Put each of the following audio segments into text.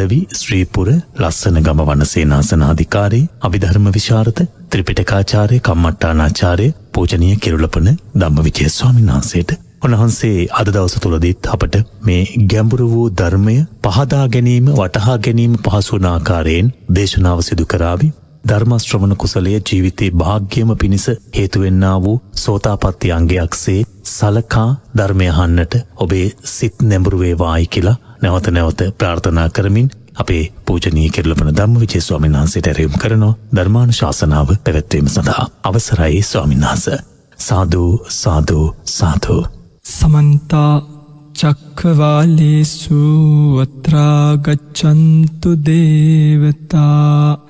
දෙවී ශ්‍රීපුර ලස්සන ගම වනසේ නාසනාධිකාරී අභිධර්ම විශාරත ත්‍රිපිටකාචාරය කම්මට්ටානාචාරය පෝජනය කෙරුලපන ධම්ම විජයස්වාමින් වහන්සේට උන්වහන්සේ අද දවස තුළදීත් අපට මේ ගැඹුරු වූ ධර්මය පහදා ගැනීම වටහා ගැනීම පහසුනාකාරයෙන් දේශනාව සිදු කරාවි ධර්මශ්‍රවණ කුසලය ජීවිතේ භාග්‍යම පිණිස හේතුවෙන්නා වූ සෝතාපත්ති අංගයක්සේ සලකා ධර්මය අහන්නට ඔබේ සිත් නැඹුරු වේවායි කියලා නැවත නැවත ප්‍රාර්ථනා කරමින් අපේ පූජනීය කෙරළපන ධම්මවිජේ ස්වාමීන් වහන්සේට ඇරයුම් කරනෝ ධර්මානුශාසනාව පැවැත්වීම සඳහා අවසරයි ස්වාමීන් වහන්සේ සාදු සාදු සාදු සමන්ත චක්කවාලේසු අත්‍රා ගච්ඡන්තු දේවතා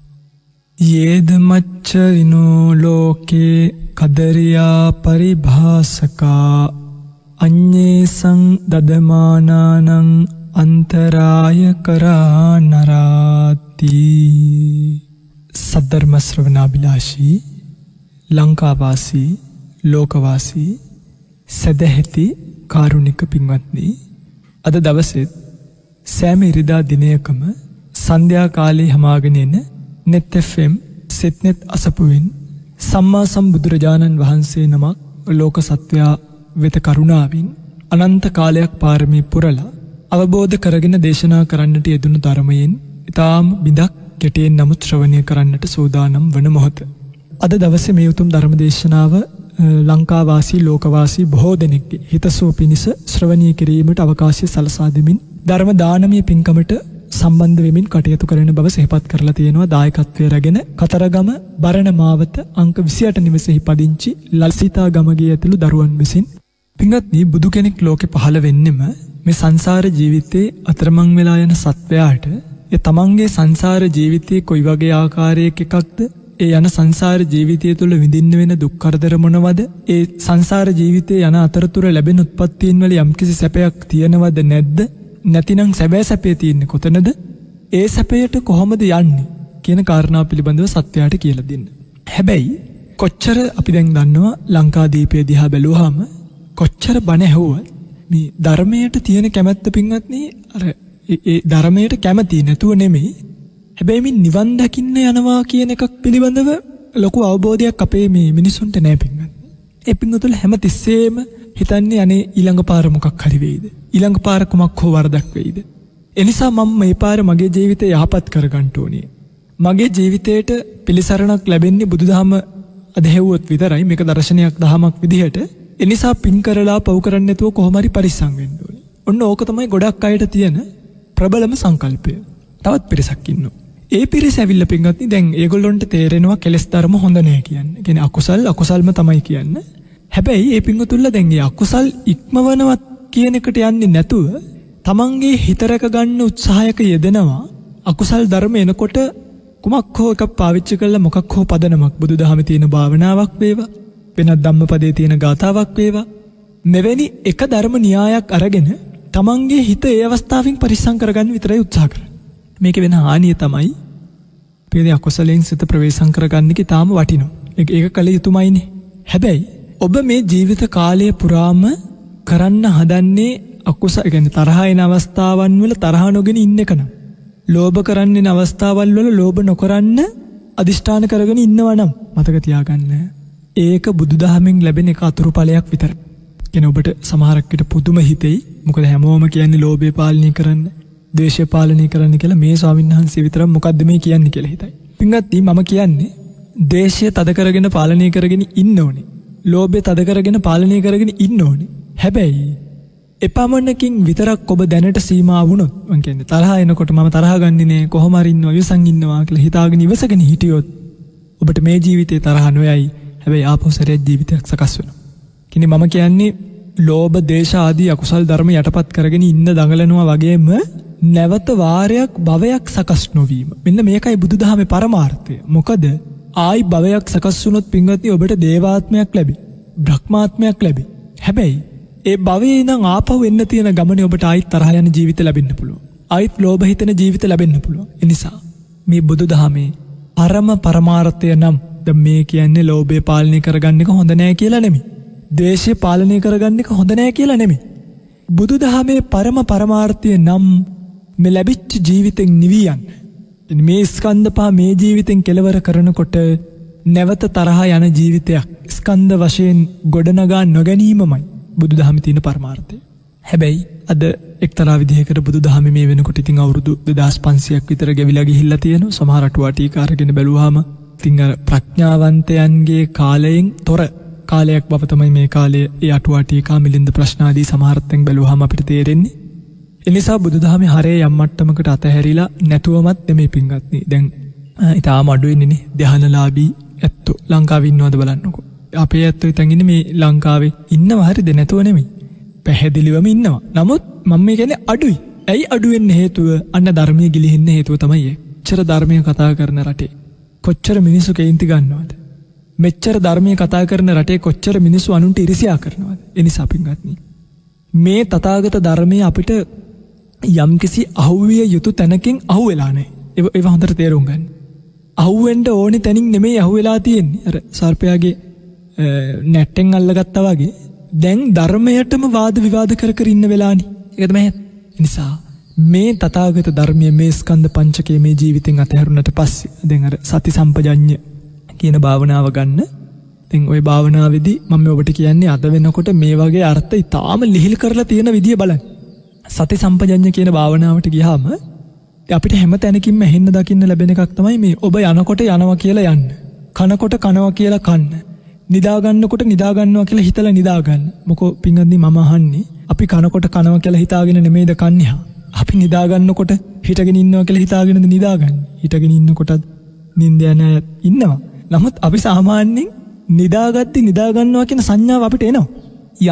යේද මච්චරිනෝ ලෝකේ කදරයා පරිභාසකා අඤ්ඤේසං දදමානානං අන්තරාය කරා නරාති සද්ධර්ම ශ්‍රවණාබිලාෂී ලංකාවාසී ලෝකවාසී සදැහැති කාරුණික පින්වත්නි අද දවසෙත් සෑම ඉරිදා දිනයකම සන්ධ්‍යා කාලේ හමාගෙන එන නෙත්Fම් සෙත්නෙත් අසපුවෙන් සම්මා සම්බුදුරජාණන් වහන්සේ නමක් ලෝක සත්වයා වෙත කරුණාවෙන් අනන්ත කාලයක් පාරමී පුරලා අවබෝධ කරගෙන දේශනා කරන්නට යෙදුණු ධර්මයෙන් ඉතාම් බිඳක් කෙටයෙන් නමුත් ශ්‍රවණය කරන්නට සූදානම් වන මොහොත. අද දවස මේ උතුම් ධර්මදේශනාව ලංකාවාසී ලෝකවාසී බොහෝ දෙනෙක්ගේ හිතසුව පිණිස ශ්‍රවණය කිරීමට අවකාශය සලසාදමින් ධර්ම දානමය පින්කමට සම්බන්ධ වෙමින් කටයුතු කරන බව සිහිපත් කරලා තියෙනවා දායකත්වය රැගෙන කතරගම බරණ මාවත අංක 28 නිවසේහි පදිංචි ලසිතා ගමගේ ඇතුළු දරුවන් විසින් පින්වත්නි බුදු කෙනෙක් ලෝකෙ පහළ වෙන්නෙම මේ සංසාර ජීවිතේ අතරමං වෙලා යන සත්වයාට ඒ තමන්ගේ සංසාර ජීවිතයේ කොයි වගේ ආකාරයක එකක්ද ඒ යන සංසාර ජීවිතය තුළ විඳින්න වෙන දුක් කරදර මොනවද? ඒ සංසාර ජීවිතයේ යන අතරතුර ලැබෙන උත්පත්තීන් වල යම්කිසි සැපයක් තියනවද නැද්ද? නැතිනං සැබෑ සැපේ තියෙන්නේ කොතනද ඒ සැපයට කොහොමද යන්නේ කියන කාරණා පිළිබඳව සත්‍යයාට කියල දෙන්න. හැබැයි කොච්චර අපි දැන් දන්නවා ලංකාදීපය දිහා බැලූහාම කොච්චර බණැහෝවත් මේ ධර්මයට තියෙන කැමැත්ත පින්වත්න අර ධර්මයට කැමති නැතුව නෙමෙයි හැබැයිමින් නිවන් දකින්න යනවා කියන එකක් පිළිබඳව ලොකු අවබෝධයක් අපේ මේ මිනිසුන්ට නෑ පින්වත්. එ පින්ගතුල් හැම තිස්සේම හිතන්නේ අනේ ඊළඟ පාර මොකක් හරි වෙයිද ඊළඟ පාර කුමක් හෝ වරදක් වෙයිද එනිසා මම මේ පාර මගේ ජීවිතය යහපත් කරගන්න ඕනේ මගේ ජීවිතයට පිළිසරණක් ලැබෙන්නේ බුදුදහම අධහැව්වොත් විතරයි මේක දර්ශනයක් දහමක් විදිහට එනිසා පින් කරලා පව් කරන්න නැතුව කොහොම හරි පරිස්සම් වෙන්න ඕනේ ඔන්න ඕක තමයි ගොඩක් අයට තියෙන ප්‍රබලම සංකල්පය තවත් පිරිසක් ඉන්නවා ඒ පිරිස ඇවිල්ල පින්ගත්ති දැන් ඒගොල්ලොන්ට තේරෙනවා කෙස් ධර්ම හොඳ නෑ කියන්න ගෙන අකුසල් අකුසල්ම තමයි කියන්න හැබැයි ඒ පිංගුතුල්ල දැන්ගේ අකුසල් ඉක්මවනවත් කියන එකට යන්නේ නැතුව තමන්ගේ හිතරැක ගන්න උත්සාහයක යෙදෙනවා අකුසල් ධර්ම එනකොට කුමක් හෝ එකක් පාවිච්චි කළා මොකක් හෝ පදනමක් බුදුදහමේ තියෙන භාවනාවක් වේවා වෙනත් ධම්මපදයේ තියෙන ගාතාවක් වේවා මෙවැනි එක ධර්ම න්‍යායක් අරගෙන තමන්ගේ හිත ඒ අවස්ථාවෙන් පරිස්සම් කරගන්න විතරයි උත්සාහ කරන්නේ. මේක වෙන හානිය තමයි පිළිදී අකුසලෙන් සිත ප්‍රවේශම් කරගන්න එක තාම වටිනවා. ඒක ඒක කල යුතුමයිනේ. හැබැයි ඔබ මේ ජීවිත කාලය පුරාම කරන්න හදන්නේ අකුස ගැන තරහායන අවස්ථාවන් වල තරහ නොගෙන ඉන්න කනම්. ලෝභ කරන්නේ අවස්ථාවල් වල ලෝභ නොකරන්න අධිෂ්ඨාන කරගෙන ඉන්නවනම් මතක තියාගන්න. ඒක බුදුදහමෙන් ලැබෙන එක අතුරු ඵලයක් විතර. කෙන ඔබට සමහරක්කට පුදුම හිතෙයි මොකද හැමෝම කියන්නේ ලෝභය පාලනය කරන්න, දේශය පාලනය කරන්න කියලා මේ ස්වාමීන් වහන්සේ විතරක් මොකද්ද මේ කියන්නේ කියලා හිතයි. පින්වත්නි මම කියන්නේ දේශය තද කරගෙන පාලනය කරගෙන ඉන්න ඕනේ. ලෝබය තදකරගෙන පාලනය කරගෙන ඉන්න ඕනි. හැබැයි එපමණකින් විතරක් ඔබ දැනට සීමාවුණොත් මකෙන් තරහ එනකොට ම තරහගන්නන්නේ කොහොමරින්න ඔය සංඉන්නවා කියල හිතාගෙන ඉවසගෙන හිටියොත් ඔබට මේ ජීවිතය තරහ නොයයි හැබැයි ආපෝසරයක් ජීවිතයක් සකස් වෙන. කෙනෙ මම කියන්නේ ලෝබ දේශාදී අකුසල් ධර්ම යටපත් කරගෙන ඉන්න දඟලනවා වගේම නැවත වාරයක් භවයක් සකස් නොවීම මෙන්න මේකයි බුදුදහම පරමාර්ථය මොකද ආයි භවයක් සකස් වුණොත් පින්වත්නි ඔබට දේවාත්මයක් ලැබි. බ්‍රහ්මාත්මයක් ලැබි. හැබැයි ඒ භවයේ ඉඳන් ආපහු එන්න තියෙන ගමනේ ඔබට ආයිත් තරහ යන ජීවිත ලැබෙන්න පුළුවන්. ආයිත් ලෝභ හිතෙන ජීවිත ලැබෙන්න පුළුවන්. ඒ නිසා මේ බුදුදහමේ පරම පරමාර්ථය නම් ද මේ කියන්නේ ලෝබේ පාලනය කරගන්නෙක හොඳනෑ කියලා නෙමි. දේශය පාලනය කරගන්නෙක හොඳනෑ කියලා නෙමි. බුදු දහමේ පරම පරමාර්ථය නම් මෙ ලැබිච්ච ජීවිතෙන් නිවියන්න. මේ ස්කන්ධ පහ මේ ජීවිතෙන් කෙලවර කරනකොට නැවත තරහා යන ජීවිතයක් ස්කන්ධ වශයෙන් ගොඩනගා නොගැනීමමයි බුදු දහමිතින පර්මාර්ථය. හැබැයි අද එක්තරා විදිහකට බුදු දහම මේ වෙනකොට ඉතින් අවුරුදු දෙදස් පන්සියක් විතර ගැවිලා ගිහිල්ලා තියෙන සමහරටුවාටීකාරගෙන බැලුවාම ඉතිං ප්‍රඥාවන්තයන්ගේ කාලයෙන් තොර කාලයක් බව තමයි මේ කාලේ ඒ අටුවාටීකා මිලින්ද ප්‍රශ්නාදී සමහරත්තෙන් බැලුවහම අපිට තේරෙන්නේ එනිසා බුදුදහම හරය යම්මට්ටමකට අතහැරිලා නැතුවමත් දෙ මේ පින්ගත්න්නේ දැන් ඉතා මඩුවෙන්නේනෙ දෙහනලාබී ඇත්තු ලංකාවින්නවාද බලන්නකෝ අපේ ඇත්තු තැගෙන මේ ලංකාවේ ඉන්න හරි දෙනැතුවනෙමි පැහැදිලිවම ඉන්නවා නමුත් මං මේ ගැන අඩුයි ඇයි අඩුවෙන් හේතුව අන්න ධර්මය ගිලිහින්න හේතුව තමයි චර ධර්මය කතා කරන රටේ කොච්චර මිනිසු කේන්ති ගන්නවාද මෙච්චර ධර්මය කතා කරන රටේ කොච්චර මිනිසු අනුන්ට ඉරිසියා කරනවාද එනි සපින්ගත්න මේ තතාගත ධර්මය අපිට යම්කිසි අහුවිය යුතු තැනකින් අහු වෙලානේ එ එව හොඳට තේරුම්ගන්න. අහුවෙන්ට ඕනි තැනින් නෙමේ අහු වෙලා තියෙන් අර සර්පයාගේ නැට්ටෙන් අල්ලගත්තා වගේ දැන් ධර්මයටම වාද විවාද කර කර ඉන්න වෙලානි එකතම ඇත් නිසා මේ තතාගත ධර්මය මේ ස්කන්ධ පංචකය මේ ජීවිතෙන් අතහැරුණට පස් දෙඟර සති සම්පජඥ කියන භාවනාව ගන්න තිං ඔය භාවනාවදි මම ඔබට කියන්නේ අද වෙනකොට මේ වගේ අර්ථ ඉතාම ලිහිල් කරලා තියෙන විදිිය බලන්න සති සම්පජඤ්ඤ කියන භාවනාවට ගියාම අපිට හැම තැනකින්ම ඇහෙන්න දකින්න ලැබෙන එකක් තමයි මේ ඔබ යනකොට යනවා කියලා යන්න. කනකොට කනවා කියලා කන්න. නිදාගන්නකොට නිදාගන්නවා කියලා හිතලා නිදාගන්න. මොකෝ පිංගන්දි මම අහන්නේ අපි කනකොට කනවා කියලා හිතාගෙන නෙමෙයිද කන්නේ. අපි නිදාගන්නකොට හිටගෙන ඉන්නවා කියලා හිතාගෙනද නිදාගන්නේ. හිටගෙන ඉන්නකොටත් නිින්ද යන අය ඉන්නවා. නමුත් අපි සාමාන්‍යයෙන් නිදාගatti නිදාගන්නවා කියන සංඥාව අපිට එනවා.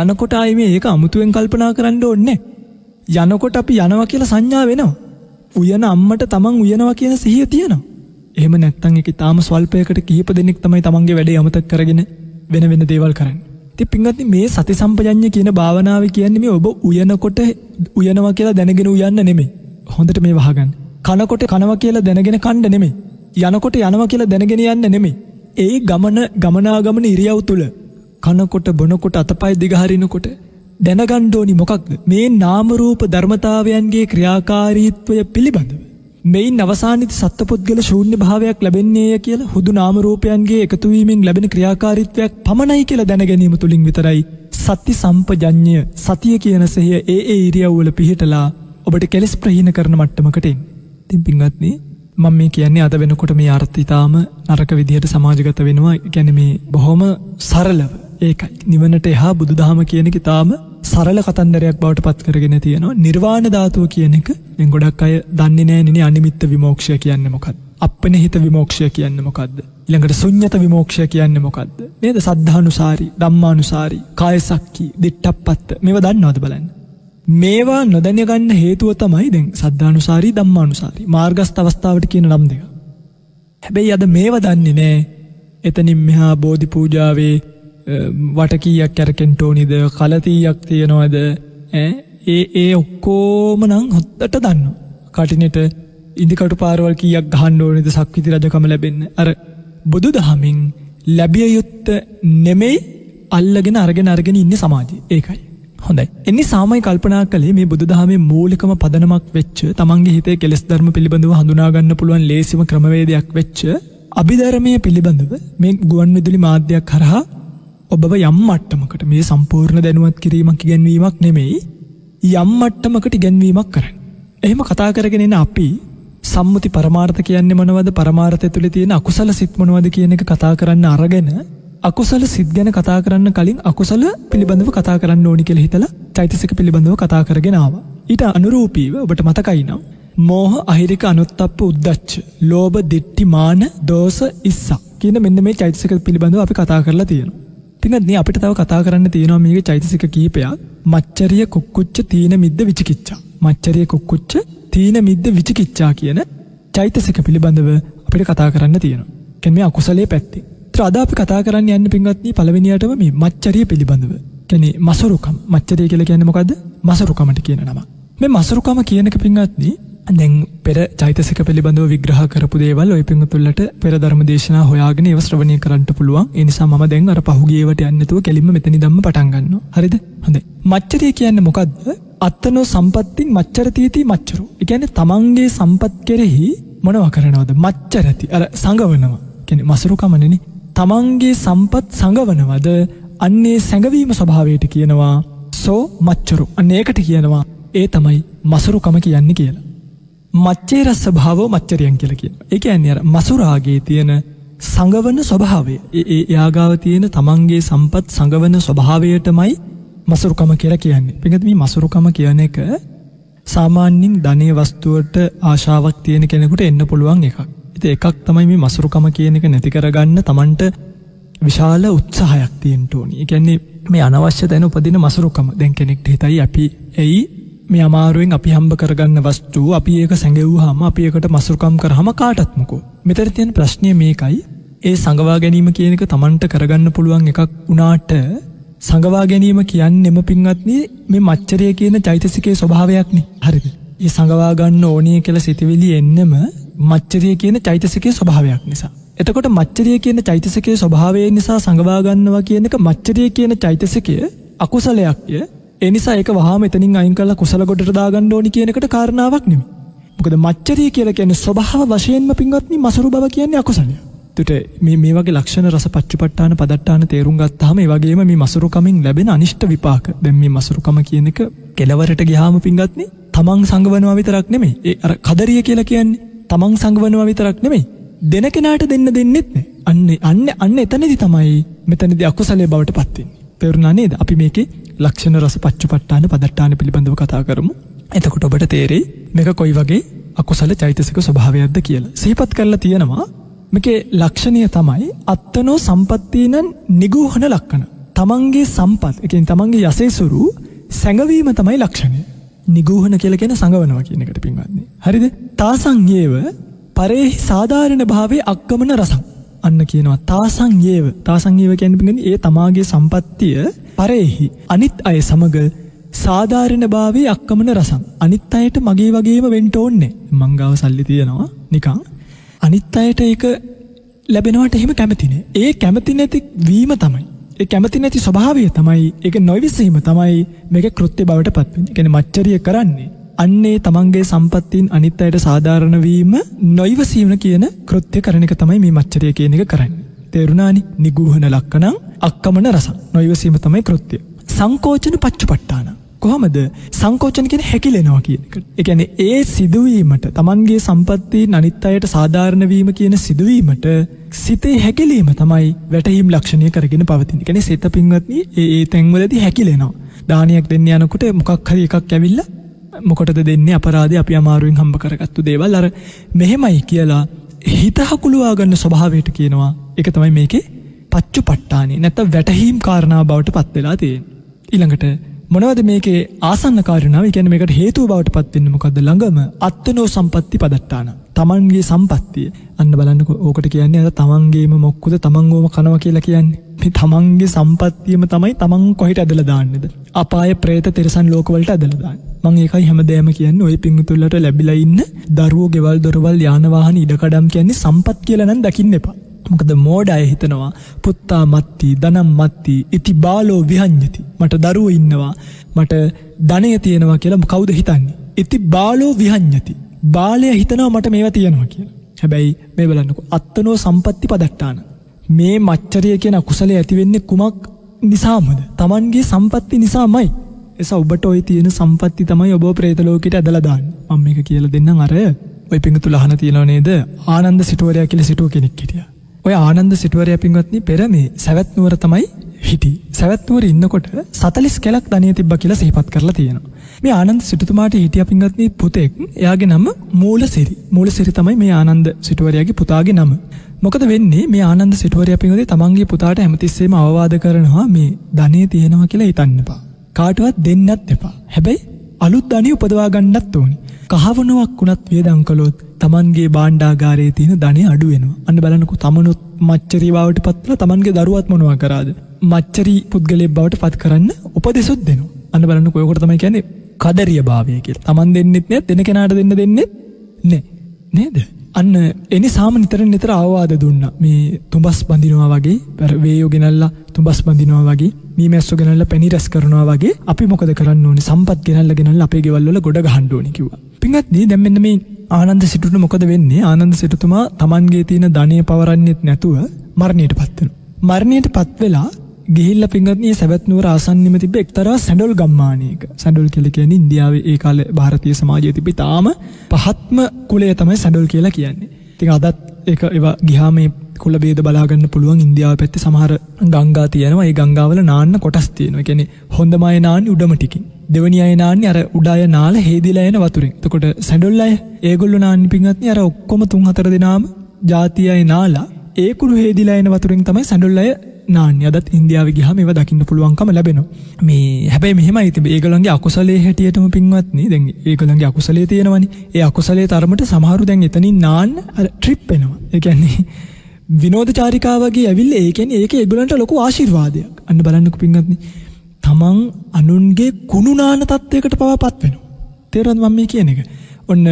යනකොට ආයේ මේක අමුතුවෙන් කල්පනා කරන්න ඕනේ යනකොට අපි යනවා කියලා සංඥා වෙනවා. උයන අම්මට තමන් උයනවා කියන සිහිය තියෙනවා. එහෙම නැත්තම් ඒක ඊටාම ස්වල්පයකට කිහිප දෙනෙක් තමයි තමන්ගේ වැඩේ අමතක කරගෙන වෙන වෙන දේවල් කරන්නේ. ඉතින් පින්වත්නි මේ සති සම්පජඤ්ඤය කියන භාවනාව කියන්නේ මේ ඔබ උයනකොට උයනවා කියලා දැනගෙන උයන්න නෙමෙයි. හොඳට මේ වහගන්න. කනකොට කනවා කියලා දැනගෙන කන්න නෙමෙයි. යනකොට යනවා කියලා දැනගෙන යන්න නෙමෙයි. ඒ ගමන ගමනාගමන ඉරියව් තුල කනකොට බොනකොට අතපය දිගහරිනකොට දැනගන්න ඕනි මොකක්ද මේ නාම රූප ධර්මතාවයන්ගේ ක්‍රියාකාරීත්වය පිළිබඳව මෙයින් අවසානිත සත්පුද්ගල ශූන්‍ය භාවයක් ලැබෙන්නේය කියලා හුදු නාම රූපයන්ගේ එකතු වීමෙන් ලැබෙන ක්‍රියාකාරීත්වයක් පමණයි කියලා දැන ගැනීම තුලින් විතරයි සති සම්පජඤ්ඤය සතිය කියන සෙහිය ඒ ඒ ඉරියව්වල පිහිටලා ඔබට කෙලස් ප්‍රහීන කරන මට්ටමකට එන්නේ. ඉතින් පින්වත්නි මම මේ කියන්නේ අද වෙනකොට මේ අර්ථ ඊටාම නරක විදියට සමාජගත වෙනවා. يعني මේ බොහොම සරලව ඒකයි. නිවනට එහා බුදුදහම කියනෙක තාම සරල කතන්දරයක් බවට පත් කරගෙන තියෙනවා නිර්වාණ ධාතුව කියන එක මෙන් ගොඩක් අය දන්නේ නෑනේ අනිමිත්ත විමෝක්ෂය කියන්නේ මොකක්ද? අප්පනිහිත විමෝක්ෂය කියන්නේ මොකක්ද? ඊළඟට ශුන්්‍යත විමෝක්ෂය කියන්නේ මොකක්ද? නේද? සද්ධානුසාරී, ධම්මානුසාරී, කායසක්කී, දිට්ඨප්පත්ත මේවා දන්නවද බලන්න. මේවා නොදැන ගන්න හේතුව තමයි දැන් සද්ධානුසාරී, ධම්මානුසාරී මාර්ගස්ත අවස්ථාවට කියන නම් දෙක. හැබැයි අද මේවා දන්නේ නෑ. එතනින් මෙහා බෝධි පූජාවේ වටකීයක් කැරකෙන්ට ඕනිද කලතීයක් තියෙනවද ඒ ඒ ඔක්කෝම නං හොත්තට දන්න. කටිනෙට ඉදිකට පාරවල් කියක් ගහන්න ඕනිද සක්විති රජකම ලැබෙන්න අර බුදු දහමින් ලැබිය යුත්ත නෙමෙයි අල්ලගෙන අරගෙන අරගෙන ඉන්න සමාජය ඒකයි. හොඳයි එනි සාමයි කල්පනා කලේ මේ බුදුදහමේ මූලිකම පදනමක් වෙච්ච තමන්ගේ හිතේ කෙස් ධර්ම පිළිබඳව හඳුනාගන්න පුළුවන් ලේසිම ක්‍රමවේදයක් වෙච්ච අභිධරමය පිළිබඳව මේ ගුවන් විදුලි මාධ්‍යයක් හරහා ඔබව යම් මට්ටමකට මේ සම්පූර්ණ දැනුවත් කිරීමක් ඉගැන්වීමක් නෙමෙයි යම් මට්ටමකට ඉගැන්වීමක් කරන්න. එහෙම කතා කරගෙනෙන අපි සම්මුති පරමාර්ථ කියන්නේ මොනවද පරමාර්ථය තුළ තියෙන අකුසල සිත් මොනවද කියන එක කතා කරන්න අරගෙන අකුසල සිත් ගැන කතා කරන්න කලින් අකුසල පිළිබඳව කතා කරන්න ඕනි කෙළ හිතල චෛතසික පිළිබඳව කතා කරගෙනාව. ඊට අනුරූපීව ඔබට මතකයිනම්. මෝහ අහිරික අනුත්තප්ප උද්දච්ච. ලෝබ දිට්ටි මාන දෝස ඉස්සා කියන මෙන්න මේ චෛතසික පිළිබඳව අපි කතා කරලා තියෙනවා. තිඟත් මේ අපිට තව කතා කරන්න තියෙනවා මේක චෛතසික කීපයක් මච්චරිය කුක්කුච්ච තීන මිද්ද විචිකිච්චා. මච්චරිය කුක්කුච්ච තීන මිද්ද විචිකිච්චා කියන චෛතසික පිළිබඳව අපිට කතා කරන්න තියෙනවා. කැන මේ අකුසලේ පැත්තේ. ත්‍රදාපි කතා කරන්න යන්න පින්වත්නී පළවෙනියටම මේ මච්චරිය පිළිබඳව. කැනේ මසරුකම් මච්චරිය කියලා කියන්නේ මොකද්ද? මසරුකමට කියන නම. මේ මසරුකම කියනක පින්වත්නී දැන් පෙර චෛතසික පිළිබඳව විග්‍රහ කරපු දේවල් ඔය පිංගුතුල්ලට පෙර ධර්ම දේශනා හොයාගෙන ඒව ශ්‍රවණය කරන්න පුළුවන්. ඒ නිසා මම දැන් අර පහුගිය ඒවට යන්නේ නැතුව කෙලින්ම මෙතන ඉඳන්ම පටන් ගන්නවා. හරිද? හොඳයි. මච්චරිය කියන්නේ මොකද්ද? අත්තනෝ සම්පත්තින් මච්චරතීති මච්චරු. ඒ කියන්නේ තමන්ගේ සම්පත් කෙරෙහි මොනවා කරනවද? මච්චරති. අර සංගවනවා. කියන්නේ මසුරුකමනේ. තමන්ගේ සම්පත් සංගවනවද? අන්නේ සැඟවීම ස්වභාවයට කියනවා සෝ මච්චරු. අන්න ඒකට කියනවා ඒ තමයි මසුරුකම කියන්නේ කියලා. මච්චේර ස්වභාවෝ මච්චරියන් කියලා කියනවා. ඒ කියන්නේ අර මසුරාගේ තියෙන සංගවන ස්වභාවය. ඒ යාගාව තියෙන තමන්ගේ සම්පත් සංගවන ස්වභාවයටමයි මසුරුකම කියලා කියන්නේ. පිටත් මේ මසුරුකම කියන එක සාමාන්‍යයෙන් ධනේ වස්තුවට ආශාවක් තියෙන කෙනෙකුට එන්න පුළුවන් එකක්. ඉතින් එකක් තමයි මේ මසුරුකම කියන එක නැති කරගන්න තමන්ට විශාල උත්සාහයක් තියෙන්න ඕනි. ඒ කියන්නේ මේ අනවශ්‍ය දැන උපදින මසුරුකම. දැන් කෙනෙක්ට හිතයි අපි ඇයි මේ අමාරුවෙන් අපි හම්බ කරගන්න වස්තු අපි ඒක සැඟවූහම අපි ඒකට මසුරුකම් කරහම කාටත්මකෝ මෙතර තියෙන ප්‍රශ්නය මේකයි ඒ සඟවා ගැනීම කියන එක තමන්ට කරගන්න පුළුවන් එකක් වුණාට සඟවා ගැනීම කියන්න එම පින්වත්න්නේ මේ මච්චරය කියන චෛතසිකේ ස්වභාවයක්නේ හරිද ඒ සඟවාගන්න ඕනය කළ සිතිවිලි එන්නම මච්චරය කියන චෛතසිකේ ස්වභාවයක් නිසා එතකොට මච්චරිය කියන චෛතසකය ස්වභාවය නිසා සඟවාගන්නවා කියන එක මච්චරිය කියන චෛතසකය අකුසලයක්ය එනිසා ඒක වහාම එතනින් අයින් කරලා කුසල ගොඩට දාගන්න ඕනි කියන එකට කාරණාවක් නෙමෙයි. මොකද මච්චරිය කියලා කියන්නේ ස්වභාව වශයෙන්ම පින්වත්නි මසරු බව කියන්නේ අකුසලය. එතකොට මේ මේ වගේ ලක්ෂණ රස පච්චපට්ඨාන පදට්ඨාන තේරුම් ගත්තාම ඒ වගේම මේ මසරුකමින් ලැබෙන අනිෂ්ට විපාක. දැන් මේ මසරුකම කියන එක කෙලවරට ගියාම පින්වත්නි තමන් සංගවනවා විතරක් නෙමෙයි. ඒ අර කදරිය කියලා කියන්නේ තමන් සංගවනවා විතරක් නෙමෙයි. දෙන කෙනාට දෙන්න දෙන්නෙත් නෑ. අන්න අන්න අන්න එතනදි තමයි මෙතනදී අකුසලයේ බවට පත් වෙන්නේ. තේරුණා නේද අපි මේකේ ලක්ෂණ රස පච්චපට්ඨාන පදට්ඨාන පිළිබඳව කතා කරමු. එතකොට ඔබට තේරෙයි මේක කොයි වගේ අකුසල චෛතසික ස්වභාවයක්ද කියලා. සිහිපත් කරලා තියෙනවා මේකේ ලක්ෂණය තමයි අත්තනෝ සම්පත්තීනන් නිගූහන ලක්කන. තමන්ගේ සම්පත්, ඒ කියන්නේ තමන්ගේ යසෙසුරු සැඟවීම තමයි ලක්ෂණය. නිගූහන කියලා කියන්නේ සංගවනවා කියන එකට පින්වත්නි. හරිද? තාසං යේව පරේහි සාධාරණ භාවයේ අක්කමන රසං අන්න කියනවා තාසංයේව තාසංයේව කැනපිගෙන ඒ තමාගේ සම්පත්තිය පරෙහි අනිත් අය සමඟ සාධාරණ භාවේ අක්කමන රසන් අනිත් අයට මගේ වගේම වෙන්ට ඕන්නේ මංගාව සල්ලි තියෙනවා නිකං අනිත් අයට ඒක ලැබෙනවට එහෙම කැමතිනේ ඒ කැමති නැති වීම තමයි ඒ කැමති නැති ස්වභාවය තමයි එක නොවිසීම තමයි මේක කෘත්‍ය බවට පත්වෙන ගැන මච්චරිය කරන්නේ අන්නේ තමන්ගේ සම්පත්තීන් අනිත් අයට සාධාරණ වීම නොයිවසීම කියන කෘත්‍ය කරන එක තමයි මේ මච්චරය කියන එක කරන්නේ. තේරුණානි නිගූහන ලක්කනං අක්කමන රස නොයිවසීම තමයි කෘත්‍ය. සංකෝචන පච්චපට්ටාන. කොහමද සංකෝචන කියෙන හැකිලෙනවා කියනකට. එකැන ඒ සිදුවීමට තමන්ගේ සම්පත්ති නනිත් අයට සාධාරණවීම කියන සිදුවීමට සිතේ හැකිලීම තමයි වැටහිම් ලක්ෂණය කරගෙන පවතින කෙන සිත පින්වත්න ඒ තැන්වලදි හැකිලෙනවා. දානයක් දෙන්න යනකුට මොකක් හරි එකක් ඇවිල්ලා මොකටද දෙන්නේ අපරාධ අපි අමාරුවෙන් හම්බ කරගත්තු දේවල් අර මෙහෙමයි කියලා හිත හකුළුවාගන්න ස්වභාවයට කියනවා එක තමයි මේකේ පච්චු පට්ටානේ නැත්ත වැටහීම් කාරණා බවට පත්වෙලා තියෙන්. ඉළඟට මොනවද මේකේ ආසන්න කාරණාව කියන්නේ මේකට හේතුව බවට පත් වෙන්නේ මොකද්ද ළඟම අත්නෝ සම්පatti පදට්ටාන තමන්ගේ සම්පත්තිය අන්න බලන්නකො ඕකට කියන්නේ අර තමන්ගේම මොක්කුද තමන්ගෝම කනවා කියලා කියන්නේ මේ තමන්ගේ සම්පත්තියම තමයි තමන් කොහෙට ඇදලා දාන්නේද අපාය പ്രേත තිරසන් ලෝකවලට ඇදලා දාන්නේ මං ඒකයි හැමදේම කියන්නේ ওই පිංතුල්ලට ලැබිලා ඉන්න දරුවෝ ගෙවල් දොරවල් යාන වාහන ඉඩකඩම් කියන්නේ සම්පත් කියලා නම් දකින්න එපා මොකද මෝඩය හිතනවා පුත්තා මත්ති දනම් මත්ති ඉති බාලෝ විහං්ඥති මට දරුව ඉන්නවා මට ධනය තියෙනවා කියලා කෞද හිතන්නේ. ඉති බාලෝ විහං්ඥති බාලය හිතනවා මට මේව තියෙනවා කියලා. හැබැයි මේ බලන්නකු අත්තනෝ සම්පත්ති පදට්ටාන. මේ මච්චරය කියන අකුසලේ ඇතිවෙන්නේ කුමක් නිසාමද. තමන්ගේ සම්පත්ති නිසාමයි. එස ඔබට ඔයි තියෙන සම්පත්ති තමයි ඔබ ප්‍රේතලෝකට ඇදලදාන්න අම්ම එක කියල දෙන්න අර ඔයි පිඟතු ලහන තියෙනව නේද ආනන්ද සිටුවරයා කියල සිටුව කෙනෙක් කිටියා. ඔය ආනන්ද සිටුවරයා පින්වත්නි පෙර මේ සවැත් නුවර තමයි හිටි. සවැත් නුවර ඉන්නකොට 40 කැලක් ධනිය තිබ්බා කියලා සිහිපත් කරලා තියෙනවා. මේ ආනන්ද සිටුතුමාට හිටියා පින්වත්නි පුතෙක්. එයාගේ නම මූලසිරි. මූලසිරි තමයි මේ ආනන්ද සිටුවරයාගේ පුතාගේ නම. මොකද වෙන්නේ මේ ආනන්ද සිටුවරයා පින්වත්නි තමන්ගේ පුතාට හැමතිස්සෙම අවවාද කරනවා මේ ධනිය තියෙනවා කියලා හිතන්න එපා. කාටවත් දෙන්නත් එපා. හැබැයි අලුත් ධනිය උපදවා ගන්නත් ඕනේ. කහවනුවක් වුණත් වියදම් කළොත් තමන්ගේ බාණ්ඩාගාරයේ තියෙන ධනෙ අඩු වෙනවා. අන්න බලන්නකෝ තමනුත් මච්චරී බවට පත්ලා තමන්ගේ දරුවත් මොනවා කරාද? මච්චරී පුද්ගලයෙක් බවට පත් කරන්න උපදෙසුත් දෙනවා. අන්න බලන්නකෝ ඒකට තමයි කියන්නේ කදරිය භාවය කියලා. තමන් දෙන්නෙත් නෑ, දෙන කෙනාට දෙන්න දෙන්නෙත් නෑ. නේද? අන්න එනිසාම නිතර නිතර අවවාද දුන්න මේ තුඹස් බඳිනවා වගේ වේයෝ ගෙනල්ලා තුඹස් බඳිනවා වගේ මී මැස්සු ගෙනල්ල පැණි රැස් කරනවා වගේ අපි මොකද කරන්න ඕනේ සම්පත් ගෙනල්ල ගෙනල්ල අපේ ගෙවල් වල ගොඩ ගහන්න ඕනේ කිව්වා. පින්වත්නි දැන් මෙන්න මේ ආනන්ද සිටුට මොකද වෙන්නේ? ආනන්ද සිටුතුමා Tamanගේ තියෙන ධනිය පවරන්නේත් නැතුව මරණයටපත් වෙනවා. මරණයටපත් වෙලා ගිහිල්ල පිගත්න්නේ සැවත්නුවර ආසන්නම තිබ එක්තර සැඩොල් ගම්මානයක සැඩොල් කෙලකෙන ඉන්දියාවේ ඒ කාල භාරතය සමාජය තිබි තාම පහත්ම කුලේ තමයි සැඩොල් කියලා කියන්නේ. තින් අදත් ඒක ඒවා ගිහාම කුල බේද බලාගන්න පුළුවන් ඉන්දියාව පැත්ති සමහර ගංගා තියෙනවා ඒ ගංගාවල නාන්න කොටස් තියෙනවා කියන්නේ හොඳම අය නාන්නේ උඩම ටිකින් දෙවනි අය නාන්නේ අර උඩ අය නාලා හේදිලා එන වතුරෙන් එතකොට සැඬොල් අය ඒගොල්ලෝ නාන්නේ පින්වත්නි අර ඔක්කොම තුන් හතර දෙනාම ජාතියයි නාලා ඒ කුරු හේදිලා එන වතුරෙන් තමයි සැඬොල් අය නාන්‍ය අදත් ඉන්දියාව ගිහම ඒවා දකින්න පුළුවන්කම ලැබෙනවා මේ හැබැයි මෙහෙමයි තිබේ ඒගොල්ලන්ගේ අකුසලයේ හැටියටම පින්වත්නි දැන් ඒගොල්ලන්ගේ අකුසලයේ තියෙනවනේ ඒ අකුසලයේ තරමට සමහරු දැන් එතනින් නාන්න අර ට්‍රිප් වෙනවා ඒ කියන්නේ විනෝද චාරිකාවගේ ඇවිල්ල ඒ කියන්නේ ඒක ඒගොල්ලන්ට ලොකු ආශිර්වාදයක් අන්න බලන්නකෝ පින්වත්නි තමන් අනුන්ගේ කුණු නාන තත්වයකට පවා පත් වෙනවා තේරෙනවද මම මේ කියන එක ඔන්න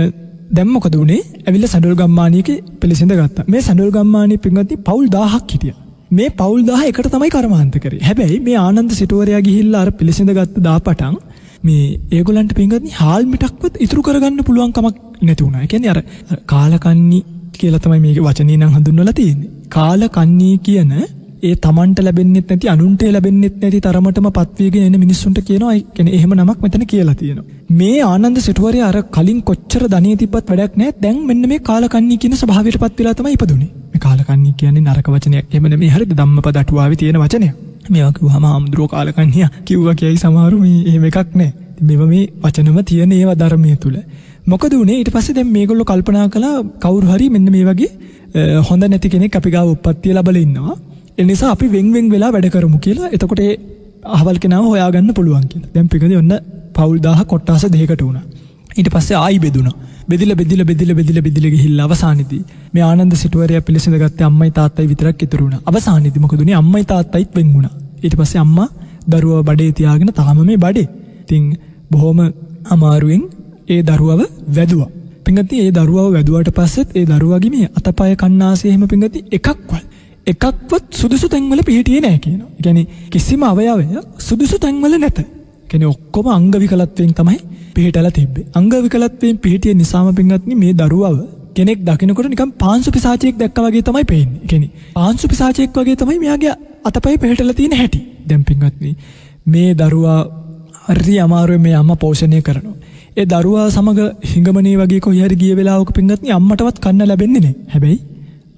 දැම්මොකද වනේ ඇවිල්ල සඩුල් ගම්මානයක පිළිසිඳ ගත්තා මේ සඩුල් ගම්මානය පින්වත්ති පවුල් දාහක් හිටියා මේ පවුල් 10 එකට තමයි කර්මාන්ත කරේ. හැබැයි මේ ආනන්ද සිටුවරයා ගිහිල්ලා අර පිළිසිඳගත්තු දාපටන් මේ ඒගොල්ලන්ට පින්ගත්නි හාල් මිටක්වත් ඉතුරු කරගන්න පුළුවන් කමක් නැති වුණා. ඒ කියන්නේ අර කාලකන්ණි කියලා තමයි මේකේ වචනේ නම් හඳුන්වලා තියෙන්නේ. කාලකන්ණි කියන ඒ Tamanට ලැබෙන්නෙත් නැති අනුන්ට ලැබෙන්නෙත් නැති තරමටම පත්වියගෙන එන මිනිස්සුන්ට කියනවා ඒ කියන්නේ එහෙම නමක් මෙතන කියලා තියෙනවා. මේ ආනන්ද සිටුවරයා අර කලින් කොච්චර ධනිය තිබ්බත් වැඩක් නැහැ. දැන් මෙන්න මේ කාලකන්ණී කියන ස්වභාවයටපත් වෙලා තමයි ඉපදුනේ. මේ කාලකන්ණී කියන්නේ නරක වචනයක්. එහෙම නෙමෙයි හරිද ධම්මපද අටුවාවේ තියෙන වචනයක්. මේවා කිව්වම ආම්ද්‍රෝ කාලකන්ණියා කිව්වා කියයි සමහරු මේ එහෙම එකක් නෑ. මෙව මේ වචනම තියෙන ඒවා ධර්මයේ තුල. මොකද උනේ ඊට පස්සේ දැන් මේගොල්ලෝ කල්පනා කළා කවුරු හරි මෙන්න මේ වගේ හොඳ නැති කෙනෙක් අපි ගාව උප්පත්තිය ලැබලා ඉන්නවා. එනිසා අපි වෙංවෙන් වෙලා වැඩ කරමු කියලා එතකොට ඒ අහවල් කෙනාව හොයාගන්න පුළුවන් කියලා දැම් පිකද ඔන්න පවුල් දාහ කොට්ටාස දෙකට වුණ ඊට පස්සේ ආයි බෙදුණ බෙදිල බෙදිල බෙදිල බෙදිල බෙදිල ගිහිල්ලා අවසානයේදී මේ ආනන්ද සිටුවරයා පිළිසඳගත්තේ අම්මයි තාත්තයි විතරක් ඉතුරු වුණා අවසානයේදී මොකද උනේ අම්මයි තාත්තයිත් වෙන් වුණා ඊට පස්සේ අම්මා දරුවා බඩේ තියාගෙන තාම මේ බඩේ ඉතින් බොහොම අමාරුවෙන් ඒ දරුවව වැදවා පිගති ඒ දරුවව වැදුවට පස්සෙත් ඒ දරුවගේ මේ අතපය කන්නාසයහෙම පිගති එකක්වල් එකක්වත් සුදුසු තැන්වල පිහිටියේ නෑ කියනවා. ගැන කිසිම අවයාවය සුදුසු තැන්වල නැත. කැනෙ ඔක්කොම අංගවිකලත්වයෙන් තමයි පිහිටල තිබේ අංගවිකලත්වයෙන් පිහිටිය නිසාම පින්ගත්න මේ දරුවාව කෙනෙක් දකිනකොට නිකම් පාන්සු පිසාචයෙක් දැක්ක වගේ තමයි පේෙන් කෙනෙ පාන්සු පිසාචයෙක් වගේ තමයි මෙයාගේ අතපයි පෙහටල තියෙන හැටි දැම්පින්ගත්න මේ දරුවා හරි අමාරුව මේ අම්ම පෝෂණය කරනවා ඒ දරුවා සමඟ හිංගමනේ වගේ කොහරි ගිය වෙලාවක පින්ගත්න අම්මටවත් කන්න ලැබෙන්නේ හැබැයි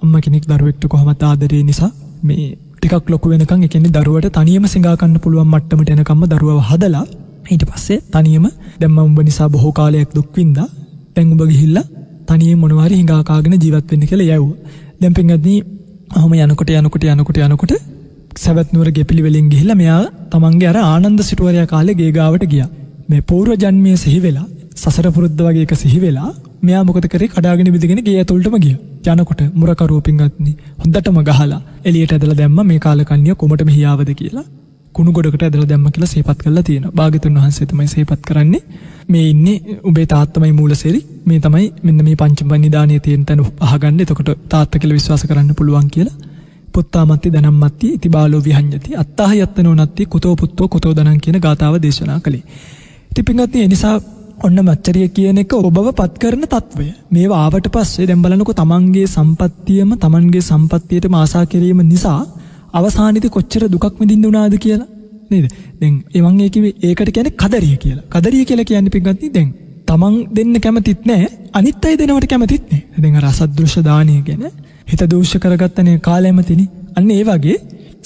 අම්ම කෙනෙක් දරුවෙක්ට කොහොමත් ආදරේ නිසා මේ ටිකක් ලොකු වෙනකං එකෙන්නේ දරුවට තනියම සිඟාකන්න පුළුවන් මට්ටමට එනකම්ම දරුව හදලා ඊට පස්සේ තනියම දැම්ම උඹ නිසා බොහෝ කාලයක් දුක්වින්ද තැංඹ ගිහිල්ල තනිය මොනවාරි හිඟාකාගෙන ජීවත්වෙන්න කළ යැව් දැම්පිංහදී හොම යනකොට යනකොට යනකොට යනකොට සැවත්නුවර ගෙපිළි වෙලින් ගිහිල මෙයා තමන්ගේ අර ආනන්ද සිටුවරයා කාලෙ ගේගාවට ගිය මේ පූර්ව ජන්මය සිහිවෙලා සසර පුරුද්ධ වගේ එක සිහිවෙලා මෙයා මොකද කරේ කඩාගෙන බිඳගෙන ගේ ඇතුළටම ගිය යනකොට මුරකරුව පිංගත්නි හොඳටම ගහලා එළියට ඇදලා දැම්ම මේ කාලකන්ණිය කොමටම හියාවද කියලා කුණු ගොඩකට ඇදලා දැම්ම කියලා සේපත් කරලා තියෙනවා භාග්‍යතුන් වහන්සේ තමයි සේපත් කරන්නේ මේ ඉන්නේ උබේ තාත්තමයි මූලසෙරි මේ තමයි මෙන්න මේ පංචම නිදානිය තියෙන තැන අහගන්න එතකොට තාත්ත කියලා විශ්වාස කරන්න පුළුවන් කියලා පුත්තාමත්ති දනම්මත්ති ඉති බාලෝ විහං්ඥති අත්තාහ යත්තනෝ නත්ති කුතෝ පුත්තෝ කුතෝ දනන් කියන ගාථාව දේශනා කළේ. ඉති පිංගත්තිය නිසා ඔන්න මච්චරිය කියන එක ඔබව පත් කරන තත්ත්වය. මේවා ආවට පස්සේ දැන් බලනකො තමන්ගේ සම්පත්තියම තමන්ගේ සම්පත්තියටම ආසා කිරීම නිසා අවසානයේදී කොච්චර දුකක් විඳින්න උනාද කියලා නේද? දැන් එවන් ඒ කිව්වේ ඒකට කියන්නේ කදරිය කියලා. කදරිය කියලා කියන්නේ පිටගත්නි දැන් තමන් දෙන්න කැමතිත් නැහැ අනිත් අය දෙනවට කැමතිත් නැහැ. දැන් අර අසද්දෘශ්‍ය දානය ගැන හිත දෝෂ කරගත්තනේ කාලයම තිනි. අන්න ඒ වගේ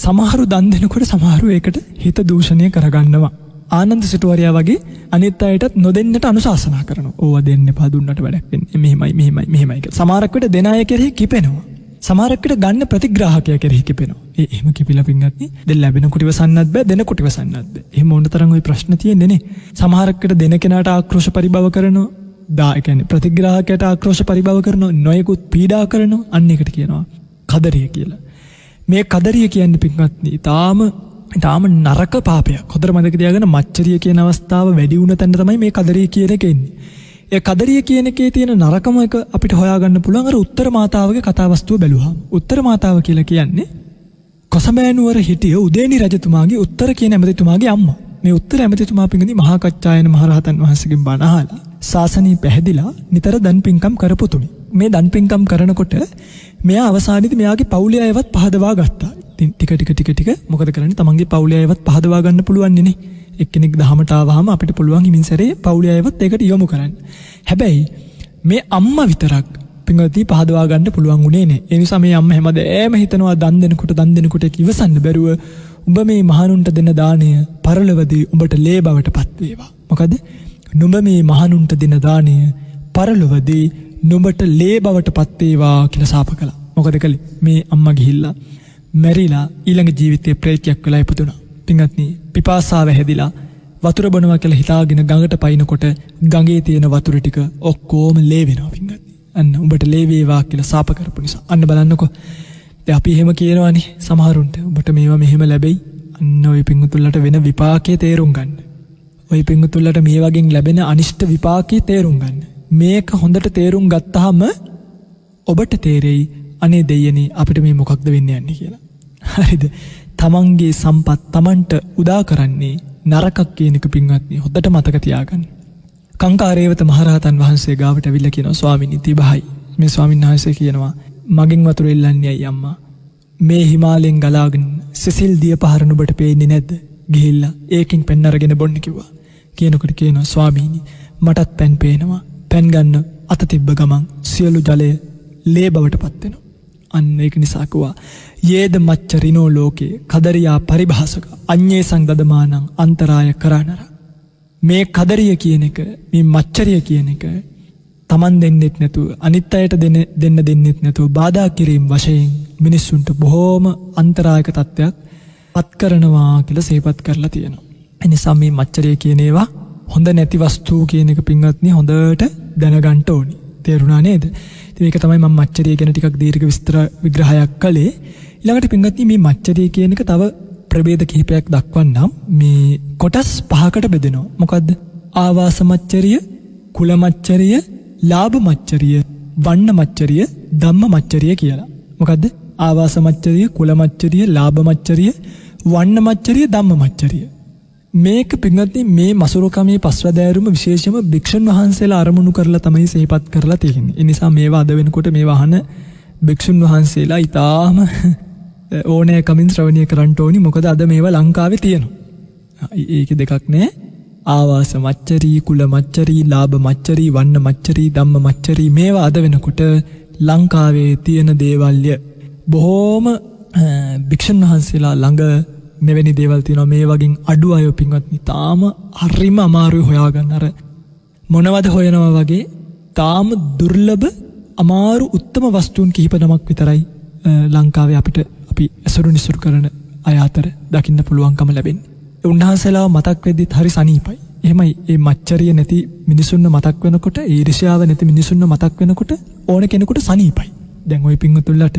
සමහරු දන් දෙනකොට සමහරු ඒකට හිත දූෂණය කරගන්නවා. ආනන්ද සිටුවරයා වගේ අනිත් අයටත් නොදෙන්නට අනුශාසනා කරනවා. ඕවා දෙන්න එපා දුන්නට වැඩක් වෙන්නේ. මෙහෙමයි මෙහෙමයි මෙහෙමයි කියලා. සමහරක් විට දෙන අය කෙරෙහි කිපෙනවා. සමහරක් විට ගන්න ප්‍රතිග්‍රාහකයා කෙරෙහි කිපෙනවා. ඒ එහෙම කිපිලා පින්වත්නි දැන් ලැබෙන කොට ඉවසන්නත් බෑ දෙන කොට ඉවසන්නත් බෑ. එහෙම ඕන තරම් ওই ප්‍රශ්න තියෙන්නේ නේ. සමහරක් විට දෙන කෙනාට ආක්‍රෝෂ පරිභව කරනවා. දා කියන්නේ ප්‍රතිග්‍රාහකයට ආක්‍රෝෂ පරිභව කරනවා. නොයෙකුත් පීඩා කරනවා. අන්න එකට කියනවා කදරිය කියලා. මේ කදරිය කියන්නේ පින්වත්නි ඊටාම තාම නරක පාපයක් හොදර මදකතියාගෙන මච්චරිය කිය අවස්ථාව වැඩි වුණ තැන්න තමයි මේ කදරිය කියනකෙන්නේ. ඒ කදරිය කියන එකේ තියෙන නරකම එක අපිට හොයාගන්න පුළුවන් අර උත්තර මාතාවගේ කතාවස්තුව බැලුවා. උත්තර මාතාව කියලා කියන්නේ කොසඹෑනුවර හිටිය උදේනි රජතුමාගේ උත්තර කියන ඇමතිතුමාගේ අම්මා. මේ උත්තර ඇමතිතුමා පිඟදී මහා කච්චායන මහරහතන් වහන්සේගෙන් බණ අහලා ශාසනය පැහැදිලා නිතර දන් පින්කම් කරපු තුනි. මේ දන් පින්කම් කරනකොට මෙයා අවසානයේදී මෙයාගේ පවුලේ අයවත් පහදවා ගත්තා. ටික ටික ටික ටික මොකද කරන්න තමන්ගේ පවුලයවත් පහදවාගන්න පුළුවන්න්නේ එක්කෙනෙක් දහමටාවහම අපිට පුළුවන් හිමින් සැරේ පවුලයවත් එකට යොමු කරන්න. හැබැයි මේ අම්ම විතරක් පිංගති පහදවාගන්න පුළුවන් ගුණේනේ එනිසා මේ අම්ම හැමද ඒම හිතනවා දන් දෙෙනකුට දන් දෙෙනකුට ඉවසන්න බැරුව උඹ මේ මහනුන්ට දෙන්න දානය පරලවදී උඹට ලේ බවට පත්වේවා. මොකද නුඹ මේ මහනුන්ට දෙන දානය පරලොවදී නුඹට ලේ බවට පත්තේවා කියලසාප කලා මොකද කළ මේ අම්ම ගිහිල්ලා. මැරිලා ඊළඟ ජීවිතය ප්‍රේතියක් වෙලා ඉපදුනා. පිංහත්නී පිපාසාව හැදිලා වතුර බොනවා කියලා හිතාගෙන ගඟට පයින්නකොට ගඟේ තියෙන වතුර ටික ඔක්කොම ලේ වෙනවා පිංහත්නී. අන්න උඹට ලේ වේවා කියලා සාප කරපු නිසා. අන්න බලන්නකෝ. දැන් අපි එහෙම කියනවානේ සමහරුන්ට උඹට මේවා මෙහෙම ලැබෙයි. අන්න ওই පිංගුතුල්ලට වෙන විපාකයේ තේරුම් ගන්න. ওই පිංගුතුල්ලට මේ වගේ ලැබෙන අනිෂ්ට විපාකයේ තේරුම් ගන්න. මේක හොඳට තේරුම් ගත්තාම ඔබට තේරෙයි අනේ දෙයනේ අපිට මේ මොකක්ද වෙන්න යන්නේ කියලා. හරිද තමන්ගේ සම්පත් තමන්ට උදා කරන්නේ නරකක් කියනක පින්වත්න්නේ හොදට මතකතියාගන්න. කංකාරේවත මහරහතන් වහන්සේ ගාවට විල්ල කියන ස්වාමිනි තිබහයි මේ ස්වාමින් වහන්සේ කියනවා මගින් වතුර එල්ලන්නේ අම්මා මේ හිමාලයෙන් ගලාගෙන් සිසිල් දිය පහරණුබට පේන්නේ නැද්ද ගිහිල්ල ඒකින් පෙන්නරගෙන බොන්න කිව්වා කියනකට කියනවා ස්වාමීනි මටත් පැන් පේනවා පැන්ගන්න අත තිබ්බ ගමන් සියලු ජලය ලේ බවට පත්වෙනවා. අන්න එක නිසාකවා. ඒද මච්චරිනෝ ලෝකේ කදරයා පරිභාසක අන්‍යයේ සංගදමානං අන්තරාය කරානර. මේ කදරිය කියන එක මේ මච්චරිය කියන එක තමන් දෙන්නෙත් නැතු අනිත් අයට දෙන දෙන්න දෙන්නෙත් නැතුව බාධා කිරීම් වශයෙන් මිනිස්සුන්ට බොහෝම අන්තරායක තත්ත්වයක් පත්කරනවා කියල සේපත් කරලා තියෙනවා. එනිසා මේ මච්චරය කියනේවා හොඳ නැති වස්තුූ කියන එක පින්වත්නි හොඳට දැනගන්ට ඕනි තේරුණා නේද. ඉතින් ඒක තමයි මම මච්චරිය ගැන ටිකක් දීර්ඝ විස්තර විග්‍රහයක් කළේ. ඊළඟට පින්වත්නි මේ මච්චරිය කියන එක තව ප්‍රභේද කිහිපයක් දක්වන්නම්. මේ කොටස් පහකට බෙදෙනවා. මොකද්ද? ආවාස මච්චරිය, කුල මච්චරිය, ලාභ මච්චරිය, වන්න මච්චරිය, ධම්ම මච්චරිය කියලා. මොකද්ද? ආවාස මච්චරිය, කුල මච්චරිය, ලාභ මච්චරිය, වන්න මච්චරිය, ධම්ම මච්චරිය. මේක පිගති මේ මසුරුකමේ පස්වදෑරුම විශේෂම භික්ෂන් වහන්සේලා අරමුණු කරලා තමයි සහිපත් කරලා තියෙන් එනිසා මේවා අද වෙනකොට මේ වහන භික්‍ෂුන් වහන්සේලා ඉතාම ඕනෑ කමින් ශ්‍රවණය කරන්ට ඕනි මොකද අද මේවා ලංකාවේ තියෙනවා ඒක දෙකක් නෑ ආවාස මච්චරී කුල මච්චරී ලාබ මච්චරී වන්න මච්චරී දම්ම මච්චරී මේවා අද වෙනකොට ලංකාවේ තියෙන දේවල්ය බොහෝම භික්‍ෂන් වහන්සේලා ළඟ මෙවැනි දේවල් තියෙනවා මේ වගේ අඩු අය පින්වත්නි තාම හරිම අමාරුයි හොයාගන්න අර මොනවද හොයනවා වගේ තාම දුර්ලභ අමාරු උත්තම වස්තුූන් කිහිප නමක් විතරයි ලංකාවේ අපිට අපි ඇසුරු නිසුරු කරන අය අතර දකින්න පුළුවන්කම ලැබෙන් උන්හන්සලා මතක් වෙද්දිත් හරි සනීපයි එහෙමයි ඒ මච්චරිය නැති මිනිසුන්න මතක් වෙනකොට ඒරිෂාව නැති මිනිසුන්න මතක් වෙනකොට ඕන කෙනෙකුට සනීපයි දැන් ඔයි පිංහතුල්ලට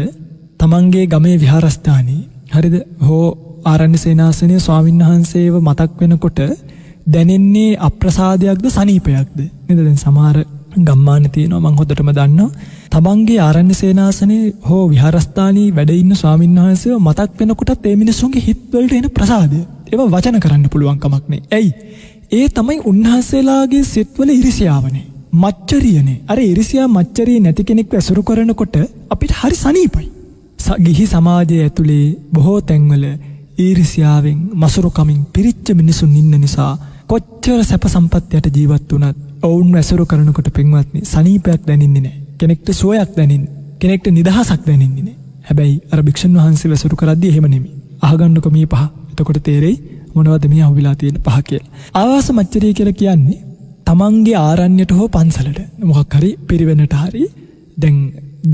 තමන්ගේ ගමේ විහාරස්ථානී හරිද හෝ ආරණ්‍ය සේනාසනය ස්වාමීන් වහන්සේව මතක් වෙනකොට දැනෙන්නේ අප්‍රසාධයක්ද සනීපයක්ද මෙදදැන් සමාර ගම්මාන තියනවා මං හොදටම දන්නවා තමන්ගේ ආරණ්‍ය සේනාසනය හෝ විහාරස්ථානී වැඩඉන්න ස්වාමින්වහන්සේ මතක් වෙනකොටත් ඒ මිනිසුන්ගේ හිත්වලට එන ප්‍රසාදය ඒව වචන කරන්න පුළුවන්කමක්නේ ඇයි ඒ තමයි උන්වහන්සේලාගේ සිත්වල ඉරිසියාවනේ මච්චරියනේ අර ඉරිසියා මච්චරී නැති කෙනෙක් ඇසුරු කරනකොට අපිට හරි සනීපයි ගිහි සමාජය ඇතුළේ බොහෝ තැන්වල ඊරිසියාවෙන් මසුරුකමින් පිරිච්ච මිනිසුන් ඉන්න නිසා කොච්චර සැප සම්පත්තියට ජීවත් වනත් ඔවුන් ඇසුරු කරනකොට පින්වත්නි සනීපයක් දැනින්නේ නෑ කෙනෙක්ට සුවයක් දැනින් කෙනෙක්ට නිදහසක් දැනින්නේ නෑ හැබැයි අර භික්ෂන් වහන්සේ වැසුරු කරද්දී එහෙම නෙමෙයි. අහගන්නකො මේ පහ. එතකොට තේරෙයි මොනවද මේ අහුවිලා තියෙන පහ කියලා. ආවාස මච්චරිය කියලා කියන්නේ තමන්ගේ ආරණ්‍යයට හෝ පන්සලට මොකක් හරි පිරිවෙනට හරි දැන්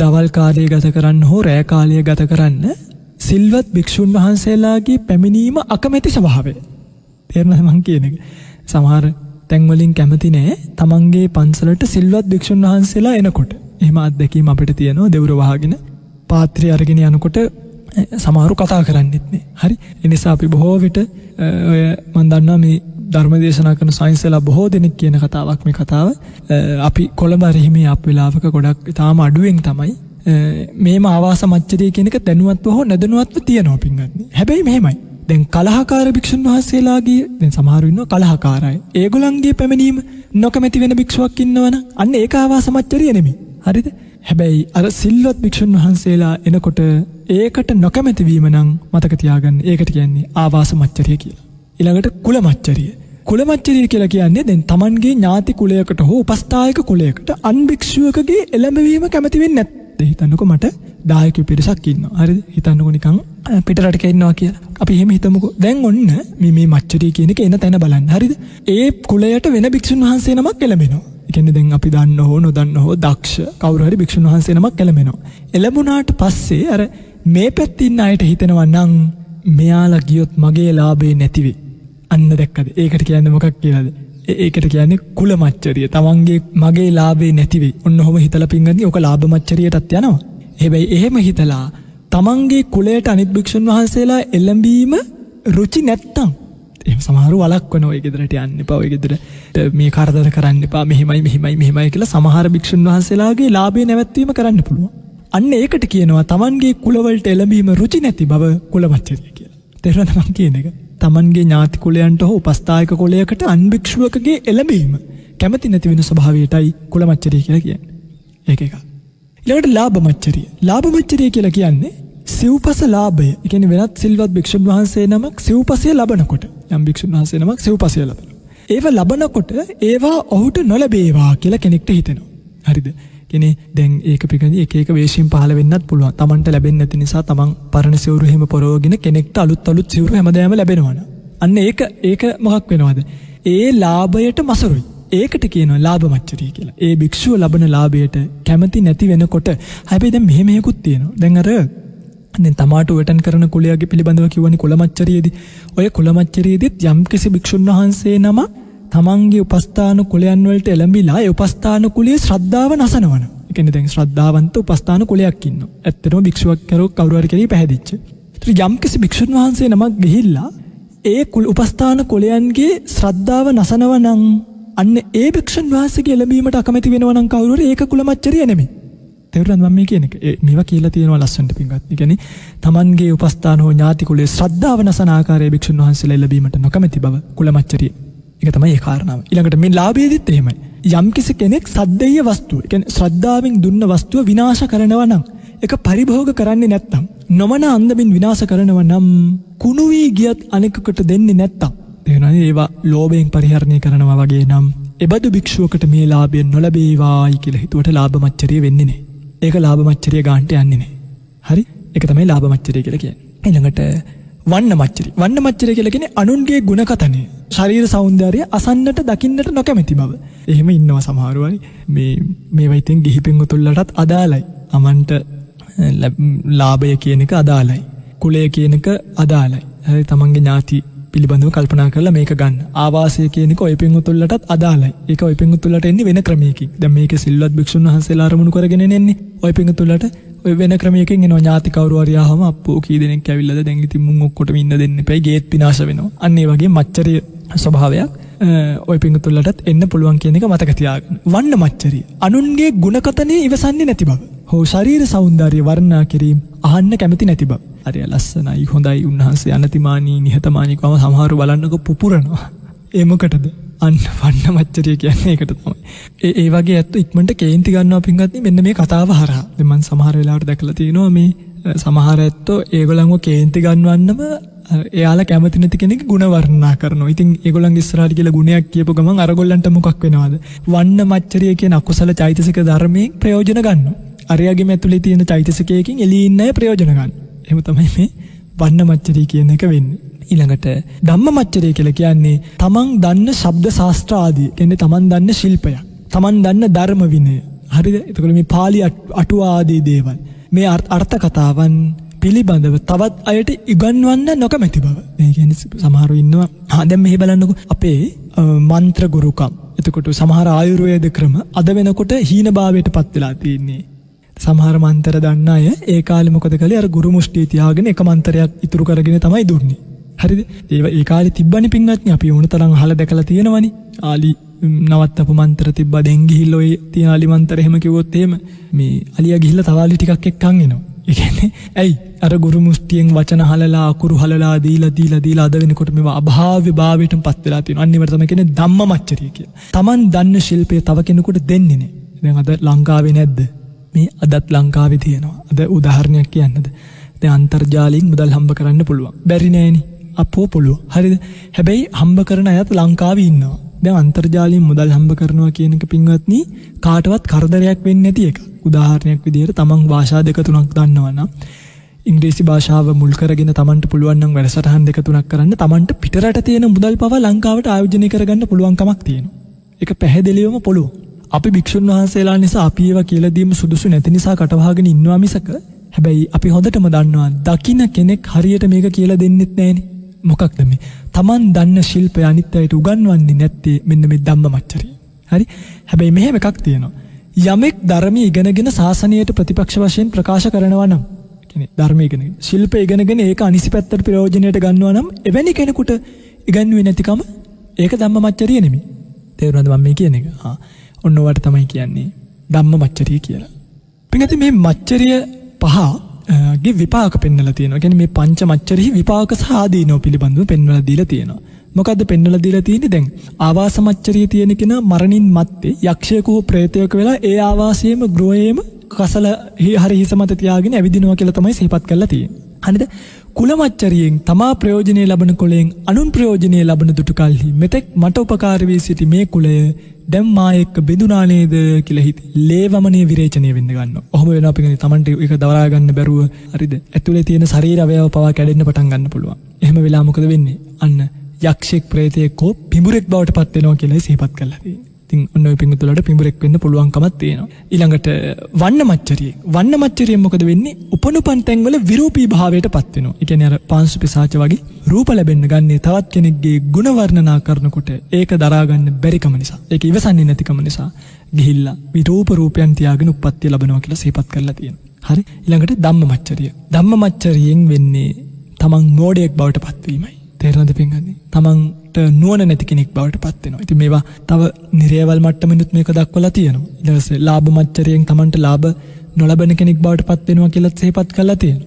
දවල් කාලය ගත කරන්න හෝ රෑ කාලය ගත කරන්න සිල්වත් භික්ෂූන් වහන්සේලාගේ පැමිණීම අකමැති ස්වභාවය. තේරෙනවද මං කියන එක? සමහර තැන් වලින් කැමති නෑ තමන්ගේ පන්සලට සිල්වත් භික්ෂූන් වහන්සේලා එනකොට. එහෙම අත්දැකීම අපිට තියෙනවා දෙවුර වහගෙන පාත්‍රය අරගෙන යනකොට සමහරු කතා කරන්නෙත් නෑ. හරි. ඒ නිසා අපි බොහෝ විට ඔය මන් දන්නවා මේ ධර්ම දේශනා කරන සයින්සලා බොහෝ දෙනෙක් කියන කතාවක් මේ කතාව. අපි කොළඹ රහිමේ අප වෙලාවක ගොඩක් ඉතාලම අඩුවෙන් තමයි මේම ආවාස මච්චරය කෙනෙක දැනුවත්ව හෝ නැදනුවත්ව තියනවා පින්වත්නි. හැබැයි මෙහෙමයි. දැන් කලහකාර භික්ෂුන් වහන්සේලාගේ දැන් සමහර ඉන්නවා කලහකාරයි. ඒගොල්ලන්ගේ පැමිණීම නොකමැති වෙන භික්ෂුවක් ඉන්නවනම් අන්න ඒක ආවාස මච්චරිය නෙමෙයි. හරිද? හැබැයි අර සිල්වත් භික්ෂුන් වහන්සේලා එනකොට ඒකට නොකමැති වීම නම් මතක තියාගන්න. ඒකට කියන්නේ ආවාස මච්චරිය කියලා. ඊළඟට කුල මච්චරිය. කුලමච්චරිය කියලා කියන්නේ දැන් තමන්ගේ ඥාති කුලයකට හෝ උපස්ථායක කුලයකට අන්භික්ෂුවකගේ එළඹවීම කැමති වෙන්නේ නැත් ඇත්ත හිතන්නක මට දායක පිරිසක් ඉන්න හරි හිතන්නක නිකං පිටරටක ඉන්නවා කිය අපි එහෙම හිතමුක දැන් ඔන්න මේ මච්චරිය කියනක එන තැන බලන්න හරිද ඒ කුලයට වෙන භික්ෂන් වහන්සේ නමක් එලබෙනවා එකන දෙන් අපි දන්න හෝ නොදන්න හෝ දක්ෂ කවරුහරි භික්ෂන් වහන්සේ නමක් එලමෙනවා එලබුණාට පස්සේ අර මේ පැත්තින්න අයට හිතෙනවන්නං මෙයාලා ගියොත් මගේ ලාබේ නැතිවේ අන්න දැක්කද ඒකට කියන්න මොකක් කියලද ඒකට කියන්නේ කුල මච්චරිය තමන්ගේ මගේ ලාබේ නැතිවේ ඔන්න හොම හිතල පින්ගදී ඕක ලාභ මච්චරියටත් යනවා. හැබැයි එහෙම හිතලා තමන්ගේ කුලයට අනිත් භික්ෂන් වහන්සේලා එල්ලඹීම රුචි නැත්තං. එම සමහර වලක් වන ගෙදරට යන්න පව ගෙදර මේ කරදර කරන්න පා මෙහෙමයි මෙහිමයි මෙහෙමයි කියලා සමහර භික්ෂන් වහන්සේලාගේ ලාබේ නැවැත්වීම කරන්න පුළුව. අන්න ඒකට කියනවා තමන්ගේ කුලවලට එළඹීම රුචි නැති බව කුල මච්චරිය කියලා. තෙරනමන් කියන එක. තමන්ගේ ඥාති කුලයන්ට හෝ උපස්ථායක කුලයකට අන්භික්ෂුවකගේ එළඹීම කැමති නැති වෙන ස්වභාවයටයි කුල මච්චරිය කියලා කියන්නේ. ඒක එකක්. ඊළඟට ලාභ මච්චරිය. ලාභ මච්චරිය කියලා කියන්නේ සිව්පස ලාභය. ඒ කියන්නේ වෙනත් සිල්වත් භික්ෂුන් වහන්සේ නමක් සිව්පසය ලබනකොට යම් භික්ෂුන් වහන්සේ නමක් සිව්පසය ලබනවා. ඒව ලබනකොට ඒවා ඔහුට නොලැබේවා කියලා කෙනෙක්ට හිතෙනවා. හරිද? කෙනෙ දැන් ඒක පිකඳ ඒක වේශයෙන් පහල වෙන්නත් පුළුවන් තමන්ට ලැබෙන් ඇති නිසා තමන් පරණ සිවරුහෙම පොරෝගෙන කෙනෙක්ට අලුත් අලුත් සිවරු හැමදෑම ලැබෙනවන. අන්න ඒක ඒක මොහක් වෙනවාද. ඒ ලාභයට මසරුයි. ඒකට කියන ලාබ මච්චරී කියලා ඒ භික්ෂුව ලබන ලාබයට කැමති නැති වෙනකොට හැබේ දැ මෙහෙමයකුත් තියෙන දැඟර තමාට වැටන් කරන කොලයාගේ පිළිබඳව කිවනි කොළමච්චරයේද ඔය කොළමච්චරයේදත් යම් කිසි භික්ෂන් වහන්සේ නමක් තමන්ගේ උපස්ථාන කුලයන් වලට එළඹිලා ඒ උපස්ථාන කුලයේ ශ්‍රද්ධාව නසනවන. ඒ කියන්නේ දැන් ශ්‍රද්ධාවන්ත උපස්ථාන කුලයක් ඉන්නවා. ඇත්තටම භික්ෂුවක් කරොක් කවුරු හරි කෙනෙක් පැහැදිච්ච. ඒත් යම්කිසි භික්ෂුන් වහන්සේ නමක් ගිහිල්ලා ඒ කුල උපස්ථාන කුලයන්ගේ ශ්‍රද්ධාව නසනව නම් අන්න ඒ භික්ෂුන් වහන්සේගේ එළඹීමට අකමැති වෙනවා නම් කවුරු හරි ඒක කුලමච්චරිය නෙමෙයි. තෙවරන් මම මේ කියන එක මේවා කියලා තියෙනවා ලස්සනට පින්වත්. ඒ කියන්නේ Tamanගේ උපස්ථාන හෝ ඥාති කුලයේ ශ්‍රද්ධාව නසන ආකාරයේ භික්ෂුන් වහන්සේලා ලැබීමට නොකමැති බව කුලමච්චරිය. එක තමයි ඒ කාරණාව ඉළඟට මේ ලාබේදිත් එහෙමයි යම්කිසි කෙනෙක් සද්ධය වස්තුව එකැන ශ්‍රද්ධාවෙන් දුන්න වස්තුව විනාශ කරනව නම් එක පරිභෝග කරන්නේ නැත්තම් නොමන අන්දමින් විනාශ කරනව නම් කුණුවී ගියත් අනෙකකට දෙන්නේ නැත්තම් දෙන ඒවා ලෝබයෙන් පරිහරණය කරනවා වගේ නම් එබදු භික්ෂුවකට මේ ලාබයෙන් නොලබේවායි කියල හිතුවට ලාභමච්චරිය වෙන්නේනේ ඒක ලාභමච්චරිය ගාන්ට යන්නේනේ හරි එක තමයි ලාභමච්චරය කියල කියෙන් එළඟට වන්න මච්චරි වන්න මච්චරය කියලගෙන අනුන්ගේ ගුණ කතනේ ශරීර සෞන්දර්ය අසන්නට දකින්නට නොකැමැති බව. එහෙම ඉන්නවා සමහරුවනි මේ මේ වයිතෙන් ගිහිපෙන් උතුල්ලටත් අදාලයි. අමන්ට ලාභය කියන එක අදාලයි. කුලය කියනක අදාලයි. ඇ තමන්ගේ ඥාති පිළිබඳව කල්පනා කරලා මේක ගන්න ආවාසය කියනෙක ඔය පිංහුතුල්ලටත් අදාලයි එක ඔය පිංහුතුල්ලට එන්නේ වෙන ක්‍රමයකි ද මේක සිල්ලත් භික්ෂන් වහන්සේලාරමුණු කරගෙන එන්නේ ඔය පිංහතුල්ලට ඔය වෙන ක්‍රමයකින් එන ඥාති කවරුවරයාහම අපෝ කීදෙනෙක් ඇවිල්ලද දැන් ඉතින් මුන් ඔක්කොටම ඉන්න දෙන්න එපයි ගේත් විනාශ වෙනවා අන්න ඒ වගේ මච්චරය ස්වභාවයක් ඔය පිඟතුල්ලටත් එන්න පුළුවන් කියනෙක මතකතියාගෙන වන්න මච්චරී අනුන්ගේ ගුණකතනය ඉවසන්නේ නැති බව හෝ ශරීර සෞන්දර්ය වර්ණා කිරීම් අහන්න කැමති නැති බව අරය ලස්සනයි හොඳයි උන්හන්සේ අනතිමානී නිහතමානිකවම සමහරු බලන්නක පුපුරනවා එමකටද අන්න වන්න මච්චරය කියන්නේ එකට තමයි ඒ වගේ ඇත්තු ඉක්මට කේන්ති ගන්නවා පින්ගත්ති මෙන්න මේ කතාව හර දෙමන් සමහරවෙලාට දැකල තියෙනවා මේ සමහර ඇත්තෝ ඒගොලංව කේන්ති ගන්වන්නම එයාලා කැමති නැති කෙනෙක් ගුණ වර්ණනා කරනවා. ඉතින් ඒගොල්ලන් ඉස්සරහට කියලා ගුණයක් කියපු ගමන් අරගොල්ලන්ට මොකක් වෙනවද? වන්න මච්චරිය කියන අකුසල චෛතසික ධර්මයෙන් ප්‍රයෝජන ගන්නවා. අරයාගේම ඇතුලේ තියෙන චෛතසිකයකින් එළියේ ඉන්න අය ප්‍රයෝජන ගන්න. එහෙම තමයි මේ වන්න මච්චරිය කියන එක වෙන්නේ. ඊළඟට ධම්ම මච්චරය කියලා කියන්නේ තමන් දන්න ශබ්ද ශාස්ත්‍ර ආදී කියන්නේ තමන් දන්න ශිල්පයක්. තමන් දන්න ධර්ම විනය. හරිද? එතකොට මේ pāli අටුව ආදී දේවල්. මේ අර්ථ කතාවන් පිළිබඳව තවත් අයට ඉගන්වන්න නොකමැති බව ඒගැන සමහරු ඉන්නවා හදැම් මෙහි බලන්නකු අපේ මන්ත්‍ර ගුරුකම් එතකොට සමහර ආයුරුවේද ක්‍රම අද වෙනකොට හීන භාවයට පත්වෙලා තියන්නේ. සමහර මන්තර දන්න අය ඒ කාලමොකද කළ අර ගුරු මුෂ්ටිතියාගෙන එක මන්තරයක් ඉතුරු කරගෙන තමයි දුන්නේ. හරිද ඒව ඒකාල තිබ්බනි පින්වත්න අපි ඕන තරම් හල දැකලා තියෙනවනි ආලි නවත්තපු මන්තර තිබ්බා දැන් ගිහිල්ලා ඔය තියෙන අලි මන්තර එහෙම කිව්වොත් එහෙම මේ අලියා ගිහිල්ලා තව අලි ටිකක් එක්කන් එනවා. ඒ කියන්නේ ඇයි අර ගුරු මුස්තියෙන් වචන හලලා අකුරු හලලා දීලා දීලා දීලා අද වෙනකොට මේවා අභාව්‍ය භාවයටම පත් වෙලා තියෙනවා. අන්න ඒවට තමයි කියන්නේ ධම්ම මච්චරිය කියලා. Taman දන්න ශිල්පය තව කෙනෙකුට දෙන්නේ නැහැ. දැන් අද ලංකාවේ නැද්ද? මේ අදත් ලංකාවේ තියෙනවා. අද උදාහරණයක් කියන්නද? දැන් අන්තර්ජාලයෙන් මුදල් හම්බ කරන්න පුළුවන්. බැරි නෑනේ. අපෝ පොළුව හරිද හැබැයි හම්බ කරන අයත් ලංකාව ඉන්නවා දැ අන්තර්ජාලින් මුදල් හම්බ කරනවා කියනක පින්වත්න කාටවත් කරදරයක් වෙන්න ඇති එක උදාහරණයක් විදියට තමන් භාෂා දෙක තුනක් දන්නවන්න ඉංග්‍රේසි භාෂාව මුල්කරගෙන තමන්ට පුළුවන්න්න වැඩසටහන් දෙක තුනක් කරන්න තමන්ට පිටරට තියෙන මුදල් පව ලංකාවට ආයෝජනය කරගන්න පුළුවන්කමක් තියෙන එක පැහැදිලියවම පොළුව අපි භික්ෂන් වහන්සේලා නිසා අපිව කියලදීම සුදුසු නැති නිසා කටවාගෙන ඉන්නවා මිසක හැබැයි අපි හොඳටම දන්නවා දකින කෙනෙක් හරියට මේක කියලා දෙන්නෙත් නෑනේ මොකක්ද මේ තමන් දන්න ශිල්පය අනිත් අයට උගන්වන්නේ නැත්තේ මෙන්න මේ ධම්ම මච්චරී. හරි? හැබැයි මෙහෙම එකක් තියෙනවා. යමෙක් ධර්ම ඉගෙනගෙන සාසනීයට ප්‍රතිපක්ෂ වශයෙන් ප්‍රකාශ කරනවා නම් කියන්නේ ධර්ම ඉගෙනගෙන ශිල්ප ඉගෙනගෙන ඒක අනිසි පැත්තට ප්‍රයෝජනයට ගන්නවා නම් එවැනි කෙනෙකුට ඉගන්වුවේ නැතිකම ඒක ධම්ම මච්චරිය නෙමෙයි. තේරුණාද මම මේ කියන එක? ආ. ඔන්න ඔයාලට තමයි කියන්නේ ධම්ම මච්චරිය කියලා. පින්ගති මේ මච්චරිය පහ ගේ විපාක පෙන්නලා තියෙනවා. කියන්නේ මේ පංච මච්චරෙහි විපාක සාදීනෝ පිළිබඳව පෙන්වලා දීලා තියෙනවා. මොකද්ද පෙන්වලා දීලා තියෙන්නේ දැන් ආවාස මච්චරිය තියෙන කෙනා මරණින් මත්තේ යක්ෂයෙකු හෝ ප්‍රේතයෙකු වෙලා ඒ ආවාසයේම ගෘහයේම කසල හරි හිස මත තියාගෙන ඇවිදිනවා කියලා තමයි සිහිපත් කරලා තියෙන්නේ. හරිද? කුල මච්චරියෙන් තමා ප්‍රයෝජනෙ ලබන කුලයෙන් අනුන් ප්‍රයෝජනෙ ලබන දුටු කල්හි මෙතෙක් මට උපකාර වී සිටි මේ කුලය දැම් මායෙක්ක බිඳුනා නේද කියලා හිතේ ලේවමනේ විරේචනය වෙන්න ගන්න. ඔහොම වෙන අපි තමන්ට එක දවලා ගන්න බැරුව හරිද ඇතුලේ තියෙන ශරීර අවයව පවා කැඩෙන්න පටන් ගන්න පුළුවන්. එහෙම වෙලා මොකද වෙන්නේ? අන්න යක්ෂෙක් ප්‍රේතයෙක් හෝ පිඹුරෙක් බවට පත් වෙනවා කියලා සිහිපත් කරලා තියෙනවා. තින් ඔන්න පිංගතුලට පිඹුරෙක් වෙන්න පුළුවන්කමක් තියෙනවා. ඊළඟට වන්න මච්චරිය. වන්න මච්චරිය මොකද වෙන්නේ? උපනුපන් තැන්වල විරූපී භාවයට පත් වෙනවා. ඒ කියන්නේ අර පාංශු පිසාච වගේ රූප ලැබෙන්න ගන්නේ තවත් කෙනෙක්ගේ ಗುಣ වර්ණනා කරනකොට ඒක දරා ගන්න බැරිකම නිසා. ඒක ඉවසන්නේ නැතිකම නිසා ගිහිල්ලා විරූප රූපයන් තියාගෙන උප්පත්ති ලැබනවා කියලා සිහිපත් කරලා තියෙනවා. හරි. ඊළඟට ධම්ම මච්චරිය. ධම්ම මච්චරියෙන් වෙන්නේ තමන් මෝඩයෙක් බවට පත්වීමයි. තේරෙනවද පින්වත්නි? තමන් ට නුවන නැති කෙනෙක් බවට පත්වෙනවා ඇති මේවා තව නිරේවල් මට්ටමනුත් මේක දක්වලා තියෙනවා දස ලාබ මච්චරයෙන් තමන්ට ලාබ නොලබන කෙනෙක් බවට පත්වෙනවා කියලත් සේපත් කලා තියෙන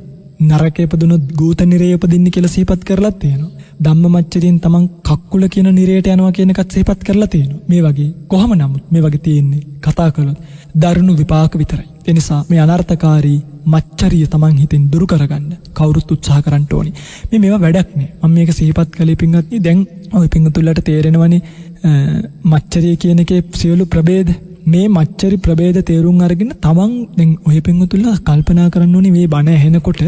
නරකයපදනුත් ගූත නිරේපදින්න කියල සේපත් කරලා තියෙනවා ධම්ම මච්චරින් තමන් කක්කුල කියන නිරයට යනවා කියනකත් සේපත් කරලා තියෙන මේ වගේ කොහම නමුත් මේ වගේ තියෙන්නේ කතා කළොත් දරුණු විපාක විතරයි. එනිසා මේ අනර්ථකාරී මච්චරිය තමන් හිතෙන් දුරු කරගන්න කවුරුත් උත්සාහ කරන්න ඕනි. මේ මේවා වැඩක් නෑ. මම මේක සිහිපත් කළේ පින්වත්නි. දැන් ওই පින්තුලට තේරෙනවනේ මච්චරිය කියන එකේ සියලු ප්‍රභේද මේ මච්චරි ප්‍රබේද තේරුම් අරගෙන තමන් දැන් ඔය පෙන්වතුලා කල්පනා කරන්න ඕනේ මේ බණ ඇහෙනකොට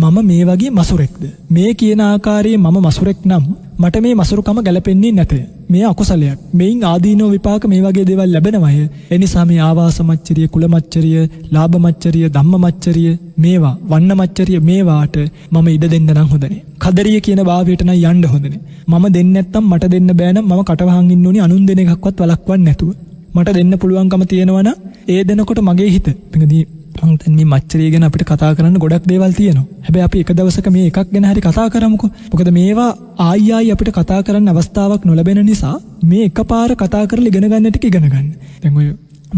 මම මේ වගේ මසුරෙක්ද මේ කියන ආකාරයේ මම මසුරෙක් නම් මට මේ මසුරුකම ගැලපෙන්නේ නැත මේ අකුසලයක් මේන් ආදීනෝ විපාක මේ වගේ දේවල් ලැබෙනවය එනිසා මේ ආවාස මච්චරිය කුල මච්චරිය ලාභ මච්චරිය ධම්ම මච්චරිය මේවා වන්න මච්චරිය මේවාට මම ඉඩ දෙන්න නම් හොඳනේ කදරිය කියන භාවයට නම් යන්න හොඳනේ මම දෙන්නේ නැත්තම් මට දෙන්න බෑ නම් මම කටවහන් ඉන්න ඕනි අනුන් දෙන එකක්වත් වළක්වන්නේ නැතුව මට දෙන්න පුළුවන්කම තියෙනවන ඒ දෙනකොට මගේ හිත පිඟදී පන්තන්නේ මච්චරේ ගැන අපිට කතා කරන්න ගොඩක් දේවල් තියෙනවා හැබැයි අපි එක දවසක මේ එකක් ගැන හරි කතා කරමුකෝ මොකද මේවා ආයිආයි අපිට කතා කරන්න අවස්ථාවක් නොලැබෙන නිසා මේ එකපාර කතා කරලා ඉගෙන ගන්න ටික ඉගෙන ගන්න දැන් ඔය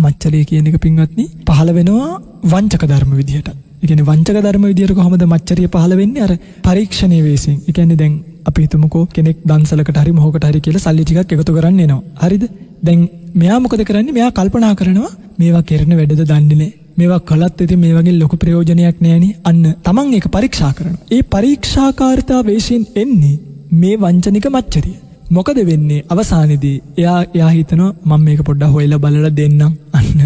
මච්චරේ කියන එක පින්වත්නි පහළ වෙනවා වංචක ධර්ම විදිහට ඉගෙන වංචක ධර්ම විදිහට කොහොමද මච්චරිය පහළ වෙන්නේ අර පරීක්ෂණයේ වෙසින් ඒ කියන්නේ දැන් අපි හිතමුකෝ කෙනෙක් දන්සලකට හරි මොහොකට හරි කියලා සල්ලි ටිකක් එකතු කරන්න එනවා හරිද දැන් මෙයා මොකද කරන්නේ? මෙයා කල්පනා කරනවා මේවා කරන වැඩද දන්නේ මේවා කළත් ඉතින් මේ වගේ ලොකු ප්‍රයෝජනයක් නෑනේ. අන්න තමන් ඒක පරීක්ෂා කරනවා. ඒ පරීක්ෂාකාරිතා වේශයෙන් එන්නේ මේ වංචනික මච්චරිය. මොකද වෙන්නේ අවසානයේදී එයා එයා හිතනවා මම මේක පොඩ්ඩක් හොයලා බලලා දෙන්නම්. අන්න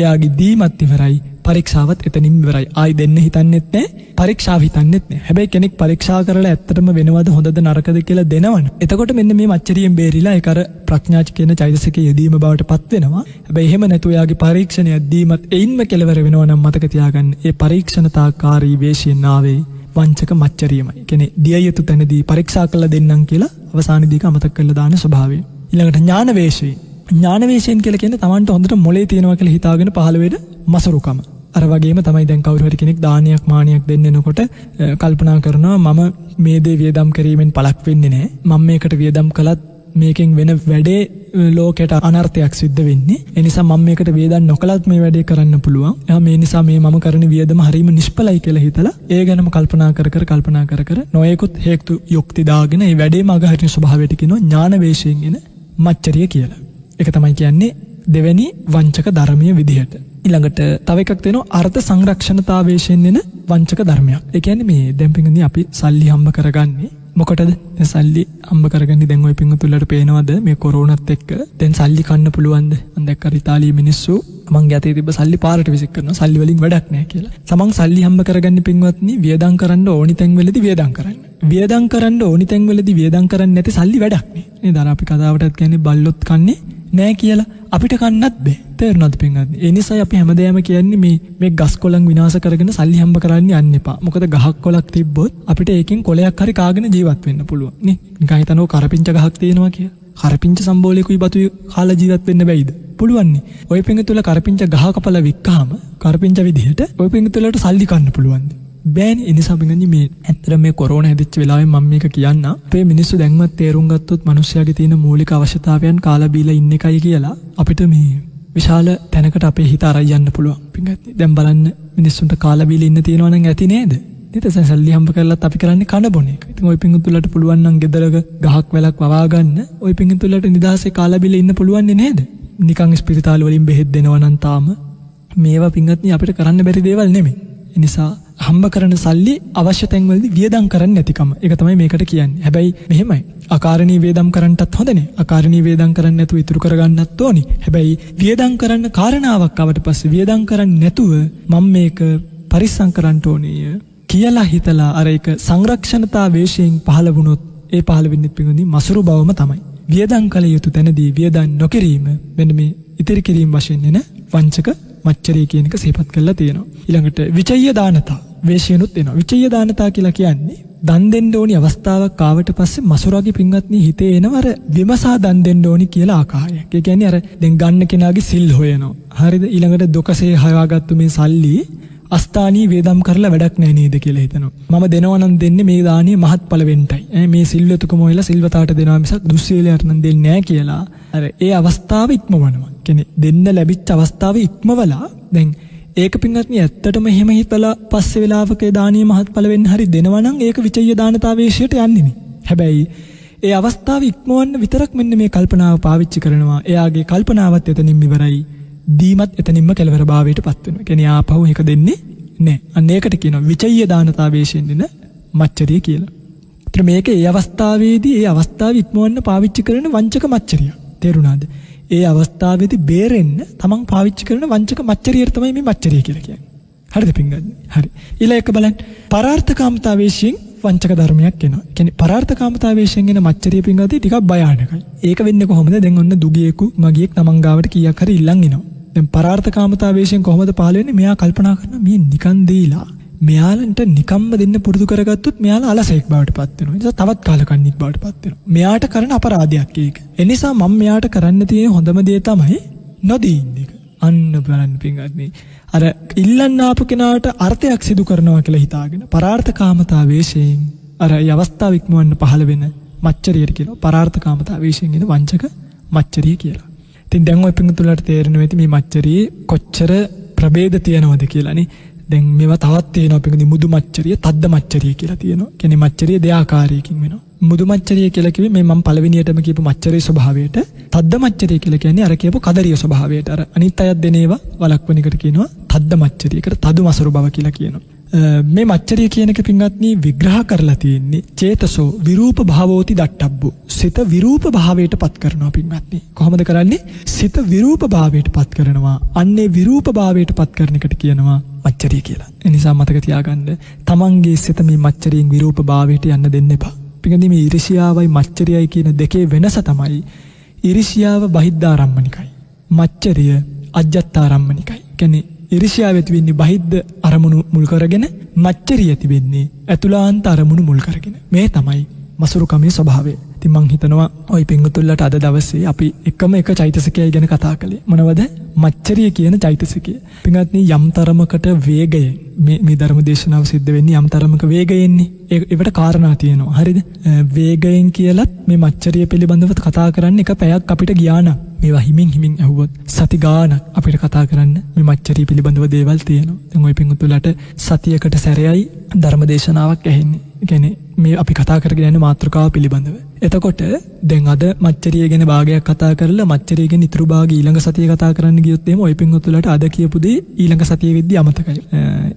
එයාගේ දීමත් ඉවරයි. පරීක්ෂාවත් එතනින් වරයි ආයි දෙන්න හිතන්නෙත් නෑ පරීක්ෂාව හිතන්නෙත් නෑ හැබැයි කෙනෙක් පරීක්ෂා කරලා ඇත්තටම වෙනවද හොඳද නරකද කියලා දෙනවන එතකොට මෙන්න මේ මච්චරියෙන් බේරිලා එකර ප්‍රඥාච කියන චෛතසක යෙදීම බවට පත්වෙනවා හැබැයි එහෙම නැතුවයාගේ පරීක්ෂණ ඇද්දීමත් එයින්ම කෙලවර වෙනවනම් මතක තියාගන්න ඒ පරීක්ෂණතාකාරී වේශයෙන් ආවේ වංචක මච්චරියමයි කෙනෙ දිය යුතු තැනදී පරීක්ෂා කළ දෙන්නම් කියලා අවසානිදීක අමතක් කළ දාන ස්වභාවේ. ඉළඟට ඥානවේශයෙන් ඥානවේශයෙන් කියලා කියන්නේ Tamanට හොඳට මොලේ තියෙනවා කියලා හිතාගෙන පහළ වෙන මසරුකම. අර වගේම තමයි දැන් කවුරු හරි කෙනෙක් දානයක් මානයක් දෙන්න එනකොට කල්පනා කරනවා මම මේ දේ වියදම් කිරීමෙන් පළක් වෙන්නේ නැහැ. මම මේකට වියදම් කළත් මේකෙන් වෙන වැඩේ ලෝකෙට අනර්ථයක් සිද්ධ වෙන්නේ. එනිසා මම මේකට වේදන් නොකලත් මේ වැඩේ කරන්න පුළුවන්. එහම මේ නිසා මේ මම කරන වියදම හරීම නිෂ්ඵලයි කියලා හිතලා ඒ ගැනම කල්පනා කර කර කල්පනා කර කර නොයෙකුත් හේතු යුක්ති දාගෙන මේ වැඩේ මග හරින ස්වභාවයට කියනවා ඥානවේශයෙන් එන මච්චරිය කියලා. එක තමයි කියන්නේ දෙවැනි වංචක ධර්මය විදිහට. ඉළඟට තව එකක් වෙන අර්ථ සංරක්ෂණතාවේශයෙන් එෙන වංචක ධර්මයක් එකැන මේ දැම්පිඟද අපි සල්ලි හම්බ කරගන්නේ මොකටද සල්ලි අම්බකරගන්න දැන්වයි පිංහ තුලට පේනවද මේ කොරුණත් එක්ක දැන් සල්ලි කන්න පුළුවන්ද අදැක්ක රිතාලී මිනිස්සු මං ඇතේ තිබ සල්ලි පාට විසික් කරන සල්ලිවලින් වැඩක්නෑ කියලා සමන් සල්ලි හම්බ කරගන්න පින්වත්නි වියදං කරන්න ඕනි තැන්වලද වියදං කරන්න වියදං කරන්න ඕනි තැන්වලද වියදං කරන්න නැති සල්ලි වැඩක්නේ දරාපි කතාවටත් කියන්නේ බල්ලොත් කන්නේ නෑ කියලා අපිට කන්නත් බෑ තේරනත් පෙන්ගන්න එනිසා අපි හැමදෑම කියන්නේ මේ මේ ගස් කොලන් විනාස කරගෙන සල්ලි හම්බ කරන්න යන්න එපා මොකද ගහක් කොලක් තිබ්බොත් අපිට ඒකින් කොලයක් හරි කාගෙන ජීවත් වෙන්න පුළුවන් නේ ගහිතනෝ කරපිංච ගහක් තියෙනවා කිය කරපිංච සම්බෝලයකුයි බතු කාලා ජීවත් වෙන්න බැයිද පුළුවන්නේ ඔය පිඟ තුළ කරපිංච ගහ කපල වික්කාම කරපිංච විදිහට ඔය පිඟ තුළට සල්ලි කන්න පුළුවන්ද බෑන් එනිසා පිඟජි මේ ඇත්තට මේ කොරෝන හැදිච්ච වෙලාවේ මම මේක කියන්න. අපේ මිනිස්සු දැන්වත් තේරුම් ගත්තොත් මිනිස්යාගේ තියෙන මූලික අවශ්‍යතාවයන් කාලා බීලා ඉන්න එකයි කියලා අපිට මේ විශාල තැනකට අපේ හිත අරයි යන්න පුළුවන්. පිඟජි දැන් බලන්න මිනිස්සුන්ට කාලා බීලා ඉන්න තියෙනවා නම් ඇති නේද? නිතර සැසල්ලි හම්බ කරලත් අපි කරන්නේ කන බොන එක. ඉතින් ওই පිඟුතුලට පුළුවන් නම් ගෙදරක ගහක් වැලක් වවා ගන්න. ওই පිඟුතුලට නිදාසේ කාලා බීලා ඉන්න පුළුවන් නේද? නිකන් ස්පිරිතාල වලින් බෙහෙත් දෙනවා නම් තාම මේවා පිංගත්නි අපිට කරන්න බැරි දේවල් නෙමෙයි. එනිසා හම්බ කරන සල්ලි අවශ්‍ය තැන්වලදි වියදම් කරන්න නැතිකම. ඒක තමයි මේකට කියන්නේ. හැබැයි මෙහෙමයි. අකාරණී වේදම් කරන්නටත් හොඳනේ. අකාරණී වේදම් කරන්න නැතුව ඉතුරු කරගන්නත් ඕනි. හැබැයි වියදම් කරන්න කාරණාවක් ආවට පස්සේ වියදම් කරන්නේ නැතුව මම මේක පරිස්සම් කරන්න ඕනේ කියලා හිතලා අර ඒක සංරක්ෂණතා වේශයෙන් පහළ වුණොත් ඒ පහළ වෙන්නේ පිඟුනි මසුරු බවම තමයි. වියදම් කළ යුතු තැනදී වියදම් නොකිරීම මෙන්න මේ ඉතිරි කිරීම වශයෙන් එන වංචක මච්චරය කියන එක සේපත් කරලා තියෙනවා. ඊළඟට විචය දානතා වේශයනුත් එනවා. විචය දානතා කියලා කියන්නේ දන් දෙන්න ඕනි අවස්ථාවක් කාවට පස්සේ මසුරාගේ පින්වත්නි හිතේ එනවර විමසා දන් දෙන්න ඕනි කියලා ආකාරයක්. ඒ කියන්නේ අර දැන් ගන්න කෙනාගේ සිල් හොයනවා. හරිද? ඊළඟට දුකසේ හොයාගත්තු මේ සල්ලි අස්ථානී වේදම් කරලා වැඩක් නෑ නේද කියලා හිතනවා. මම දෙනවා නම් දෙන්නේ මේ දාණය මහත්ඵල වෙන්නයි. මේ සිල්වතුකම ඔයලා සිල්වතාට දෙනවා මිසක් දුස්සීලයට නම් දෙන්නේ නෑ කියලා. අර ඒ අවස්ථාව ඉක්මවනවා. කියන්නේ දෙන්න ලැබිච්ච අවස්ථාව ඉක්මවලා දැන් ඒක පින්වත්නි ඇත්තටම එහෙම හිතලා පස්සේ වෙලාවක දානීය මහත්ඵල වෙන්න හරි දෙනවා නම් ඒක විචය දානතාවේශයට යන්නේ නේ. හැබැයි ඒ අවස්ථාව ඉක්මවන්න විතරක් මෙන්න මේ කල්පනාව පාවිච්චි කරනවා. එයාගේ කල්පනාවත් එතනින් ඉවරයි. දීමත් එතනින්ම කෙලවර භාවයට පත්වෙන කෙන ආපහු එක දෙන්නේ නෑ අන්නේකට කියන විචයිය දානතාවේශයෙන් දෙන මච්චරිය කියලා. ත්‍ර මේක ඒ අවස්ථාවේදී ඒ අවස්ථාව ඉක්මුවන්න පාවිච්චි කරන වංචක මච්චරිය තේරුණාද. ඒ අවස්ථාවේති බේරෙන්න්න තමන් පාවිච්චි කරන වංචක මච්චරියර්තමයි මේ මච්චරිය කියලක. හරිද පිංගන්න හරි ඉල එක බලන් පරාර්ථකාමතාවේශයෙන් වංචක ධර්මයක් කෙන කෙන පරාර්ථකාමතාවේශයෙන්ගෙන මච්චරිය පිංගති ටිකක් බයානකයි ඒක වෙන්න කොහොමද දෙන්න දුගියෙකු මගේෙක් තමන්ගාවට කියක් හර ඉල්ලන්ගෙනවා දැන් පරාර්ථකාමතාවේශයෙන් කොහොමද පහළ වෙන්නේ? මෙයා කල්පනා කරනවා මේ නිකන් දීලා මෙයාලන්ට නිකම්ම දෙන්න පුරුදු කරගත්තොත් මෙයාලා අලසෙක් බවට පත් වෙනවා. ඒ නිසා තවත් කාලකන්ණියෙක් බවට පත් වෙනවා. මෙයාට කරන අපරාධයක් ඒක. ඒ නිසා මම මෙයාට කරන්න තියෙන හොඳම දේ තමයි නොදී ඉන්න එක. අන්න බලන්න පින්වත්නි. අර ඉල්ලන්න ආපු කෙනාට අර්ථයක් සිදු කරනවා කියලා හිතාගෙන පරාර්ථකාමතාවේශයෙන් අර ඒ අවස්ථාව ඉක්මවන්න පහළ වෙන මච්චරියට කියලා පරාර්ථකාමතාවේශයෙන් එන වංචක මච්චරිය කියලා. තින් දැන් ඔය පිඟුතුලට තේරෙනවා ඇති මේ මච්චරියේ කොච්චර ප්‍රභේද තියෙනවද කියලානේ. දැන් මේවා තවත් තියෙනවා පිඟුනි මුදු මච්චරිය, තද්ද මච්චරිය කියලා තියෙනවා. කියන්නේ මච්චරිය දෙආකාරයකින් වෙනවා. මුදු මච්චරිය කියලා කිව්වේ මේ මම පළවෙනියටම කියපු මච්චරේ ස්වභාවයට, තද්ද මච්චරිය කියලා කියන්නේ අර කියපු කදරිය ස්වභාවයට. අර අනිත් අයත් දෙන ඒවා වළක්වන එකට කියනවා තද්ද මච්චරිය. ඒකට තදු මසරු බව කියලා කියනවා. මේ මච්චරිය කියන එක පින්වත්නි විග්‍රහ කරලා තියෙන්නේ චේතසෝ විරූප භාවෝති දට්ටබ්බු සිත විරූප භාවයට පත් කරනවා පින්වත්නි කොහොමද කරන්නේ සිත විරූප භාවයට පත් කරනවා අන්නේ විරූප භාවයට පත් කරන එකට කියනවා මච්චරිය කියලා ඒ නිසා මතක තියාගන්න තමන්ගේ සිත මේ මච්චරියෙන් විරූප භාවයට යන්න දෙන්න එපා පින්වත්නි මේ ඉරිසියාවයි මච්චරියයි කියන දෙකේ වෙනස තමයි ඉරිසියාව බහිද්ධාරම්මනිකයි මච්චරිය අජ්ජත්තාරම්මනිකයි කියන්නේ ඉරිෂයා ඇතිවෙන්නේ බහිද්ද අරමුණු මුල්කරගෙන මච්චරිය ඇතිවෙන්නේ ඇතුලාන්ත අරමුණු මුල්කරගෙන. මේ තමයි මසුරුකමේ ස්වභාවේ. ඉතින් මං හිතනවා ওই පිංගුතුල්ලට අද දවසේ අපි එකම එක චෛතසිකය ගැන කතා කළේ. මොනවද? මච්චරිය කියන චෛතසිකය. පින්වත්නි යම් තරමකට වේගයෙන් මේ මේ ධර්ම දේශනාව සිද්ධ වෙන්නේ යම් තරමක වේගයෙන්නේ. ඒකට කාරණා තියෙනවා. හරිද? වේගයෙන් කියලත් මේ මච්චරිය පිළිබඳව කතා කරන්න එක පැයක් අපිට ගියා නම් මේවා හිමින් හිමින් ඇහුවොත් සති ගානක් අපිට කතා කරන්න මේ මච්චරී පිළිබඳව දේවල් තියෙනවා. දැන් ওই පිංගුතුලට සතියකට සැරයයි ධර්ම දේශනාවක් ඇහෙන්නේ. ඒ කියන්නේ මේ අපි කතා කරගෙන යන මාතෘකාව පිළිබඳව. එතකොට දැන් අද මච්චරිය ගැන භාගයක් කතා කරලා මච්චරිය ගැන ඉතුරු භාගය ඊළඟ සතිය කතා කරන්න ගියොත් එහෙම ওই පින්වත්තුලට අද කියපු දේ ඊළඟ සතිය වෙද්දී අමතකයි.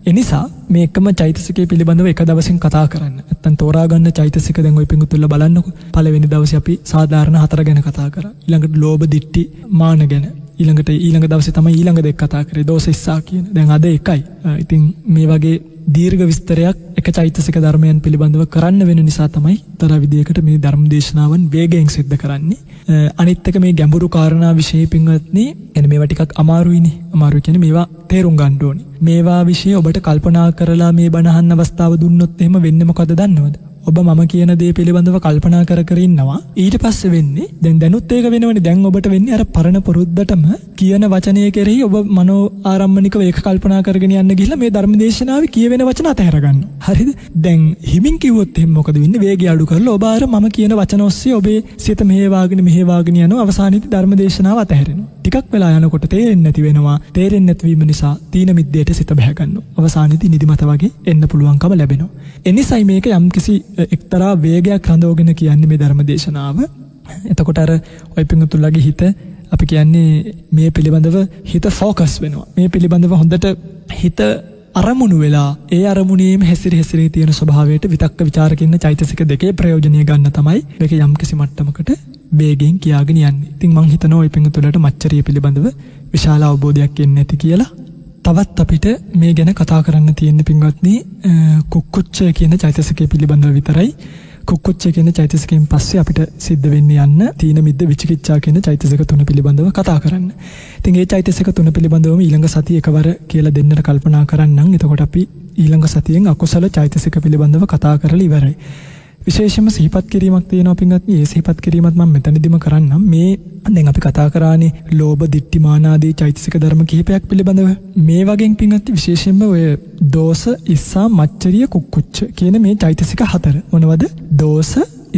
ඒ නිසා මේ එකම චෛතසිකය පිළිබඳව එක දවසින් කතා කරන්න. නැත්තම් තෝරා ගන්න චෛතසික දැන් ওই පින්වත්තුල බලන්නකො. පළවෙනි දවසේ අපි සාධාරණ හතර ගැන කතා කරා. ඊළඟට ලෝභ, ditthi, මාන ගැන. ඊළඟට ඊළඟ දවස තමයි ඊළඟ දෙක් කතා කරේ දෝස ඉස්සා කියන දැන් අද එකයි ඉතින් මේ වගේ දීර්ඝ විස්තරයක් එක චෛතසික ධර්මයන් පිළිබඳව කරන්න වෙන නිසා තමයි තර විදියකට මේ ධර්ම දේශනාවන් වේගයෙන් සිද්ධ කරන්නේ අනිත් එක මේ ගැඹුරු කාරණා විශේෂ පින්වත්නි එන මේවා ටිකක් අමාරුයිනේ අමාරු කියන්නේ මේවා තේරුම් ගන්න ඕනේ මේවා විශේෂ ඔබට කල්පනා කරලා මේ බණහන් අවස්ථාව දුන්නොත් එහෙම වෙන්නේ මොකද දන්නවද ඔබ මම කියන දේ පිළිබඳව කල්පනා කර කර ඉන්නවා. ඊට පස්සේ වෙන්නේ දැන් දැනුත් ඒක වෙනවනේ. දැන් ඔබට වෙන්නේ අර පරණ පුරුද්දටම කියන වචනය කෙරෙහි ඔබ මනෝ ආරම්මණිකව ඒක කල්පනා කරගෙන යන්න ගිහිල්ලා මේ ධර්මදේශනාවේ කියවෙන වචන අතහැර ගන්නවා. හරිද? දැන් හිමින් කිව්වොත් එහෙනම් මොකද වෙන්නේ? වේගය අඩු කරලා ඔබ අර මම කියන වචන ඔස්සේ ඔබේ සිත මෙහෙවාගෙන මෙහෙවාගෙන යනවා. අවසානයේදී ධර්මදේශනාව අතහැරෙනවා. ටිකක් වෙලා යනකොට තේරෙන්නේ නැති වෙනවා. තේරෙන්නේ නැතිවීම නිසා තීන මිද්දයට සිත බැහැ ගන්නවා. අවසානයේදී නිදිමත වගේ එන්න පුළුවන්කම ලැබෙනවා. එනිසයි මේක යම්කිසි එක්තරා වේගයක් හඳෝගෙන කියන්නේ මේ ධර්ම දේශනාව. එතකොට අර ඔය පිංහතුල්ලගේ හිත අපි කියන්නේ මේ පිළිබඳව හිත ෆෝකස් වෙනවා. මේ පිළිබඳව හොඳට හිත අරමුණු වෙලා ඒ අරමුණේම හැසිර හැසිරේ තියෙන ස්වභාවයට විතක්ක ਵਿਚාරකින්න චෛතසික දෙකේ ප්‍රයෝජනය ගන්න තමයි මේක යම්කිසි මට්ටමකට වේගෙන් කියාගෙන යන්නේ. ඉතින් මං හිතනවා ඔය පිංහතුලට මච්චරිය පිළිබඳව විශාල අවබෝධයක් එන්නේ නැති කියලා තවත් අපිට මේ ගැන කතා කරන්න තියෙන්න පින්වත්නි කුක්කුච්චය කියන චෛතසිකය පිළිබඳව විතරයි. කුක්කුච්චය කියන චෛතසිකයෙන් පස්සේ අපිට සිද්ධ වෙන්න යන්න තීන මිද්ද විචිකිච්ඡා කියන චෛතසික තුන පිළිබඳව කතා කරන්න. ඉතින් ඒ චෛතසික තුන පිළිබඳවම ඊළඟ සතිය එකවර කියලා දෙන්නට කල්පනා කරන්නම්. එතකොට අපි ඊළඟ සතියෙන් අකුසල චෛතසික පිළිබඳව කතා කරලා ඉවරයි. විශේෂම සහිපත් කිරීමක් තියෙනවා පින්වත්නි ඒ සහිපත් කිරීමත් මම මෙතනදිම කරන්නම් මේ දැන් අපි කතා කරානේ ලෝභ දිට්ඨි මානාදී චෛතසික ධර්ම කිහිපයක් පිළිබඳව මේ වගේන් පින්වත්නි විශේෂයෙන්ම ඔය දෝෂ ඉස්සා මච්චරිය කුක්කුච්ච කියන මේ චෛතසික හතර මොනවද දෝෂ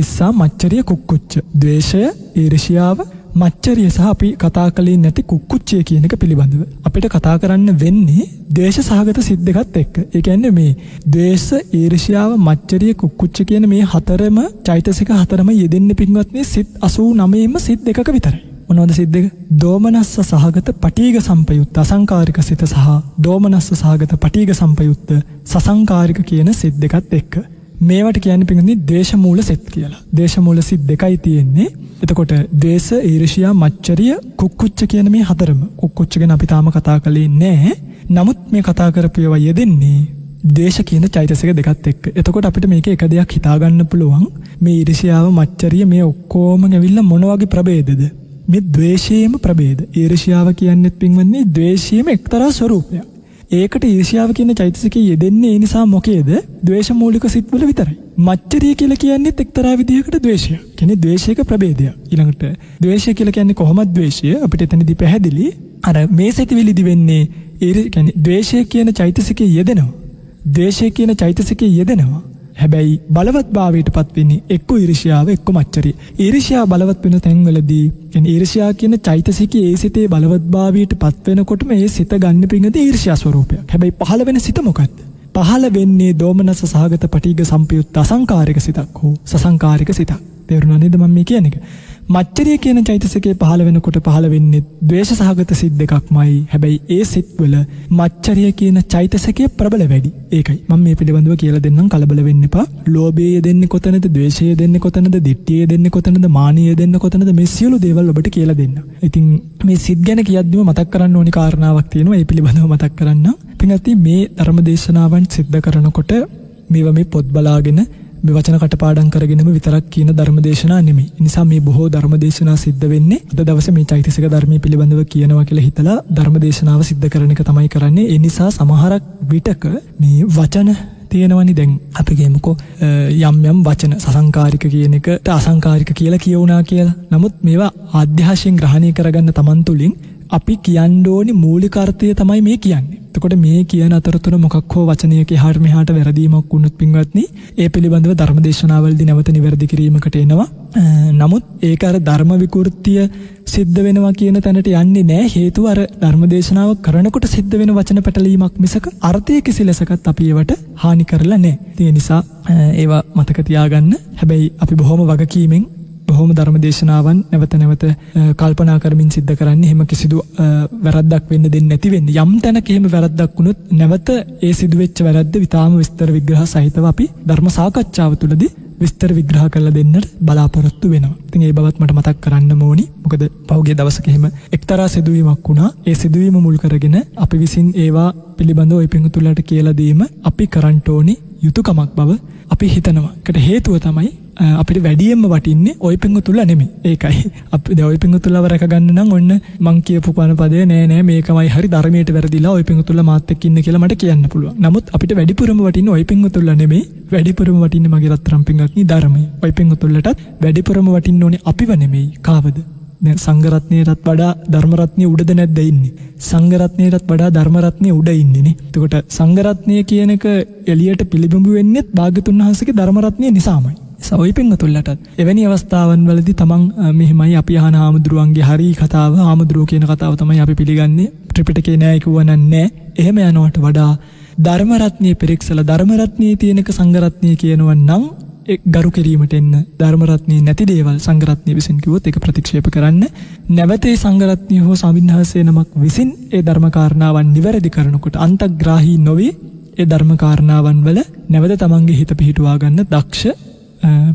ඉස්සා මච්චරිය කුක්කුච්ච ද්වේෂය ඊර්ෂියාව මච්චරිය සහ අපි කතා කලේ නැති කුක්කුච්චය කියන එක පිළිබඳව. අපිට කතා කරන්න වෙන්නේ දේශ සහගත සිද්ධකත් එක්ක. ඒකැන්න මේ දේශ ඊර්ෂියාව මච්චරිය කුක්කුච්ච කියන මේ හතරම චෛතසික හතරම යෙදෙන්න පින්වත්න්නේ සිත් අසූ නමේම සිත් දෙක විතරයි. මොනවද සිද්දක දෝමනස්ස සහගත පටීග සම්පයුත්ත අසංකාරික සිත සහ දෝමනස්ස සහගත පටීග සම්පයුත්ත සසංකාරික කියන සිත් දෙකත් එක්ක. මේවට කියන පිඟඳි දේශමූල සෙත් කියලා. දේශමූල සිත් දෙකයි තියෙන්නේ. එතකොට දේශ, ඊර්ෂියා, මච්චරිය, කුක්කුච්ච කියන මේ හතරම. කුක්කුච්ච ගැන අපි තාම කතා කළේ නැහැ. නමුත් මේ කතා කරපු ඒවා යෙදෙන්නේ දේශ කියන චෛතසික දෙකත් එක්ක. එතකොට අපිට මේක එක දෙයක් හිතාගන්න පුළුවන්. මේ ඊර්ෂියාව මච්චරිය මේ ඔක්කොම ඇවිල්ලා මොන වගේ ප්‍රභේදද? මේ ද්වේෂයේම ප්‍රභේද. ඊර්ෂියාව කියන්නේත් පින්වන්නේ ද්වේෂයේම එක්තරා ස්වરૂපයක්. ඒකට ඊර්ෂ්‍යාව කියන චෛතසිකයේ යෙදෙන්නේ ඒ නිසා මොකේද? ද්වේෂ මූලික සිත්වල විතරයි. මච්චරිය කියලා කියන්නේත් එක්තරා විදිහකට ද්වේෂය. කියන්නේ ද්වේෂයක ප්‍රභේදය. ඊළඟට ද්වේෂය කියලා කියන්නේ කොහොමද ද්වේෂය? අපිට එතනදී පැහැදිලි අර මේ සිතවිලිදි වෙන්නේ ඒ කියන්නේ ද්වේෂය කියන චෛතසිකයේ යෙදෙනවා. ද්වේෂය කියන චෛතසිකයේ යෙදෙනවා. හැබැයි බලවත්භාවයට පත්වෙන්නේ එක්ක ඉරිෂාව එක්ක මච්චරි. ඉරිෂයා බලවත් වෙන තැන්වලදී ඉරිෂයා කියන චෛතසික ඒ සිතේ බලවත්භාවයට පත්වෙනකොටම ඒ සිත ගන්න පිඟද ඉරිෂයා ස්වරූපයක්. හැබැයි පහළ වෙන සිත මොකක්ද? පහළ වෙන්නේ දෝමනස සහගත පටිග සම්පයුත් අසංකාරික සිතක් හෝ සසංකාරික සිතක්. තේරුණා නේද මම මේ කියන්නේ? මච්චරිය කියන චෛතසකේ පහළ වෙනකොට පහළ වෙන්නේ ද්වේෂ සහගත සිත් දෙකක්මයි. හැබැයි ඒ සිත්වල මච්චරිය කියන චෛතසකයේ ප්‍රබල වැඩි. ඒකයි. මම මේ පිළිබඳව කියලා දෙන්නම් කලබල වෙන්න එපා. ලෝභය දෙන්නේ කොතනද, ද්වේෂය දෙන්නේ කොතනද, ditthිය දෙන්නේ කොතනද, මානිය දෙන්නේ කොතනද මේ සියලු දේවල් ඔබට කියලා දෙන්න. ඉතින් මේ සිත් ගැන කියද්දිම මතක් කරන්න ඕනි කාරණාවක් තියෙනවා. ඒ පිළිබඳව මතක් කරන්න. පින්වත්නි මේ ධර්ම දේශනාවන් සිද්ධ කරනකොට මේවා මේ පොත් බලාගෙන මේ වචන කටපාඩම් කරගෙනම විතරක් කියන ධර්මදේශනා නෙමෙයි. නිසා මේ බොහෝ ධර්මදේශනා සිද්ධ වෙන්නේ අද දවසේ මේ චෛතසික ධර්මයේ පිළිබඳව කියනවා කියලා හිතලා ධර්මදේශනාව සිද්ධ කරන එක තමයි කරන්නේ. ඒ නිසා සමහරක් විටක මේ වචන තියෙනවනි දැන් අපිගේමකෝ යම් යම් වචන සසංකාරික කියන එකට අසංකාරික කියලා කියවුනා කියලා. නමුත් මේවා ආධ්‍යාශයෙන් ග්‍රහණය කරගන්න තමන් තුළින් අපි කියන්න ඕනි මූලිකාර්ථය තමයි මේ කියන්නේ. එතකොට මේ කියන අතරතුර මොකක් හෝ වචනයක හාට මෙහාට වැරදීමක් වුණුත් පින්වත්නි ඒ පිළිබඳව ධර්මදේශනාවල්දි නැවත නිවැරදි කිරීමකට එනවා. නමුත් ඒක අර ධර්ම විකෘතිය සිද්ධ වෙනවා කියන තැනට යන්නේ නෑ හේතුව අර ධර්මදේශනාව කරනකොට සිද්ධ වෙන වචන පැටලීමක් මිසක අර්ථය කිසි ලෙසකත් අපි ඒවට හානි කරලා නෑ. ඒ නිසා ඒවා මතක තියාගන්න. හැබැයි අපි බොහොම වගකීමෙන් බොහොම ධර්ම දේශනාවන් නැවත නැවත කල්පනා කරමින් සිද්ධ කරන්න හෙම කිසිදු වැරද්දක් වෙන්න දෙන්න නැතිවෙන්න යම් තැන එහෙම වැරද්දක් වුණොත් නැවත ඒ සිදුවෙච්ච වැරද්ද විතාම විස්තර විග්‍රහ සහිතව අපි ධර්ම සාකච්ඡාව තුළදී විස්තර විග්‍රහ කරලා දෙන්නට බලාපොරොත්තු වෙනවා. ඉතින් ඒ බවත් මට මතක් කරන්න ඕනි. මොකද පහුගිය දවසක එහෙම එක්තරා සිදුවීමක් වුණා. ඒ සිදුවීම මුල් කරගෙන අපි විසින් ඒවා පිළිබඳව ඒ පිංතුලට කියලා දීම අපි කරන්න ඕනි යුතුයකමක් බව අපි හිතනවා. ඒකට හේතුව තමයි අපිට වැඩියෙන්ම වටින්නේ ওই පෙන්වතුලා නෙමෙයි. ඒකයි. අපි දැන් ওই පෙන්වතුලාව රැකගන්න නම් ඔන්න මං කියපු පණපදය නෑ නෑ මේකමයි හරි ධර්මයට වැරදිලා ওই පෙන්වතුලා මාත් එක්ක ඉන්න කියලා මට කියන්න පුළුවන්. නමුත් අපිට වැඩිපුරම වටින්නේ ওই පෙන්වතුලා නෙමෙයි. වැඩිපුරම වටින්නේ මගේ රත්තරන් පින්වත්නි ධර්මය. ওই පෙන්වතුලටත් වැඩිපුරම වටින්න ඕනේ අපිව නෙමෙයි කාවද? දැන් සංගරත්නයටත් වඩා ධර්මරත්නය උඩද නැද්ද ඉන්නේ. සංගරත්නයටත් වඩා ධර්මරත්නය උඩ ඉන්නේනේ. එතකොට සංගරත්නය කියනක එළියට පිළිබිඹු වෙන්නෙත් භාග්‍යතුන් වහන්සේගේ ධර්මරත්නය නිසාමයි. සවයි පෙන්වතුල්ලටත්. එවැනි අවස්ථාවන් වලදි තමන් මෙහෙමයි අපි අහන හාමුදුරුවන්ගේ හරි කතාව හාමුදුරුව කියන කතාව තමයි අපි පිළිගන්නේ ත්‍රිපිටකේ නෑ කිව්වනන්නේ. එහෙම යනවට වඩා ධර්මරත්නයේ පිරික්සලා ධර්මරත්නයේ තියෙනක සංගරත්නය කියනවා නම් ගරු කිරීමට එන්න ධර්මරත්නය නැති දේවල් සංගරත්නය විසින් කිවොත් එක ප්‍රතික්ෂේප කරන්න නැවතේ සංගරත්නය හෝ සමින්හසේ නමක් විසින් ඒ ධර්මකාරණාවන් නිවැරදි කරනකොට අන්තග්‍රාහි නොවේ ඒ ධර්මකාරණාවන් වල නැවත තමන්ගේ හිත පිහිටුවාගන්න දක්ෂ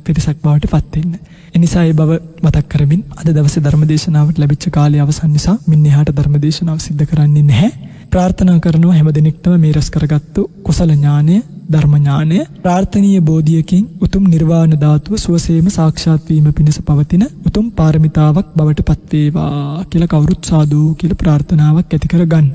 පිරිසක් බවට පත්වෙන්න. එනිසා ඒ බව මතක් කරමින් අද දවස ධර්මදේශනාවට ලැබිච්ච කාලය අවසන් නිසා මින් එහාට ධර්මදේශනාව සිද්ධ කරන්නේ නැහැ. ප්‍රාර්ථනා කරනවා හැම දෙනෙක්ටම මේ රැස් කරගත්තු කුසල ඥානය ධර්මඥානය ප්‍රාර්ථනීය බෝධියකින් උතුම් නිර්වාණ ධාතුව සුවසේම සාක්ෂාත් වීම පිණිස පවතින උතුම් පාරමිතාවක් බවට පත්වේවා කියලා කවුරුත් සාදු කියලා ප්‍රාර්ථනාවක් ඇති කරගන්න.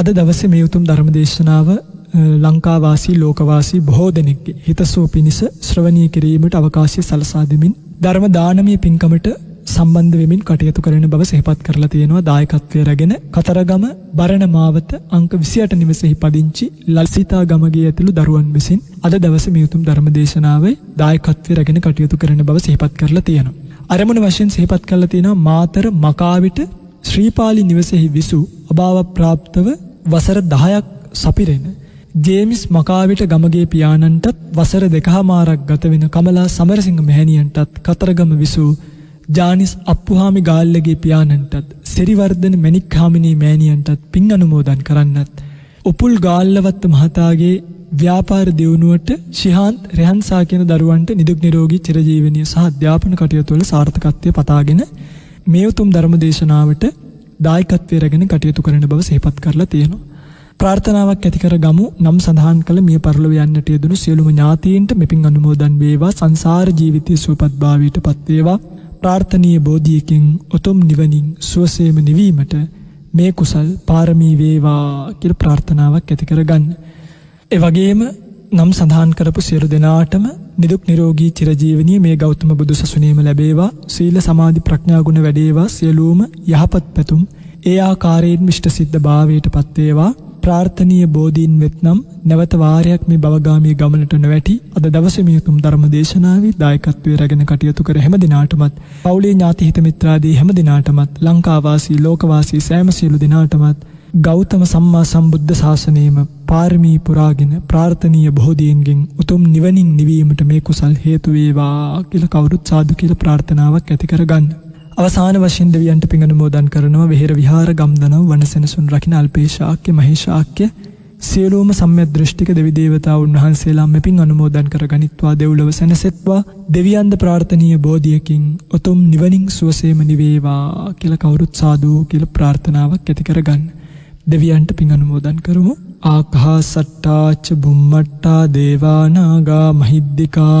අද දවසේ මේ උතුම් ධර්ම දේශනාව ලංකාවාසී ලෝකවාසී බොහෝ දෙනෙක්ගේ හිතසුව පිණිස ශ්‍රවණය කිරීමට අවකාශය සලසා දෙමින් ධර්ම දානමය පින්කමට සම්බන්ධ වෙමින් කටයුතු කරන බව සිහිපත් කරලා තියෙනවා දායකත්වය රැගෙන කතරගම බරණ මාවත අංක 28 නිවසේහි පදිංචි ලල්සිතා ගමගේ ඇතුළු දරුවන් විසින් අද දවසේ මේ උතුම් ධර්ම දේශනාවේ දායකත්වය රැගෙන කටයුතු කරන බව සිහිපත් කරලා තියෙනවා අරමුණ වශයෙන් සිහිපත් කරලා තියෙනවා මාතර මකාවිට ශ්‍රීපාලි නිවසේහි විසු අභාව ප්‍රාප්තව වසර 10ක් සපිරෙන ජේමිස් මකාවිට ගමගේ පියාණන්ටත් වසර දෙකහමාරක් ගත වෙන කමලා සමරසිංහ මෙහැණියන්ටත් කතරගම විසූ ජානිස් අප්පුහාමි ගාල්ලගේ පියාණන්ටත් සිරිවර්ධන මැණික්හාමිනී මෑණියන්ටත් පින් අනුමෝදන් කරන්නත් උපුල් ගාල්ලවත්ත මහතාගේ ව්‍යාපාර දියුණුවට ශිහාන්ත් රැහන්සා කියන දරුවන්ට නිදුක් නිරෝගී චිරජීවනය සහ අධ්‍යාපන කටයුතු වල සාර්ථකත්වය පතාගෙන මේ උතුම් ධර්ම දේශනාවට දායකත්වය රැගෙන කටයුතු කරන බව සිහිපත් කරලා තියෙනවා ප්‍රාර්ථනාවක් ඇති කර ගමු නම් සඳහන් කළ මිය පරලොව යන්නට යෙදුණු සියලුම ඥාතීන්ට මෙපින් අනුමෝදන් වේවා සංසාර ජීවිතයේ සුවපත්භාවයට පත් වේවා ප්‍රාර්ථනීය බෝධියකින් උතුම් නිවනින් සුවසේම නිවීමට මේ කුසල් පාරමී වේවා කියලා ප්‍රාර්ථනාවක් ඇති කරගන්න. ඒ වගේම නම් සඳහන් කරපු සියලු දෙනාටම නිදුක් නිරෝගී චිරජීවනී මේ ගෞතම බුදු සසුනේම ලැබේවා සීල සමාධි ප්‍රඥා ගුණ වැඩේවා සියලුම යහපත් පැතුම් ඒ ආකාරයෙන් මිෂ්ඨ සිද්ධ භාවයට පත් වේවා අප්‍රාර්ථනීය බෝධීන් වෙත්නම් නැවත වාරයක් මේ භවගාමී ගමනට නොවැටි අද දවසේ මේ උතුම් ධර්ම දේශනාවේ දායකත්වයේ රැගෙන කටයුතු කර හැම දිනාටමත් පවුලේ ඥාති හිත මිත්‍රාදී හැම දිනාටමත් ලංකා වාසී ලෝක වාසී සෑම සියලු දිනාටමත් ගෞතම සම්මා සම්බුද්ධ ශාසනයම පාරමී පුරාගෙන ප්‍රාර්ථනීය බෝධීන්ගෙන් උතුම් නිවනින් නිවීමට මේ කුසල් හේතු වේවා කියලා කවුරුත් සාදු කියලා ප්‍රාර්ථනාවක් ඇති කරගන්න අවසාන වශයෙන් දෙවියන්ට පින් අනුමෝදන් කරනවා විහෙර විහාර ගම්දනව වනසෙනසුන් රකින අල්පේශාක්‍ය මහේශාක්‍ය සියලුම සම්මදෘෂ්ටික දෙවිදේවතා උන්වහන්සේලා මෙපින් අනුමෝදන් කරගනිත්වා දෙව්ලොව සැනසෙත්වා දෙවියන්ද ප්‍රාර්ථනීය බෝධියකින් උතුම් නිවනින් සුවසේම නිවේවා කියලා කවුරුත් සාදු කියලා ප්‍රාර්ථනාවක් ඇති කරගන්න. දෙවියන්ට පින් අනුමෝදන් කරමු. ආකහා සට්ටාච බුම්මට්ටා දේවානාගා මහිද්దికා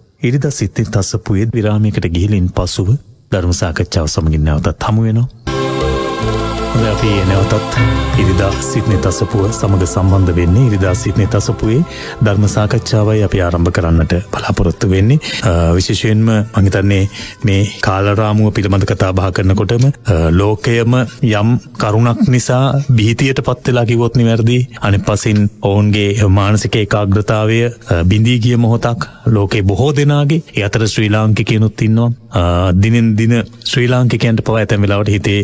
ඉරිද සිත්තේ තස්සපුයේ විරාමයකට ගිහිලින් පසුව ධර්මසාකච්ඡාව සමගින් නැවතත් හමුුවෙනවා. හොඳ අපි නැවතත් ඉරිදා සිත්නය තසපුුව සමඟ සම්බන්ධ වෙන්නේ ඉරිදා සිත්නය තසපුයේ ධර්ම සාකච්ඡාවයි අපි ආරම්භ කරන්නට බලාපොරොත්තු වෙන්නේ විශේෂයෙන්ම මහිතන්නේ මේ කාලරාමුව පිළිබඳ කතා බා කරනකොටම ලෝකයම යම් කරුණක් නිසා බිහිතියට පත්වෙලා කිවොත්නි වැරදි අනි පසින් ඔවුන්ගේ මානසික ඒකාග්‍රතාවය බිඳී ගිය මොහොතක් ලෝකේ බොහෝ දෙනාගේ අතර ශ්‍රී ලාංකිකයනුත් ඉන්නවා දිනෙන් දින ශ්‍රී ලාංකිකයන්ට පව ඇතැ වෙලාවට හිතේ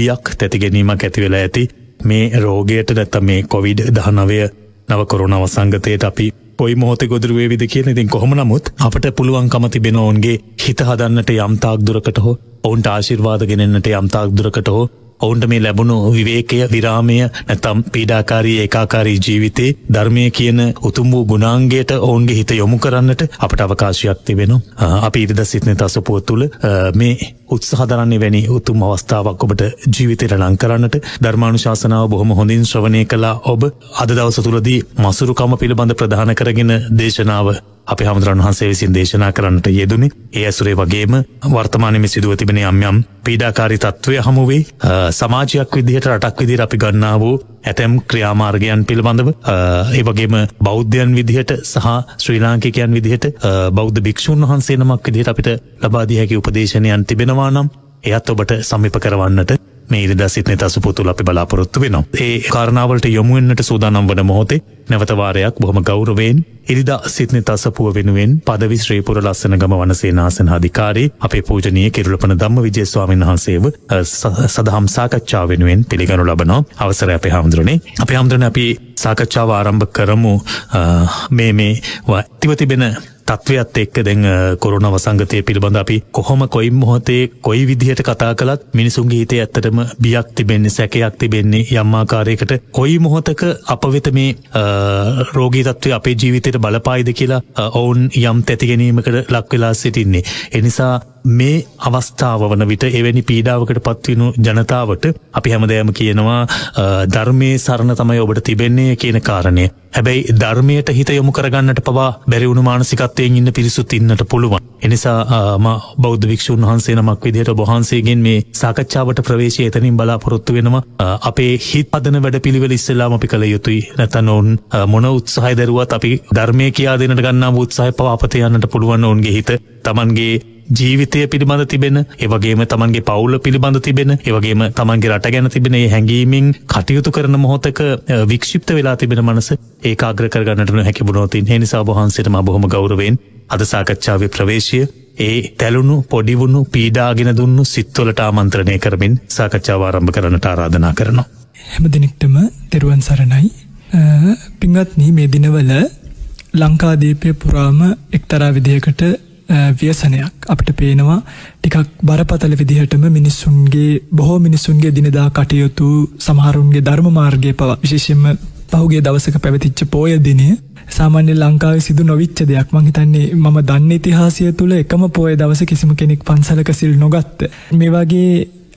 බියක් තැතිග ගැනීමක් ඇතිවෙලා ඇති මේ රෝගයට නැත්ත මේ කොවිඩ් දහනවය නව කොරුණව සංගතයට අපි පොයි මොහොත ගොදුරුවේ විද කියන ඉතින් කොහොම නමුත් අපට පුළුවන්කම තිබෙන ඔවුන්ගේ හිත හදන්නට යම්තාක් දුරකට හෝ ඔවුන්ට ආශිර්වාද ගෙනෙන්න්නට යම්තාක් දුරකට හෝ ඔවුන්ට මේ ලැබුණු විවේකය විරාමය නැතම් පීඩාකාරී ඒකාකාරී ජීවිතේ ධර්මය කියන උතුම් වූ ගුණාන්ගේට ඔවුන්ගේ හිත යොමු කරන්නට අපට අවකාශයක් තිබෙනවා අපි ඉරිද සිත්න තසපුව තුළ මේ උත්සාහදරන්නේ වැනි උතුම් අවස්ථාවක් ඔබට ජීවිතයට ලං කරන්නට ධර්මාණු ශාසනාව බොහොම හොඳින් ශ්‍රවණය කලා ඔබ අද දවස තුළදී මසුරුකම පිළිබඳ ප්‍රධාන කරගෙන දේශනාව අප හමුදුරන් වහන්සේ විසින් දේශනා කරන්නට යෙදනි ඒ ඇසුරේ වගේම වර්තමානම සිදුව තිබෙන යම්යම් පීඩාකාරි තත්ත්වය හමුවේ සමාජයක් විදිහට රටක් විදිර අපි ගන්නා වූ ඇතැම් ක්‍රියාමාර්ගයන් පිළිබඳව ඒවගේම බෞද්ධයන් විදිහට සහ ශ්‍රී ලාංකිකයන් විදිහට බෞද්ධ භික්‍ෂූන් වහන්සේ නමක් විදිහට අපිට ලබාදිහැකි උපදේශනයන් තිබෙනවා නම් එයත් ඔබට සමිප කරවන්නට මේ ඉරිදා සිත්නේ තසු පුතුල අපි බලාපොරොත්තු වෙනවා. ඒ කාරණාවලට යොමුවෙන්නට සූදානම් වන මොහොතේ නැවතවාරයක් බොහොම ගෞරවයෙන් ඉරිදා සිත්නෙ තසපුුව වෙනුවෙන් පදවි ශ්‍රේපුර ලස්සන ගම වනසේ නාසන අධිකාරී අපේ පූජනය කිරුලපන දම්ම විජේස්වාමන් වහන්සේව සදහම් සාකච්ඡා වෙනුවෙන් පිළිගනු ලබනෝ අවසර අපේ හාමුදුරනේ අප හාමුදුරන අපි සාකච්ඡාව ආරම්භ කරමු මේ මේ ඇතිවතිබෙන තත්ත්වයක්ත් එක්ක දැන් කොරුණ වසංගතය පිළිබඳ අපි කොහොම කොයි මොහොතේ කොයි විදිහට කතා කළත් මිනිසුන්ගේ හිතේ ඇත්තටම බියක් තිබෙන්නේ සැකයක් තිබෙන්නේ යම්මාකාරයකට කොයි මොහොතක අප වෙත මේ රෝගී තත්ත්වය අපේ ජීවිතයට බලපායිද කියලා ඔවුන් යම් තැතිගැනීමකට ලක්වෙලා සිටින්නේ. එනිසා මේ අවස්ථාව වන විට එවැනි පීඩාවකට පත්වනු ජනතාවට අපි හැමදෑම කියනවා ධර්මය සරණ තමයි ඔබට තිබෙන්නේ කියන කාරණය. හැබැයි ධර්මයට හිත යොමු කරගන්නට පවා බැරිවුණු මානසිකත්වයෙන් ඉන්න පිරිසුත් ඉන්නට පුළුවන්. එනිසාම බෞද්ධ වික්ෂූන් වහන්සේ නමක් විදිහට බහන්සේගෙන් මේ සාකච්ඡාවට ප්‍රවේශය එතනින් බලාපොරොත්තු වෙනවා අපේ හිත් අදන වැඩ පිළිවෙල ඉස්සල්ලාම අපි කළ යුතුයි නැතන ඔවුන් මොන උත්සාහය දරුවත් අපි ධර්මය කියා දෙනට ගන්නා උත්සාහ පව අපතයන්නට පුළුවන් ඔවුන්ගේ හිත තමන්ගේ ජීවිතය පිළිබඳ තිබෙන ඒවගේම තමන්ගේ පවුල පිළිබඳ තිබෙන ඒවගේම තමන්ගේ රට ගැන තිබෙන හැඟීමින් කටයුතු කරන මොහොතක වික්ෂිප්ත වෙලා තිබෙන මනස ඒකාග්‍ර කරගන්නටන හැකිබුණොතින් හෙනිසා බහන්සේටම බොහොම ගෞරවෙන් අද සාකච්ඡාව ප්‍රවේශය ඒ තැලුණු පොඩිවුණු පීඩාගෙන දුන්නු සිත්වලට ආමන්ත්‍රණය කරමින් සාකච්ඡාවාරම්භ කරනට ආරාධනා කරනවා. හැම දෙනෙක්ටම තෙරුවන් සරණයි පිංගත්න මේ දිනවල ලංකාදීපය පුරාම එක්තරා විදිහකට ව්‍යසනයක් අපිට පේනවා ටිකක් බරපතල විදිහටම මිනිස්සුන්ගේ බොහෝ මිනිස්සුන්ගේ දිනදා කටයුතු සමහරුන්ගේ ධර්ම මාර්ගය පව විශේෂෙන්ම පහුගේ දවසක පැවතිච්ච පෝය දිනය සාමාන්‍ය ලංකාව සිදු නොවිච්ච දෙයක් මහිතන්නේ මම දන්න ඉතිහාසය තුළ එකම පෝය දවස කිසිම කෙනෙක් පන්සලක සිල් නොගත්ත. මේ වගේ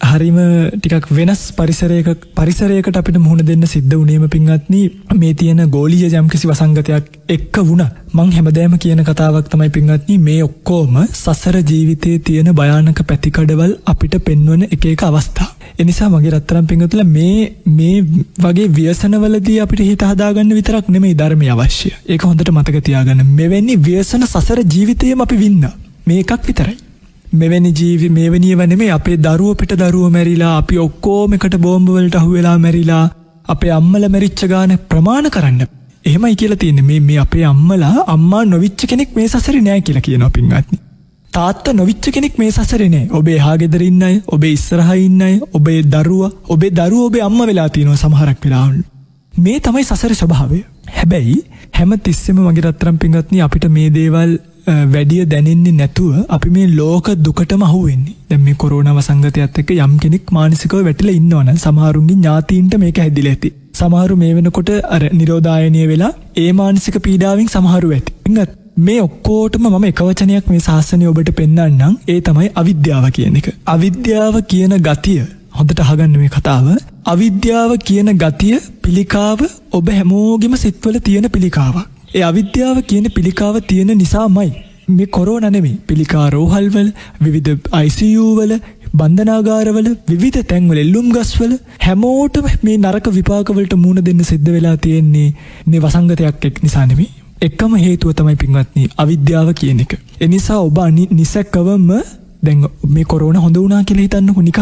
හරිම ටිකක් වෙනස් පරිසරයක පරිසරයකට අපිට මුහුණ දෙන්න සිද්ධ වනේම පින්වත්න මේ තියෙන ගෝලිය ජම්කිසි වසංගතයක් එක්ක වුණ මං හැමදෑම කියන කතාවක් තමයි පින්වත්න මේ ඔක්කෝම සසර ජීවිතයේ තියෙන භයානක පැතිකඩවල් අපිට පෙන්වන එක එක අවස්ථා. එනිසා මගේ රත්තරම් පිංහතුල මේ මේ වගේ ව්‍යසනවලදී අපිට හිත හදාගන්න විතරක් නෙමේ ධර්මය අවශ්‍ය ඒක හොඳට මතක තියාගන්න මෙවැනි ව්‍යසන සසර ජීවිතයම අපි වින්න මේකක් විතරයි මෙවැනි ජීවි මේවනියව නෙමේ අපේ දරුව පිට දරුව මැරිලා අපි ඔක්කෝම එකට බෝම්බවලට අහුවෙලා මැරිලා අපේ අම්මල මැරිච්ච ගාන ප්‍රමාණ කරන්න එහෙමයි කියලා තියන්නේ මේ මේ අපේ අම්මලා අම්මා නොවිච්ච කෙනෙක් මේ සසරි නෑ කියලා කියන පින්වත්නි තාත්ත නොවිච්ච කෙනෙක් මේ සසරි නෑ ඔබේ හාගෙදරන්නයි ඔබේ ඉස්සරහයින්නයි ඔබේ දරුව ඔබේ දරුව ඔබේ අම්ම වෙලා තියෙනවා සමහරක් වෙලාවන්න මේ තමයි සසර ස්වභාවය හැබැයි හැම තිස්සෙම මගේ රත්තරම් පින්වත්නි අපිට මේ දේවල් වැඩිය දැනෙන්නේ නැතුව අපි මේ ලෝක දුකටම අහුවෙන්නේ. දැන් මේ කොරෝනාව සංගතයත් එක්ක යම් කෙනෙක් මානසිකව වැටිලා ඉන්නවනම් සමහරුන්ගේ ඥාතීන්ට මේක හැදිලා ඇති. සමහරු මේ වෙනකොට අර නිරෝධායනය වෙලා ඒ මානසික පීඩාවෙන් සමහරු ඇති. ඉඟත් මේ ඔක්කෝටම මම එකවචනයක් මේ ශාසනය ඔබට පෙන්වන්නම් ඒ තමයි අවිද්‍යාව කියන එක. අවිද්‍යාව කියන ගතිය හොඳට අහගන්න මේ කතාව අවිද්‍යාව කියන ගතිය පිළිකාව ඔබ හැමෝගෙම සිත්වල තියෙන පිළිකාවක්. ඒ අවිද්‍යාව කියන පිළිකාව තියෙන නිසාමයි මේ කොරෝන නෙමේ පිළිකා රෝහල්වල විවිධ ICU වල බන්ධනාගාරවල විවිධ තැන්වල එල්ලුම් ගස්වල හැමෝටම මේ නරක විපාකවලට මූුණ දෙන්න සිද්ධ වෙලා තියෙන්නේ මේ වසංගතයක් එක් නිසානෙමි එක්කම හේතුව තමයි පින්වත්න්නේ අවිද්‍යාව කියන එක. එනිසා ඔබ අනි නිසැක්කවම දැන් මේ කොරෝන හොඳ වනා කියල හිතන්න හොනික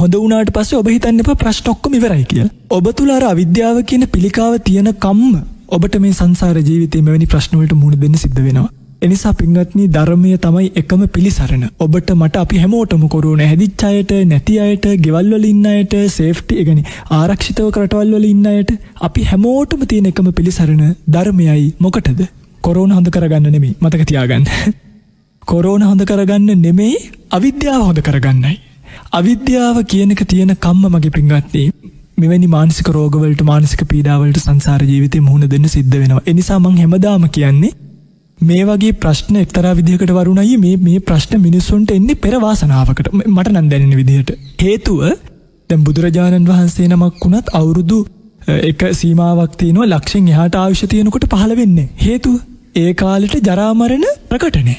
හොඳ වනාට පස්ස ඔබ හිතන්න එප ප්‍රශ්ටොක්කම ඉවරයි කිය. ඔබ තුළාර අවිද්‍යාව කියන පිළිකාව තියෙන කම්ම ඔබට මේ සංසාර ජීවිතේ මෙවැනි ප්‍රශ්නවලට මුහුණ දෙන්න සිද්ධ වෙනවා. එනිසා පින්වත්නි ධර්මය තමයි එකම පිළිසරණ. ඔබට මට අපි හැමෝටම කොරුණ හැදිච්ච අයට, නැති අයට, ගෙවල් වල ඉන්න අයට, සේෆ්ටි ඒ කියන්නේ ආරක්ෂිතව රටවල් වල ඉන්න අයට අපි හැමෝටම තියෙන එකම පිළිසරණ ධර්මයයි. මොකටද? කොරෝනා හොඳ කරගන්න නෙමෙයි. මතක තියාගන්න. කොරෝනා හොඳ කරගන්න නෙමෙයි, අවිද්‍යාව හොඳ කරගන්නයි. අවිද්‍යාව කියනක තියෙන කම්ම මගේ පින්වත්නි මෙවැනි මානසික රෝගවලට මානසික පීඩාවලට සංසාර ජීවිතය මුහුණ දෙන්න සිද්ධ වෙනවා එනිසා මං හැමදාම කියන්නේ මේ වගේ ප්‍රශ්න එක්තරා විදිහකට වරුණයි මේ මේ ප්‍රශ්න මිනිස්සුන්ට එන්නේ පෙරවාසනාවකට මට නන් දැනෙන විදිහට හේතුව දැම් බුදුරජාණන් වහන්සේ නමක් වුණත් අවුරුදු එක සීමාවක්තියනව ලක්ෂෙන් එහාට ආවිශ්‍ය තියෙනකොට පහළ වෙන්නේ හේතුව ඒ කාලෙට ජරාමරණ ප්‍රකටනය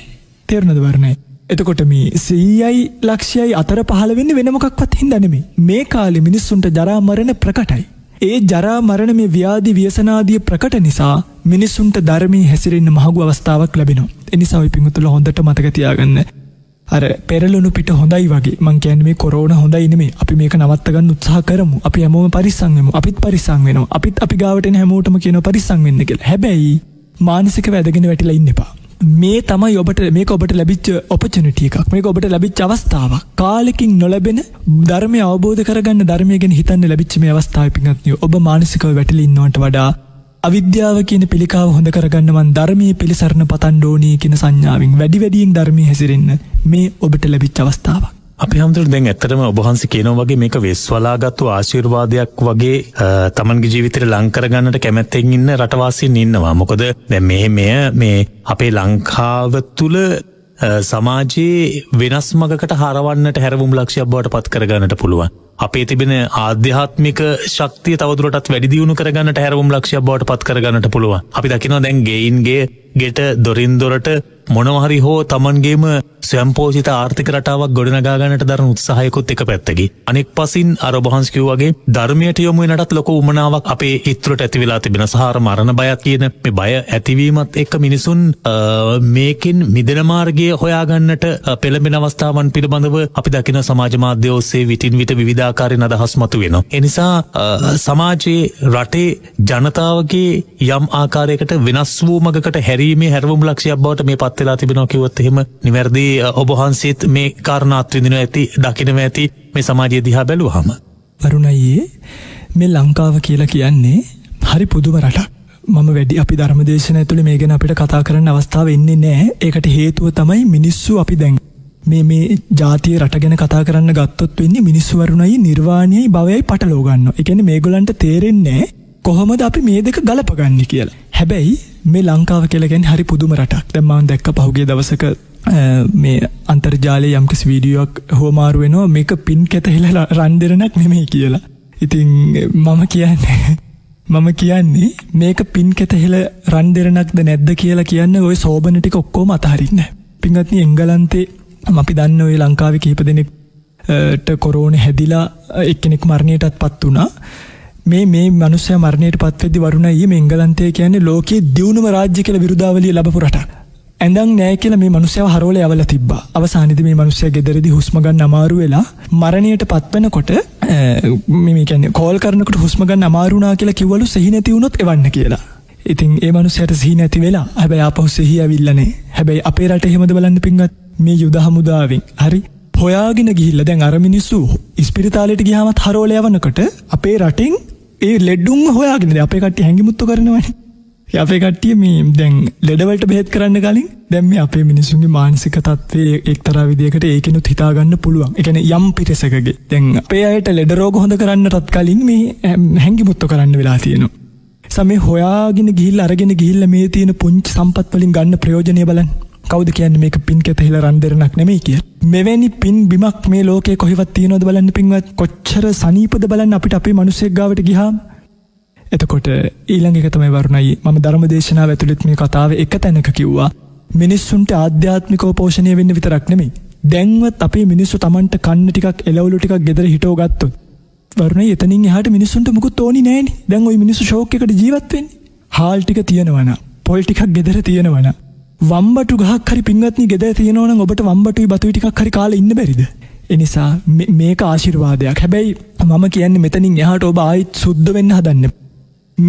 තෙරණද වරණයි එතකොට මේ සීයයි ලක්ෂයයි අතර පහළ වෙන්න වෙනමකක්වත් හින්දනෙමේ මේ කාලි මිනිස්සුන්ට ජරාමරණ ප්‍රකටයි. ඒ ජරාමරණ මේ ව්‍යාධි ව්‍යසනාදිය ප්‍රකට නිසා මිනිස්සුන්ට ධර්මී හැසිරෙන්න්න මහගු අවස්ථාවක් ලැබෙනවා එනිසා පිංහතුළ හොඳට මතකතියාගන්න. අර පෙරලුණු පිට හොඳයි වගේ මං කියන්නේ කොරෝන හොඳයි නෙමේ අපි මේක නවත්ත ගන්න උත්සාහ කරමු අපි හැමෝම පරිස්සම් වෙමු අපිත් පරිස්සම් වෙනවා අපිත් අපි ගාවට එන හැමෝටම කියනවා පරිස්සම් වෙන්න කියලා හැබැයි මානසික වැදගෙන වැටිලා ඉන්න එපා මේ තමයි ඔබට මේක ඔබට ලැබිච්ච ඔපචනිට එකක් මේක ඔබට ලැබිච් අවස්ථාවක් කාලෙකින් නොලැබෙන ධර්මය අවබෝධ කරගන්න ධර්මයගෙන හිතන්න ලැබිච්ච මේ අවස්ථාව පිනත්නය ඔබ මානසිකව වැටලින්න්නවට වඩා අවිද්‍යාව කියන පිළිකාව හොඳ කරගන්නවන් ධර්මය පිළිසරණ පතන් ඩෝනී කියෙන සංඥාවෙන් වැඩි වැඩියෙන් ධර්මය හැසිරෙන්න්න මේ ඔබට ලැබිච් අවස්ථාවක් අපි හමුදුර දැන් ඇතරම ඔබහන්ස කියනවගේ මේක වෙස්වලාගත්තු ආශිර්වාදයක් වගේ තමන්ගේ ජීවිතර ලංකරගන්නට කැමැත්තෙන් ඉන්න රටවාසින් ඉන්නවා මොකද දැ මේ මෙය මේ අපේ ලංකාව තුළ සමාජයේ වෙනස් මගකට හරවන්නට හැරවුම් ලක්ෂයක් බවට පත් කරගන්නට පුළුවන් අපේ තිබෙන ආධ්‍යාත්මික ශක්තිය තවදුරටත් වැඩිදිියුණු කරගන්නට හැරවුම් ලක්ෂයක් බවට පත් කරගන්නට පුළුවන් අපි දකිනවා දැන් ගේයින්ගේ ගෙට දොරින් දොරට මොනවහරි හෝ තමන්ගේම ස්වම්පෝසිත ආර්ථික රටාවක් ගොඩනගාගන්නට දරන උත්සාහයකුත් එක පැත්තකි. අනෙක් පසින් අරබහන්ස්කිව් වගේ ධර්මයට යොමුනටත් ලොක උමනාවක් අපේ ඉත්‍රට ඇතිවෙලා තිබෙන සහර මරණ බයත් කියන මේ බය ඇතිවීමත් එක්ක මිනිසුන් මේකින් මිදනමාර්ගය හොයාගන්නට පෙළඹෙන අවස්ථාවන් පිළිබඳව අපි දකින සමාජමාධ්‍ය ඔස්සේ විටින් විට විධාකාරෙන් අදහස් මතු වෙනවා. එනිසා සමාජයේ රටේ ජනතාවගේ යම් ආකාරයකට වෙනස් වූ මගකට හැරි කිරීමේ හැරවුම් ලක්ෂයක් බවට මේ පත්වෙලා තිබෙනවා කිවොත් එහෙම නිවැරදි ඔබහන්සේත් මේ කාරණාත්විදින ඇති දකිනව ඇති මේ සමාජය දිහා බැලුවහම. වරුණයියේ මේ ලංකාව කියලා කියන්නේ හරි පුදුම රටක්. මම වැඩි අපි ධර්මදේශන ඇතුළ මේ ගැන අපිට කතා කරන්න අවස්ථාව එන්නේ නෑ ඒකට හේතුව තමයි මිනිස්සු අපි දැන්. මේ මේ ජාතිය රට ගැන කතා කරන්න ගත්තොත් වෙන්නේ මිනිස්වරුණයි නිර්වාණයයි භවයයි පටලෝගන්න එකන මේගොලන්ට තේරෙන්නේ කොහොමද අපි මේ දෙක ගලපගන්න කියලා. හැබැයි මේ ලංකාව කෙලගෙන් හරි පුදුම රටක් දැම්මවන් දැක්ක පහුගේ දවසක මේ අන්තර්ජාලය යම්කිස් වීඩියක් හෝමාරුවෙනවා මේක පින් කැතහිලා රන්දරනක් නෙමෙයි කියලා. ඉතිං මම කියන්නේ. මම කියන්නේ මේක පින් කැතහෙල රන්දරනක්ද නැද්ද කියලා කියන්න ඔය සෝභනටික ඔක්කෝම අතහරින්න. පිංගත්න එංගලන්තේ අපි දන්න ඔය ලංකාව කිහිප දෙනෙක්ට කොරෝන හැදිලා එක්කෙනෙක් මරණයටත් පත් වනා මේ මේ මනුස්සය මරණයට පත්වෙදදි වරුණයි මේ එංගලන්තය කියන්නේ ලෝකයේ දියුණුම රාජ්‍ය කියල විරුදාවලිය ලබපු රටක්. ඇඳන් නෑ කියල මේ මනුසය හරෝල ඇවල තිබ අවසානිද මේ මනුසය ගෙදරදි හුස්මගන්න අමාරු වෙලා මරණයට පත්වනකොට මිකැන කෝල් කරනකට හුස්මගන්න අමාරුණා කියලා කිවලු සහිනැතිවුණොත් එවන්න කියලා. ඉතින් ඒ මනුසයට සිහි නැති වෙලා හැබැයි අපහු සෙහි ඇවිල්ලනේ හැබැයි අපේ රට හෙමද බලන්න පින්ගත් මේ යුද හමුදාවෙන් හරි හොයාගෙන ගිහිල්ල දැන් අරමිනිස්සු ඉස්පිරිතාලට ගිහාමත් හරෝලයවනකට අපේ රටින් ඒ ලෙඩ්ඩුම් හොයාගෙන අපේ කට හැඟිමුත්තු කරනවන අපේ කට්ටිය මේ දැන් ලෙඩවලට බෙත් කරන්න කලින් දැම්ම අපේ මිනිසුන්ගේ මානසික තත්වේ එක්තර විදිකට ඒකනු හිතාගන්න පුළුවන් එකන යම් පිරිසකගේ දැන් අපේ අයට ලෙඩරෝග හොඳ කරන්නටත් කලින් මේ හැඟිමුත්තු කරන්න වෙලා තියෙනවා සමේ හොයාගෙන ගිල් අරගෙන ගිල්ල මේ තියෙන පුංචි සම්පත් වලින් ගන්න ප්‍රයෝජනය බලන් කවද කියන්න මේක පින් කෙතහිලා රන්දරනක් නෙමයි කිය. මෙවැනි පින් බිමක් මේ ලෝකෙ කොහෙවත් තියනොද බලන්න පින්වත් කොච්චර සනීපද බලන්න අපිට අපි මනුසෙක් ගාවට ගිහාම්. එතකොට ඊළඟක තමයි වරුණයි මම ධර්ම දේශනාව ඇතුළෙත් මේ කතාව එක තැනක කිව්වා. මිනිස්සුන්ට ආධ්‍යාත්මිකෝ පෝෂණය වෙන්න විතරක් නෙමේ. දැන්වත් අපේ මිනිස්සු තමන්ට කන්න ටිකක් එලවලු ටිකක් ගෙදර හිටෝගත්තු. වරන එතනින් එහට මිනිස්සුන්ට මුකුත් ඕනි නෑන දැන් ඔයි මිනිස්සු ශෝකට ජීවත්වෙන් හාල්ටික තියෙනවන පොල්ටිකක් ගෙදර තියෙනවන වම්බටු ගහක් හරි පින්වත්නි ගෙදර තියෙනවනම් ඔබට වම්බටුයි බතුයි ටිකක් හරි කාලා ඉන්න බැරිද? එනිසා මේක ආශිර්වාදයක්. හැබැයි මම කියන්නේ මෙතනින් එහාට ඔබ ආයිත් සුද්ධ වෙන්න හදන්න.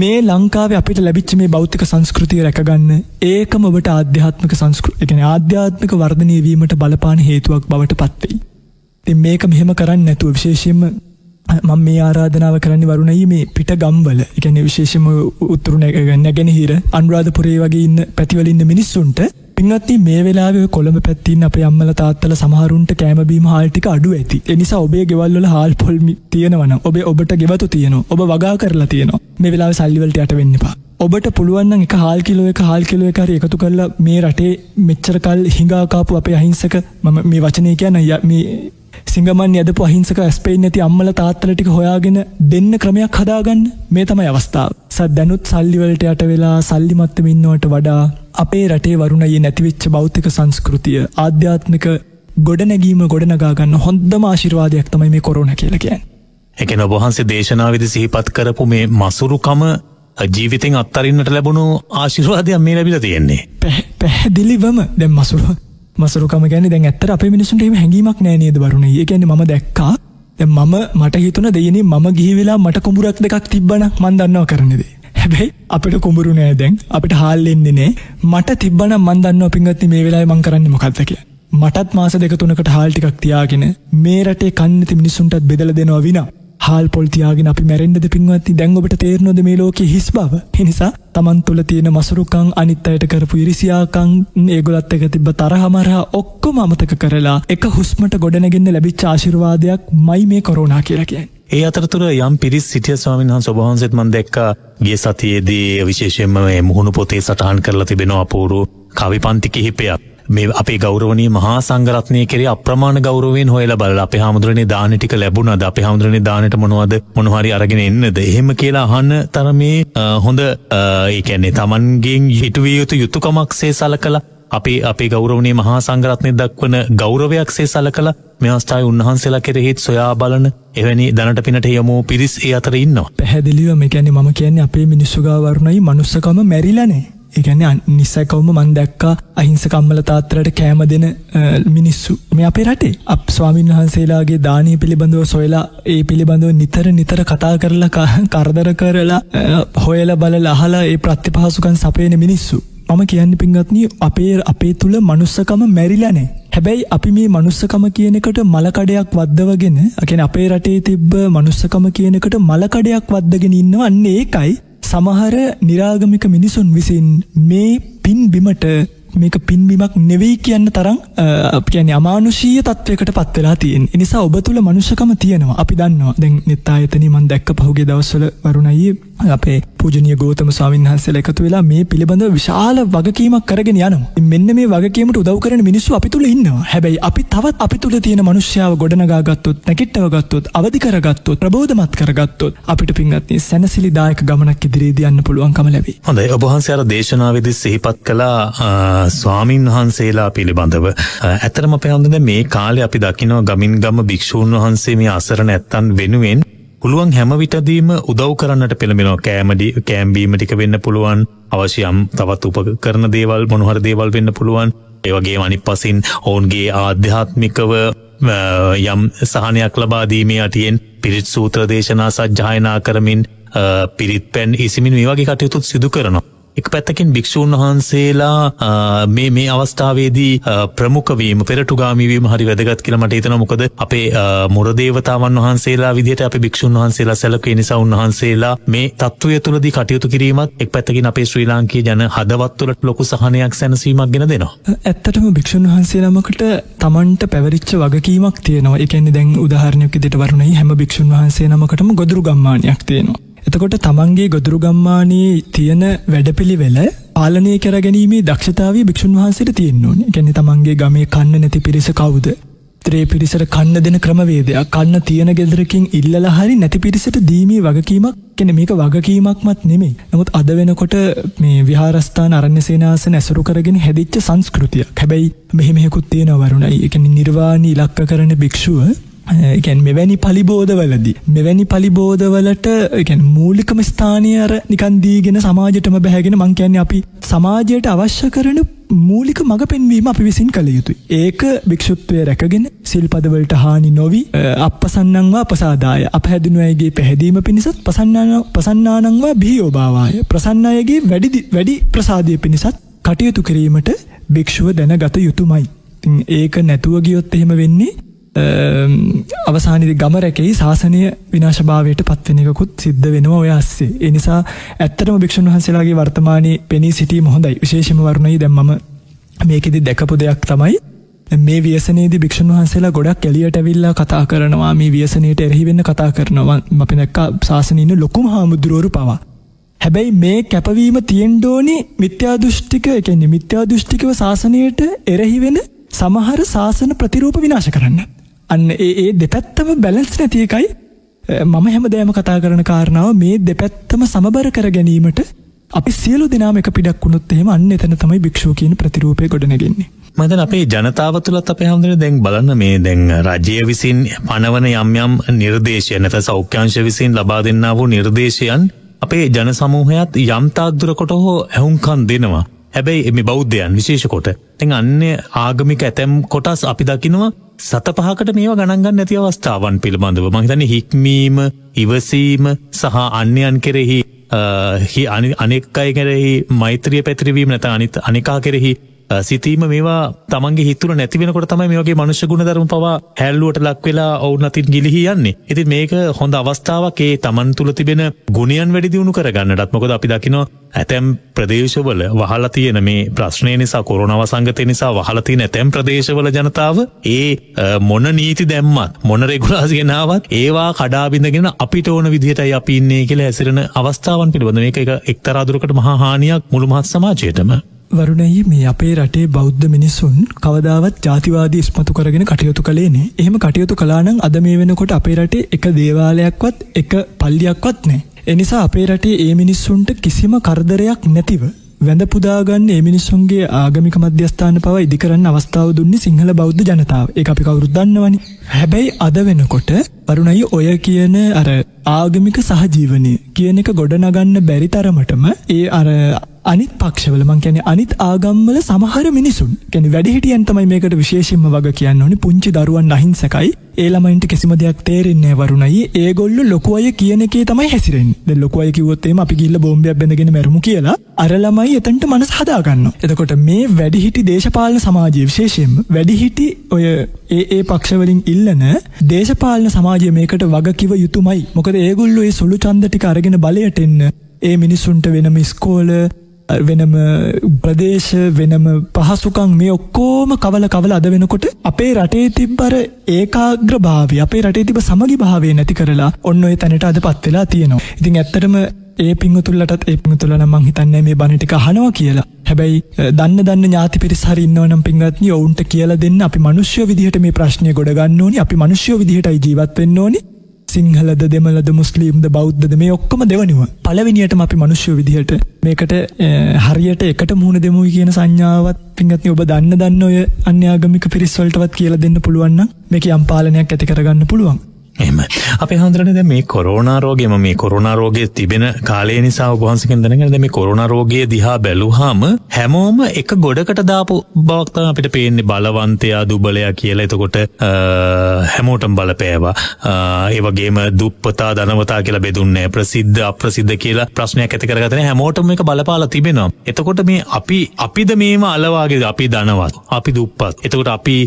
මේ ලංකාව අපිට ලැබිච්ච මේ බෞද්ධක සංස්කෘතිය රැකගන්න ඒකම ඔබට ආධ්‍යාත්මක සංස්කෘතිගෙන ආධ්‍යාත්මක වර්ධනයවීමට බලපාන හේතුවක් බවට පත්වෙයි. තින් මේක මෙහෙම කරන්න නැතුව විශේෂයෙන්ම මම මේ ආරාධනාව කරන්න වරුණයි මේ පිට ගම්වල එකන විශේෂම උත්තුරු නැගැනහිර අන්රාධපුරේ වගේ ඉන්න පැතිවලින්න මිනිස්සුන්ට පින්වත්ති මේ වෙලාව කොළඹ පැත්තින් අප අම්මල තාත්තල සමහරුන්ට කෑමබීම හාල්ටික අඩු ඇති එනිසා ඔබේ ගෙවල්ල හාල් පොල්මි තියෙනවන ඔබේ ඔබට ගෙවතු තියෙනවා ඔබ වගා කරලා තියෙනවා මේ වෙලා සල්ලිවලට යට වෙන්නපා ඔබට පුළුවන් එක හාල් කිලෝ එක හාල් කිලෝ එකර එකතු කරලා මේ රටේ මෙච්චරකල් හිඟාකාපු අපේ අහිංසක මම මේ වචනය කියන මේ සිංගමන් යදපු අහිංසක ඇස්පෙන් නැති අම්මල තාත්තලටික හොයාගෙන දෙන්න ක්‍රමයක් හදාගන්න මේ තමයි අවස්ථාව. සත් දැනුත් සල්ලිවලට යට වෙලා සල්ලිමත්තම ඉන්නවට වඩා අපේ රටේ වරුණයේ නැතිවෙච්ච බෞතික සංස්කෘතිය ආධ්‍යාත්මික ගොඩනැගීම ගොඩනගාගන්න හොන්දම ආශිර්වාදයක් තමයි මේ කොරුණ කියලකයන්. එකන ඔබහන්සේ දේශනාවිදි සිහිපත් කරපු මේ මසුරුකම ජීවිතෙන් අත්තරින්නට ලැබුණු ආශිර්වාදයක් මේ ලැබිල තියෙන්නේ. පැහැදිලිවම දැම් මසුරුව මසරුකම ගැන දැන් ඇත්තර අප මිනිසුන්ටම හැඟීමක් නෑනේද බරුණ ඒගැන ම දක්කා මම මට හිතුන දෙයනේ මම ගිහිවෙලා මට කුඹුරක් දෙකක් තිබ්බන මන්දන්නවා කරනෙද. හැබැයි අපට කුඹුරු නෑ දැන් අපට හාල් එන්නේ නෑ මට තිබන මන්දන්න පින්ගත්ති මේ වෙලා මං කරන්න මොකක්දක. මටත් මාස දෙක තුනකට හාල්ටිකක් තියාගෙන මේ රටේ කන්නති මිනිසුන්ටත් බෙදල දෙනවා විනා හාල් පොල්තියාගෙන අපි මැරෙන්ඩද පින්වත්ති දැන් ඔබට තේරනොද මේ ලෝක හිස් බව හිනිසා තමන් තුළ තියෙන මසුරුකං අනිත් අයට කරපු ඉරිසියාකං ඒගොලත් එක තිබ තරහමරහා ඔක්කොම අමතක කරලා එක හුස්මට ගොඩනගෙන්න්න ලැබි චාශිර්වාදයක් මයි මේ කොරුණා කියලකෙන්. ඒ අතරතුර යම් පිරිස් සිටිය ස්වාමීන් හන් සවහන්සෙත්මන් දෙක්ක ගේ සතියේදී විශේෂයෙන්ම මුහුණු පොතේ සටහන් කරලා තිබෙන අපූරු කවි පන්ති කිහිපයක්. මේ අපේ ගෞරවනී මහා සංගරත්නය කරේ අප්‍රමාණ ගෞරුවෙන් හොයල බල අප හාමුදුරනේ දානටික ලැබුණද අප හාමුදුරනේ දානට මොනවද මොනහරි අරගෙන එන්නද එහෙම කියලා අහන්න තරමේ හොඳ ඒකැන්නේ තමන්ගෙන් හිටුවිය යුතු යුතුකමක්සේ සල කළ අපේ අපේ ගෞරවනේ මහා සංගරත්නය දක්වන ගෞරවයක් සේ සල කළ මෙවස්ථායි උන්වහන්සේලා කෙරෙහිත් සොයා බලන එවැනි දනට පිනට යමෝ පිරිස් ඒ අතර ඉන්නවා පැහැදිලිව මේ කියන්නේ මම කියන්නේ අපේ මිනිස්සුගාවරුණයි මනුස්සකම මැරිලනේ ඒගැන්නේ නිසැකවම මන් දැක්කා අහිංසකම්මල තාත්‍රට කෑම දෙන මිනිස්සු මේ අපේ රටේ අප ස්වාමීන් වහන්සේලාගේ දානය පිළිබඳව සොයලා ඒ පිළිබඳව නිතර නිතර කතා කරලා කරදර කරලා හොයල බල ලහලා ඒ ප්‍රත්තිපහසුකන් සපයන මිනිස්සු මම කියන්න පින්ගත්නී අපේ අපේ තුළ මනුස්සකම මැරිලනේ හැබැයි අපි මේ මනුස්සකම කියනකට මලකඩයක් වද්දවගෙන අකෙන අපේ රටේ තිබ්බ මනුස්සකම කියනකට මලකඩයක් වද්දගෙන ඉන්නවන්නේ ඒකයි සමහර නිරාගමික මිනිසුන් විසින් මේ පින් බිමට මේක පින්බිමක් නෙවෙයි කියන්න තරම් අපියන අමානුෂීය තත්වයකට පත්වෙලා තියෙන් එනිසා ඔබ තුළ මනුෂකම තියෙනවා අපි දන්නවා දැන් නිත්තා එතනි මන් දැක්ක පහුගේ දවසල වරුණයේ අපේ පූජනය ගෝතම ස්වාමින්හන්සල එකතු වෙලා මේ පිළිබඳ විශාල වගකීමක් කරගෙන යන මෙන්න මේ වගකීමට උදව් කරන මිනිස්සු අපි තුළ ඉන්නවා හැබැයි අපි තවත් අපි තුළ තියෙන මනුෂ්‍යාව ගොඩනගාගත්තොත් නැකිට්ටව ගත්තොත් අවධි කරගත්තොත් ප්‍රබෝධමත් කරගත්තොත් අපිට පින්ගත්න සැනසිලිදායක ගමනක් ඉදිරිේදයන්න පුළුවන්කම ලැබේ හොඳයි ඔබහන්සේර දේශනාවදි සිහිපත් කලා ස්වාමීන් වහන්සේලා පිළිබඳව ඇතරම පැහඳද මේ කාලය අපි දකිනවා ගමින් ගම භික්‍ෂූන් වහන්සේ මේ අසර නැත්තන් වෙනුවෙන් පුළුවන් හැම විටදීම උදව් කරන්නට පෙළඹෙනවා කෑමඩි කෑම්බීම ටික වෙන්න පුළුවන් අවශ්‍යම් තවත් උප කරන දේවල් මොනහර දේවල් වෙන්න පුළුවන් ඒවගේ අනි පසින් ඔවුන්ගේ ආධ්‍යාත්මිකව යම් සහනයක් ලබාදීමේ අටියෙන් පිරිත් සූත්‍ර දේශනා සජ්ජායනා කරමින් පිරිත් පැන් ඉසිමින් මේ වගේ කටයුතුත් සිදු කරනවා එක පැත්තකින් භික්‍ෂූන් වහන්සේලා මේ මේ අවස්ථාවේදී ප්‍රමුඛවීම පෙරටුගාමීවීම හරි වැදගත් කියලමට හිතන මොකද අපේ මුරදේවතාවන් වහන්සේලා විදිට අප භික්‍ෂූන් වහන්සේලා සැලකේ නිසා උන්වහන්සේලා මේ තත්ත්වය තුළදි කටයුතු කිරීමත් එක් පැත්තකින් අපේ ශ්‍රී ලාංකේ ජන හදවත්තුලට ලොකු සහනයක් සැනසීමක් ගෙන දෙනවා. ඇත්තටම භික්‍ෂූන් වහන්සේලාමකට තමන්ට පැවරිච්ච වගකීමක් තියෙනවා එකන්නේ දැන් උදාහරණයක දෙට වරුණයි හැම භික්‍ෂූන් වහන්සේ නමකටම ගොදුරු ගම්මානයක් තියෙනවා. එතකොට තමන්ගේ ගොදුරුගම්මානයේ තියෙන වැඩපිළිවෙල පාලනය කරගැනීමේ දක්ෂතාව භික්ෂන් වහන්සට තියෙන්නුවන් ගැන තමන්ගේ ගමේ කන්න නැති පිරිස කවුද. ත්‍රේ පිරිසට කන්න දෙන ක්‍රමවේදයක් කන්න තියෙන ගෙදරකින් ඉල්ල හරි නැති පිරිසට දීමේ වගකීමක් කෙන මේක වගකීමක්මත් නෙමේ නමුත් අද වෙනකොට මේ විහාරස්ථාන අරණ්‍ය සේනාස නැසරු කරගෙන හැදිච්ච සංස්කෘතිය හැබැයි මෙහෙමෙකුත් තියෙනවරුණයි එක නිර්වාණ ඉලක්ක කරන භික්ෂුව එකැන් මෙවැනි පලිබෝධවලදී. මෙවැනි පලිබෝධවලට එකැන් මූලිකම ස්ථානය අර නිකන්දීගෙන සමාජටම බැහැගෙන මංකයන්න අපි සමාජයට අවශ්‍ය කරන මූලික මඟ පෙන්වීම අපි විසින් කළ යුතුයි. ඒක භික්ෂුත්වය රැකගෙන සිල්පදවලට හානි නොවී අපසන්නංවා පසාදාය අපහැදිනු අයගේ පැහැදීම පිණිසත් පසන්නානංවා බිහිෝභාවාය. ප්‍රසන්න අයගේ වැඩි ප්‍රසාදය පිණිසත් කටයුතු කිරීමට භික්ෂුව දැනගත යුතුමයි. ඒක නැතුව ගියොත් එහෙම වෙන්නේ අවසානිදි ගම රැකෙයි ශාසනය විනාශභාවයට පත්වෙනකුත් සිද්ධ වෙනවා ඔයාස්සේ. එනිසා ඇත්තටම භික්ෂන් වහන්සේලාගේ වර්තමානයේ පෙනී සිටීම හොඳයි විශේෂම වරුණයි දැම්ම මේකෙදි දැකපු දෙයක් තමයි. මේ වියසනේද භික්ෂන් වහන්සේලා ගොඩක් එලියට ඇවිල්ලා කතා කරනවා මේ වියසනයට එරහිවෙන්න කතා කරනවා අපි දැක්ක ශාසනීන ලොකුම හාමුදුරුවරු පවා. හැබැයි මේ කැපවීම තියෙන්ඩෝනි මිත්‍යාදෘෂ්ටික එකන්නේ මිත්‍යාදෘෂ්ටිකව ශාසනයට එරහිවෙන සමහර ශාසන ප්‍රතිරූප විනාශ කරන්න. අන්න ඒ ඒ දෙපැත්තම බැලන්ස් නැති එකයි මම හැමදෑම කතා කරන කාරණාව මේ දෙපැත්තම සමබර කර ගැනීමට අපි සියලු දෙනාම එක පිඩක් වුණොත් එහෙම අන්න එතන තමයි භික්ෂුව කියන ප්‍රතිරූපය ගොඩනගන්නේ. මදන් අපේ ජනතාව තුළත් අප හමුදුර දැන් බලන්න මේ දැන් රජය විසින් පනවන යම් යම් නිර්දේශය නැත සෞඛ්‍යංශ විසින් ලබා දෙන්නා වූ නිර්දේශයන් අපේ ජන සමූහයත් යම්තාත්දුරකොට හෝ ඇහුම්කන් දෙනවා. හැබැයි එම බෞද්ධයන් විශේෂකොට තින් අන්න ආගමික ඇතැම් කොටස් අපි දකිනවා සත පහකට මේවා ගණන්ගන්න නැති අවස්ථාවන් පිළිබඳව මහිතන හික්මීම ඉවසීම සහ අන්‍යයන් කෙරෙහි හි අනෙක් අය කෙරෙහි මෛත්‍රිය පැතිරවීම නැත අනිත් අනිකා කෙරෙහි සිතීම මේවා තමන්ගේ හිතුර නැතිවෙනකොට තමයි මේගේ මනුෂ්‍ය ගුණධර්ම පවා හැල්ලුවට ලක් වෙලා ඔවුන් අතින් ගිලිහි යන්නේ. ඉති මේක හොඳ අවස්ථාවක් ඒ තමන් තුළ තිබෙන ගුණියන් වැඩිදිියුණු කරගන්නටත් මොකද අපි දකිනවා ඇතැම් ප්‍රදේශවල වහලා තියෙන මේ ප්‍රශ්නය නිසා කොරුණාව සංගතය නිසා වහලතින ඇතැම් ප්‍රදේශවල ජනතාව ඒ මොන නීති දැම්මත් මොන රෙගුලාසිගෙනාවත් ඒවා කඩාබිඳගෙන අපිට ඕන විදිහටයි අපි ඉන්නේ කියලා ඇසිරෙන අවස්ථාවන් පිළිබඳ මේක එක එක්තරාදුරකට මහාහානියක් මුළුමහත් සමාජයටම. වරුණයි මේ අපේ රටේ බෞද්ධ මිනිස්සුන් කවදාවත් ජාතිවාදී ඉස්මතු කරගෙන කටයුතු කළේනේ. එහෙම කටයුතු කළා නම් අද මේ වෙනකොට අපේ රටේ එක දේවාලයක්වත් එක පල්ලියක්වත් නැහැ. ඒ නිසා අපේ රටේ මේ මිනිස්සුන්ට කිසිම කරදරයක් නැතිව වැඳ පුදාගන්න මේ මිනිස්සුන්ගේ ආගමික මධ්‍යස්ථාන පවා ඉදි කරන්න අවස්ථාව දුන්නේ සිංහල බෞද්ධ ජනතාව. ඒක අපි කවුරුත් දන්නවනේ. හැබැයි අද වෙනකොට වරුණයි ඔය කියන අර ආගමික සහජීවනය කියන එක ගොඩනගන්න බැරි තරමටම ඒ අර අනිත් පක්ෂවල මං කියන්නේ අනිත් ආගම්වල සමහර මිනිසුන් කියන්නේ වැඩිහිටියන් තමයි මේකට විශේෂයෙන්ම වග කියන්න ඕනේ පුංචි දරුවන් අහිංසකයි ඒ ළමයින්ට කිසිම දෙයක් තේරෙන්නේ වරුණයි ඒගොල්ලෝ ලොකු අය කියන එකේ තමයි හැසිරෙන්නේ දැන් ලොකු අය කිව්වොත් එහෙම අපි ගිහිල්ලා බෝම්බයක් බැඳගෙන මැරුමු කියලා අර ළමයි එතනට මනස හදාගන්නවා එතකොට මේ වැඩිහිටි දේශපාලන සමාජයේ විශේෂයෙන්ම වැඩිහිටි ඔය ඒ ඒ පක්ෂවලින් ඉල්ලන දේශපාලන සමාජය මේකට වගකිව යුතුමයි මොකද ඒගොල්ලු ඒ සුළු චන්දටික අරගෙන බලයට එන්න ඒ මිනිස්සුන්ට වෙනම ස්කෝල වෙනම ප්‍රදේශ වෙනම පහසුකං මේ ඔක්කෝම කවල කවල අද වෙනකොට අපේ රටේ තිබ්බර ඒකාග්‍ර භාව අපේ රටේ තිබ සමගි භාවය නැති කරලා ඔන්න ඔය තැනට අද පත්වෙලා තියෙනවා ඉතින් ඇත්තටම ඒ පිංහතුල්ලටත් ඒ පිතුලන මං හිතන්නේ මේ බණටික හනවා කියලා හැබැයි දන්න දන්න ඥාති පිරිසහරි ඉන්නවනම් පින්වත්නි ඔවුන්ට කියලා දෙන්න අපි මනුෂ්‍ය විදිහට මේ ප්‍රශ්නය ගොඩගන්න ඕනි අපි මනුෂ්‍ය විදිහටයි ජීවත් වෙන්න ඕනි සිංහලද දෙමලද මුස්ලීම්ද බෞද්ධද මේ ඔක්කොම දෙවනිව පලවිනියටම අපි මනුෂ්‍ය විදිහට මේකට හරියට එකට මුහුණ දෙමුයි කියන සංඥාවත් පින්ගත්න ඔබ දන්න දන්න ඔය අන්‍යාගමික පිරිස්වලටවත් කියල දෙන්න පුළුවන්න මේක යම්පාලනයක් ඇතිකරගන්න පුළුවන් එහෙම. අපේ හඳුරන්නේ දැන් මේ කොරෝනා රෝගයම මේ කොරෝනා රෝගය තිබෙන කාලය නිසා ඔබ වහන්සේගෙන් දැනගෙන දැන් මේ කොරෝනා රෝගය දිහා බැලුවාම හැමෝම එක ගොඩකට දාපු බවක් තමයි අපිට පේන්නේ බලවන්තයා දුබලයා කියලා. එතකොට හැමෝටම බලපෑවා. ඒ වගේම දුප්පතා ධනවතා කියලා බෙදුන්නේ ප්‍රසිද්ධ අප්‍රසිද්ධ කියලා ප්‍රශ්නයක් ඇති කරගත්තේ හැමෝටම එක බලපාලා තිබෙනවා. එතකොට මේ අපි අපිද මේව අලවාගේද අපි ධනවත්. අපි දුප්පත්. එතකොට අපි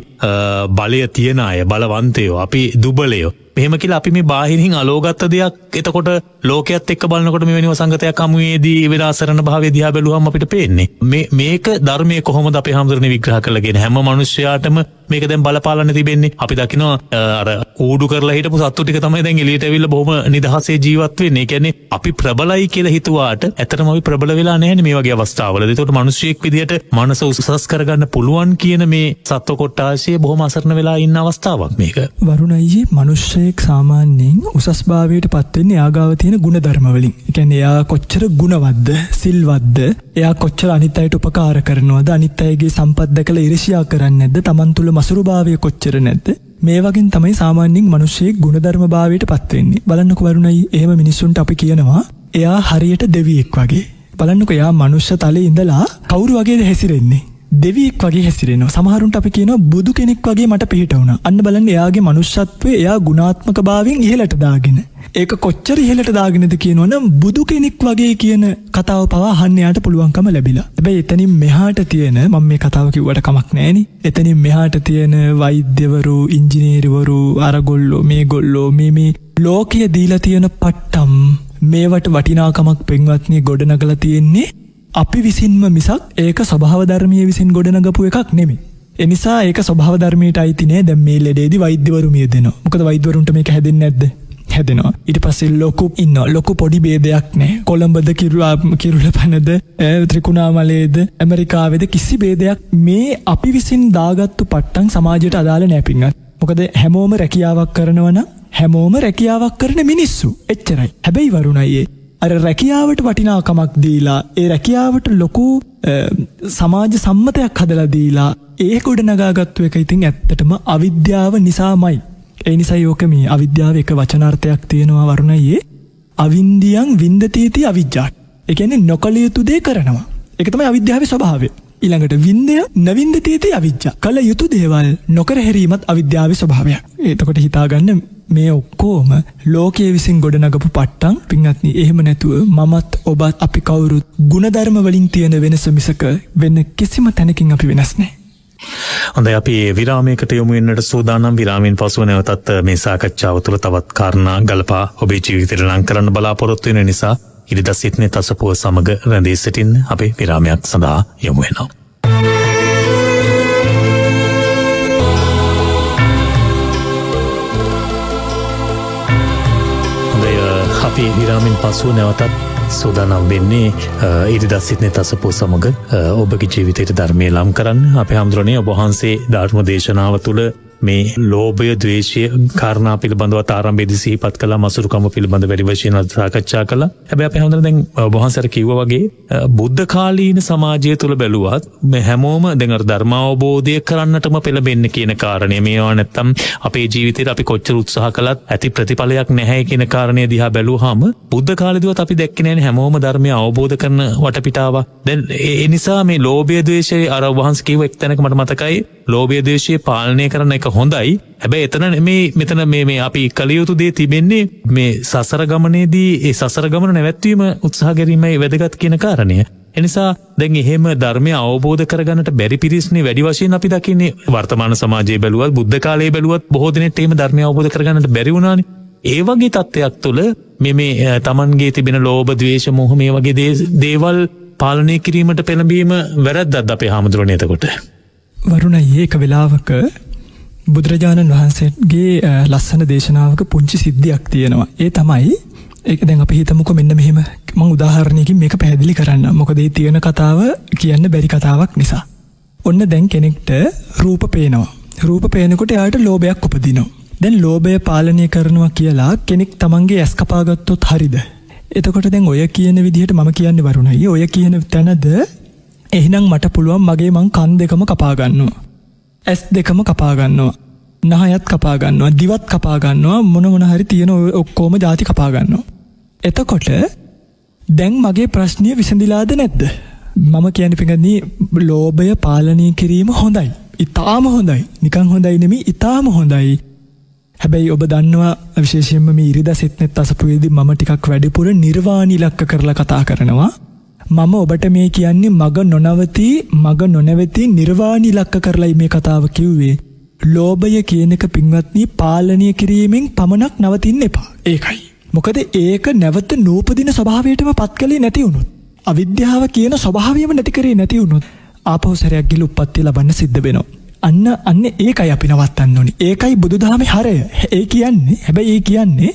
බලය තියන අය බලවන්තයෝ අපි දුබලයෝ මෙහම කියලා අපි මේ බාහිරින් අලෝගත්ත දෙයක් එතකොට ලෝකත් එක් බලන්නකොට මෙනි සංගතයක් අමුවේදී වෙනසරණ භාව දයා බැලුවම් අපිට පේන්නේ මේ මේක ධර්මය කොහොම අප හාමුදුරණ විග්‍රහ කලගෙන හැම මනුෂ්‍යයාටම මේක දැන් බලපාලන්න තිබෙන්නේ අපි දකිනවා අර කූඩු කරලා හිටපු සත්තු ටික තමයි දැන් එලියට ඇවිල්ලා බොහොම නිදහසේ ජීවත් වෙන්නේ. කියන්නේ අපි ප්‍රබලයි කියලා හිතුවාට ඇත්තටම අපි ප්‍රබල වෙලා නැහැ මේ වගේ අවස්ථාවලදී. ඒකට මිනිස්සෙක් විදියට මනස උසස් කරගන්න පුළුවන් කියන මේ සත්ව කොට්ටාශය බොහොම අසරණ වෙලා ඉන්න අවස්ථාවක් මේක. වරුණ අයියේ මිනිස්සෙක් සාමාන්‍යයෙන් උසස් භාවයට පත් වෙන්නේ යාගාව තියෙන ගුණ ධර්ම වලින්. ඒ කියන්නේ එයා කොච්චර ගුණවත්ද, සිල්වත්ද, එයා කොච්චර අනිත් අයට උපකාර කරනවද, අනිත් අයගේ සම්පත් දැකලා ඉරිසියා කරන්නේ නැද්ද, Taman තුල මසුරුභාවය කොච්චර නැද්ද මේ වගේ තමයි සාමාන්‍යයෙන් මිනිස්සෙක් ගුණධර්ම භාවයට පත් වෙන්නේ. බලන්නකො වරුණයි එහෙම මිනිස්සුන්ට අපි කියනවා එයා හරියට දෙවියෙක් වගේ. බලන්නකො එයා මනුෂ්‍ය තලයේ ඉඳලා කවුරු වගේද හැසිරෙන්නේ? දෙවියෙක් වගේ හැසිරෙන සමහරුන්ට අපි කියන බුදු කෙනෙක් වගේ මට පිහිටවුණ අන්න බලන් එයාගේ මනුෂ්‍යත්වය එයා ගුණාත්මක භාවෙන් ඉහලට දාගෙන ඒක කොච්චර ඉහලට දාගෙනද කියනවනම් බුදු කෙනෙක් වගේ කියන කතාව පවාහන්නයාට පුළුවන්කම ලැබිලා ඇබැයි එතනින් මෙහාට තියෙන මම මේ කතාව කිව්වට කමක් නෑනි එතනින් මෙහාට තියෙන වෛද්‍යවරු ඉංජිනේරිවරු අරගොල්ලෝ මේ ගොල්ලෝ මේ මේ ලෝකය දීලා තියෙන පට්ටම් මේවට වටිනාකමක් පෙන්වත්නය ගොඩනගල තියෙන්නේ අපි විසින්ම මිසක් ඒක සභාව ධර්මය විසින් ගොඩනගපු එකක් නෙමි. එනිසා ඒක සභාව ධර්මයට අයිතිනේ දැම් මේ ලෙඩේදි වෛද්‍යවරුමිය දෙනවා මොකද වෛද්‍යවරුන්ට මේ හැදෙන්නේ නැද්ද හැදෙනවා ඉට පසෙල් ලොකු ඉන්න ලොකු පොඩි බේදයක් නෑ කොළඹද කිරවාම කිරුල පනද ත්‍රිකුණාමලේද ඇමරිකාවෙද කිසි බේදයක් මේ අපි විසින් දාගත්තු පට්ටන් සමාජයට අදාළ නැපිංහත් මොකද හැමෝම රැකියාවක් කරනවන හැමෝම රැකියාවක් කරන මිනිස්සු එච්චරයි හැබැයි වරුණයේ අර රැකියාවට වටිනාකමක් දීලා ඒ රැකියාවට ලොකු සමාජ සම්මතයක් හදලා දීලා ඒ ගොඩ නගාගත්තු එක ඉතින් ඇත්තටම අවිද්‍යාව නිසාමයි. ඒ නිසා යෝක මේ අවිද්‍යාව එක වචනාර්ථයක් තියෙනවා වරුණයේ අවින්දියන් වින්දතීති අවිද්‍යාට. ඒ කියන්නේ නොකළ යුතු දේ කරනවා. ඒක තමයි අවිද්‍යාවේ ස්වභාවය. ඊළඟට වින්දය නවින්දතීති අවිද්‍යා. කළ යුතු දේවල් නොකර හැරීමත් අවිද්‍යාවේ ස්වභාවයක්. එතකොට හිතාගන්න මේ ඔක්කෝම ලෝකයේ විසින් ගොඩනගපු පට්ටන් පින්වත්නි එහෙම නැතුව මමත් ඔබත් අපි කවුරුත් ගුණධර්ම වලින් තියෙන වෙනස මිසක වෙන කිසිම තැනකින් අපි වෙනස් නෑ. හොඳ අපි විරාමයකට යොමුුවෙන්න්නට සූදානම් විරාමෙන් පසුව නැවතත් මේ සාකච්ඡාව තුළ තවත් කාරණා ගලපා ඔබේ ජීවිතර ලං කරන්න බලාපොරොත්තුවෙන නිසා ඉරිද සිත්නය තසපුුව සමඟ රැඳී සිටින් අපේ විරාමයක් සඳහා යොමුුවෙනවා. අපි ඒවිරාමෙන් පසුව නැවතත් සූදානම් වෙන්නේ ඉරිදත් සිත්නය තසපෝ සමඟ ඔබගේ ජීවිතයට ධර්මය ලම් කරන්න අප හාමුදුරනේ ඔබහන්සේ ධර්ම දේශනාව තුළ මේ ලෝභය දවේශය කාරණ පිළිබඳව ආරම්භේදි සහිපත් කලා මසුරුකම පිළිබඳ වැඩි වශයෙන් සාකච්ඡා කළ හැබැ අප හඳර දැන් බහන්සර කිව වගේ බුද්ධ කාලීන සමාජය තුළ බැලුවත් මෙ හැමෝම දෙඟර ධර්මාවබෝධය කරන්නටම පෙළබෙන්න කියන කාරණය මේවා නැත්තම් අපේ ජීවිතයට අපි කොච්චර උත්සාහ කළත් ඇති ප්‍රතිඵලයක් නැහැ කියන කාරණය දිහා බැලූ හම බුද්ධ කාලදිවත් අපි දැක්කනෑන හැමෝම ධර්මය අවබෝධ කරන වටපිටාව දැන් එනිසා මේ ලෝබය දේශය අර වහන්සකීව එක්තැනක මට මතකයි ලෝබේදේශය පාලනය කරන එක හොඳයි හැබැ එතන මේ මෙතන මේ අපි කළයුතු දේ තිබෙන්නේ මේ සසර ගමනේදී ඒ සසර ගමන නැවැත්වීම උත්සාහගැරීමයි වැදගත් කියන කාරණය. එනිසා දැන් එහෙම ධර්මය අවබෝධ කරගන්නට බැරි පිරිස්නේ වැඩි වශයෙන් අපි දකින්නේ වර්තමාන සමාජය බැලුවත් බුද්ධ කාලය බැලුවත් බොහෝදනෙට ඒම ධර්මය අවබෝධ කරගන්නට බැරිවුණනි ඒවගේ තත්ත්වයක් තුළ මෙ මේ තමන්ගේ තිබෙන ලෝබ දවේශ මොහොම මේ වගේ දේවල් පාලනය කිරීමට පෙළඹීම වැරද්දත් අපේ හාමුදුරනයතකොට. වරුණයි ඒක වෙලාවක බුදුරජාණන් වහන්සේගේ ලස්සන දේශනාවක පුංචි සිද්ධියක් තියෙනවා ඒ තමයි ඒක දැන් අපි හිතමුක මෙන්න මෙහෙම මං උදාහරණයකින් මේක පැහැදිලි කරන්න මොකදේ තියෙන කතාව කියන්න බැරි කතාවක් නිසා. ඔන්න දැන් කෙනෙක්ට රූප පේනවා. රූප පේනකොට යායට ලෝභයක් උපදිනවා. දැන් ලෝභය පාලනය කරනවා කියලා කෙනෙක් තමන්ගේ ඇස්කපාගත්තොත් හරිද. එතකොට දැන් ඔය කියන විදිහට මම කියන්න වරුණයි ඔය කියන තැනද එහිනම් මට පුළුවන් මගේ මං කන් දෙකම කපාගන්නවා. ඇස් දෙකම කපාගන්නවා. නහයත් කපාගන්නවා දිවත් කපාගන්නවා මොන මොනහරි තියෙන ඔක්කෝම ජාති කපාගන්නවා. එතකොට දැන් මගේ ප්‍රශ්නය විසඳිලාද නැද්ද. මම කියන පිඟදී ලෝභය පාලනය කිරීම හොඳයි. ඉතාම හොඳයි නිකං හොඳයි නෙම ඉතාම හොඳයි. හැබැයි ඔබ දන්නවා විශේෂයෙන්ම ඉරිද සෙත්නෙත් අසපුේදී මටිකක් වැඩිපුර නිර්වාණිලක්ක කරලා කතා කරනවා. මම ඔබට මේ කියන්නේ මග නොනවති මග නොනැවති නිර්වාණ ඉලක්ක කරලයි මේ කතාව කිව්වේ. ලෝභය කියන එක පින්වත්නි පාලනය කිරීමෙන් පමණක් නවතින්න එපා. ඒකයි. මොකද ඒක නැවත නූපදින ස්වභාවයටම පත් කළේ නැති වුණොත්. අවිද්‍යාව කියන ස්වභාවයම නැති කරේ නැති වුණොත් ආපහු සැරයක් ගිල උප්පත්ති ලබන්න සිද්ධ වෙනවා. අන්න අන්න ඒකයි අපි නවත්තන්න ඕනි. ඒකයි බුදුදහමේ හරය. ඒ කියන්නේ හැබැයි ඒ කියන්නේ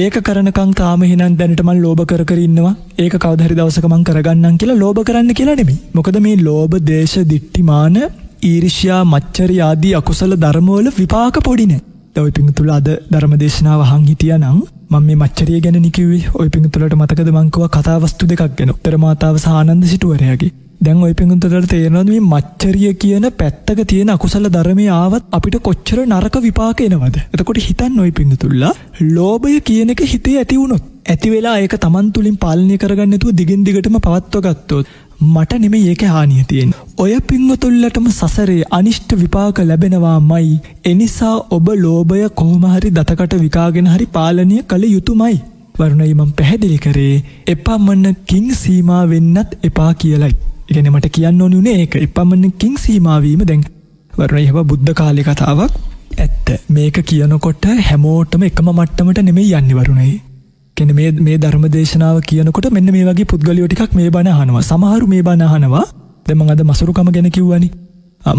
ඒක කරනකං තාම හිනම් දැනට මන් ලෝභ කර කර ඉන්නවා ඒක කවදරි දවසක මං කරගන්නම් කියලා ලෝභ කරන්න කියලා නෙමෙයි. මොකද මේ ලෝභ දේශ දිට්ඨිමාන ඊර්ෂ්‍යා මච්චරි ආදී අකුසල ධර්මවල විපාක පොඩි නෑ. ඔය පිංතුල අද ධර්ම දේශනාව අහන් හිටියා නම් මම මේ මච්චරිය ගැන නිකිව්වේ ඔය පිංතුලට මතකද මං කිව්වා කතා වස්තු දෙකක් ගැන. උත්තර මාතාව සහ ආනන්ද සිටුවරයාගේ. දැන් ඔය පිඟුන්තට තේරෙනවද මේ මච්චරිය කියන පැත්තක තියෙන අකුසල ධර්මයේ ආවත් අපිට කොච්චර නරක විපාක එනවද? එතකොට හිතන්න ඔය පිඟුතුල්ලා ලෝභය කියන එක හිතේ ඇති වුණොත් ඇති වෙලා ඒක Taman තුලින් පාලනය කරගන්න නැතුව දිගින් දිගටම පවත්ව ගත්තොත් මට නෙමෙයි ඒක හානිය තියෙන්නේ. ඔය පිංවතුල්ලටම සසරේ අනිෂ්ට විපාක ලැබෙනවාමයි. එනිසා ඔබ ලෝභය කොහොම හරි දතකට විකාගෙන හරි පාලනය කළ යුතුමයි. වරුණයි මම පැහැදිලි කරේ එපා මන්න කිං සීමා වෙන්නත් එපා කියලයි. එකන මට කියන්න ඕනුනේ ඒක එපමණකින් සීමාවීම දැන් වරණ එහවා බුද්ධ කාලි කතාවක් ඇත්ත මේක කියනකොට හැමෝටම එකම මට්ටමට නෙමේ යන්නවරුණයි කෙන මේ ධර්ම දේශනාව කියනකොට මෙන්න මේ වගේ පුද්ගලියෝ ටිකක් මේ බණ අහනවා සමහරු මේ බණ අහනවා දෙම අද මසුරුකම ගැන කිව්වනි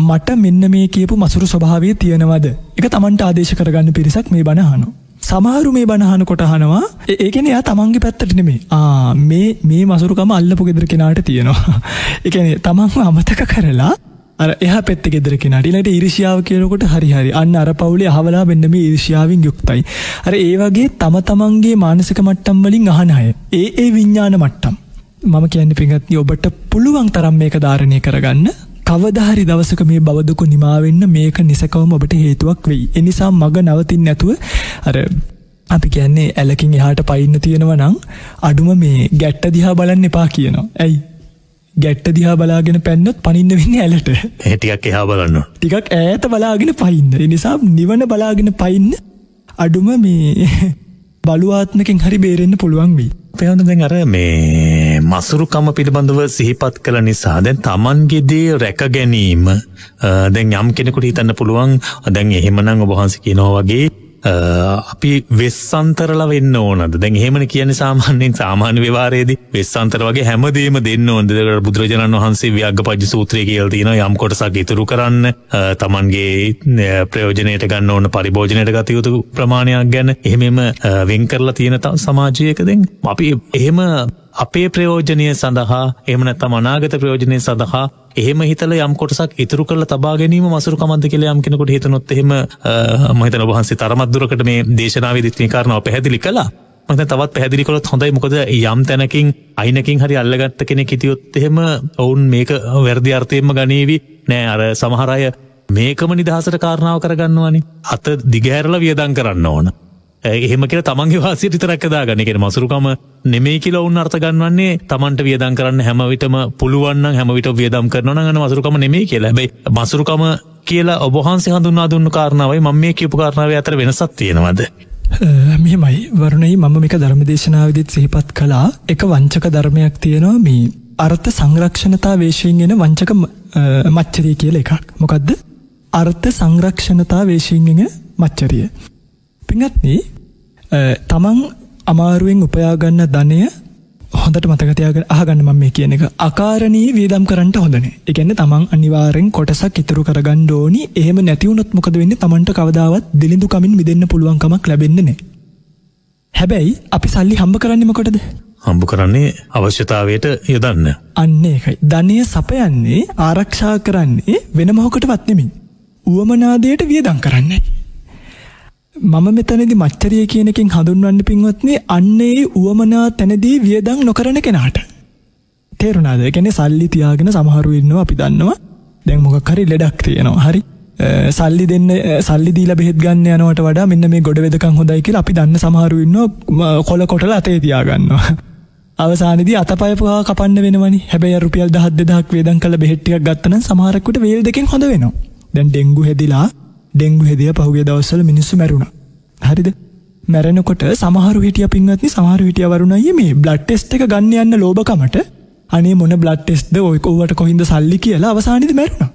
මට මෙන්න මේ කියපු මසුරු ස්වභාවය තියෙනවද එක තමන්ට ආදේශ කරගන්න පිරිසක් මේ බණ අහනවා සමහරු මේ බණහන කොටහනවා ඒකෙන එයා තමන්ගේ පැත්තට නෙමේ ආ මේ මේ මසුරුකම අල්ලපු ගෙදර කෙනාට තියෙනවා එකන තමන්ම අමතක කරලා එහ පැත් ෙදර නටිලට ඉරිසිාව කියනකොට හරිහරි අන්න අර පවුලේ හවලා බෙන්න්නම ඉරිසිාවෙන් යුක්තයි. අර ඒවගේ තම තමන්ගේ මානසික මට්ටම් වලින් අහනහය. ඒ ඒ විඤ්ඥාන මට්ටම්. මම කියන්න පිගත්ති ඔබට පුළුවන් තරම් මේක ධාරණය කරගන්න කවදාහරි දවසක මේ බවදුක නිමාවෙන්න මේක නිසකවම ඔබට හේතුවක් වෙයි. එනිසා මග නවතින් නැතුව අර අපි කියන්නේ ඇලකින් එහාට පයින්න තියෙනව නං අඩුම මේ ගැට්ට දිහා බලන්න එපා කියනවා. ඇයි ගැට්ට දිහා බලාගෙන පැන්නොත් පනින්න වෙන්න ඇලට හැටියක් එහා බලන්න ටිකක් ඇත බලාගෙන පයින්න නිසා නිවන බලාගෙන පයින්න අඩුම මේ බලුවාත්මකින් හරි බේරෙන්න්න පුළුවන් වී අපේහඳ දැන් අර මේ මසුරුකම පිළිබඳව සිහිපත් කළ නිසා දැන් තමන්ගෙදී රැක ගැනීම දැන් යම් කෙනෙකුට හිතන්න පුළුවන් දැන් එහෙමනම් ඔබහන්ස කියනවා වගේ අපි වෙස්සන්තරල වෙන්න ඕනද දැන් හෙමන කියන සාමාන්‍යෙන් සාමාන්‍ය විවාරයේද වෙස්සන්තර වගේ හැමදේම දෙන්න ඕොන්දකට බුදුරජාණන් වහන්සේ ව්‍යග පජ සූත්‍රය කියල්තින යම් කොටසක් ඉතුරු කරන්න තමන්ගේ ප්‍රයෝජනයට ගන්න ඕන පරිභෝජනයට ගතයුතු ප්‍රමාණයක් ගැන එහෙමම වෙන් කරලා තියෙන සමාජයකදෙන් අපි එහෙම අපේ ප්‍රයෝජනය සඳහා එමනත මනාගත ප්‍රයෝජනය සඳහා එහෙම හිතල යම් කොටසක් ඉතුරු කරල තබා ගැනීම මසුරුකමද කියල යම් කෙනකොට හිතනොත් එහෙම මහිතන වහන්සේ තරමත්දුරකට මේ දේශනාව දිත්මි කාරණාව පැහැදිලි කලා මත තවත් පැදිලි කොත් හොඳයි මොකද යම් තැනකින් අයිනකින් හරි අල්ලගත්ත කෙනෙ කිතියොත් එහෙම ඔවුන් මේක වැරදි අර්ථයෙන්ම ගනීවි නෑ අර සමහරය මේකම නිදහසට කාරණාව කරගන්නවානි අත දිගෑරල වියදං කරන්න ඕන එහෙම කියල තමන්ගේ වාසියට විතරක්කදා ගන්න කියෙන මසුරුකම නෙමේ කියල ඔවන් අර්ථගන්වන්නේ තමන්ට වියදන් කරන්න හැමවිටම පුළුවන් හැමවිට වියදම් කරන ගන මසුරුකම නෙමේ කියලබයි මසුරුකම කියලා ඔබහන්සි හඳුන්නා දුන්නු කාරණාවයි මම මේ කියපු කාරණාව අතර වෙනසක් තියෙනවද. මෙමයි වරුණයි මම මේක ධර්මදේශනාවදිත් සිහිපත් කලා එක වංචක ධර්මයක් තියෙනවා මේ අර්ථ සංරක්ෂණතා වේශයෙන්ගෙන වංචක මච්චරය කියල එකක් මොකක්ද අර්ථ සංරක්ෂණතා වේශීංගෙන මච්චරිය පිඟත්න තමන් අමාරුවෙන් උපයාගන්න ධනය හොඳට මතකතියාගෙන අහගන්න මම මේ කියන එක අකාරණී වේදම් කරන්නට හොඳන එකන්න තමන් අනිවාරෙන් කොටසක් ඉතුරු කරගන්න ඕනි එහෙම නැතිවුණොත් මොකද වෙන්න තමන්ට කවදාවත් දිලිඳු කමින් විදන්න පුළුවන්කමක් ලැබෙන්නේ හැබැයි අපි සල්ලි හම්බ කරන්නමකොටද හම්බු කරන්නේ අවශ්‍යතාවයට යොදන්න. අන්න එකයි ධනය සපයන්නේ ආරක්ෂා කරන්නේ වෙන මොහොකට වත්නෙමින්. උවමනාදයට වියදං කරන්නේ. මම මෙතනදි මච්චරිය කියන එකෙන් හඳුන්වන්න පින්වත්නි අන්න ඒ උවමනා තැනදී වියදම් නොකරන කෙනාට. තේරුණාද? ඒ කියන්නේ සල්ලි තියාගෙන සමහරු ඉන්නවා අපි දන්නවා. දැන් මොකක් හරි ලෙඩක් තියෙනවා. හරි. සල්ලි දෙන්න සල්ලි දීලා බෙහෙත් ගන්න යනවට වඩා මෙන්න මේ ගොඩ වෙදකම් හොඳයි කියලා අපි දන්න සමහරු ඉන්නවා කොල කොටලා අතේ තියා ගන්නවා. අවසානයේදී අතපය පුරා කපන්න වෙනවනේ. හැබැයි රුපියල් 10000ක් වේදම් කළ බෙහෙත් ටිකක් ගත්තනම් සමහරෙකුට වේල් දෙකෙන් හොඳ වෙනවා. දැන් ඩෙන්ගු හැදිලා ඩෙංගු හෙදිය පහුගේ දවස්සල මිනිස්සු මැරුණ හරිද මැරෙනකොට සමහර හිටිය පින්වත්නි සමහර හිටිය වරුණයි මේ බ්ලඩ් ටෙස්ට් එක ගන්න යන්න ලෝභකමට අනේ මොන බ්ලඩ් ටෙස්ට්ද ඔය කොවට කොහින්ද සල්ලි කියලා අවසානයේදී මැරුණා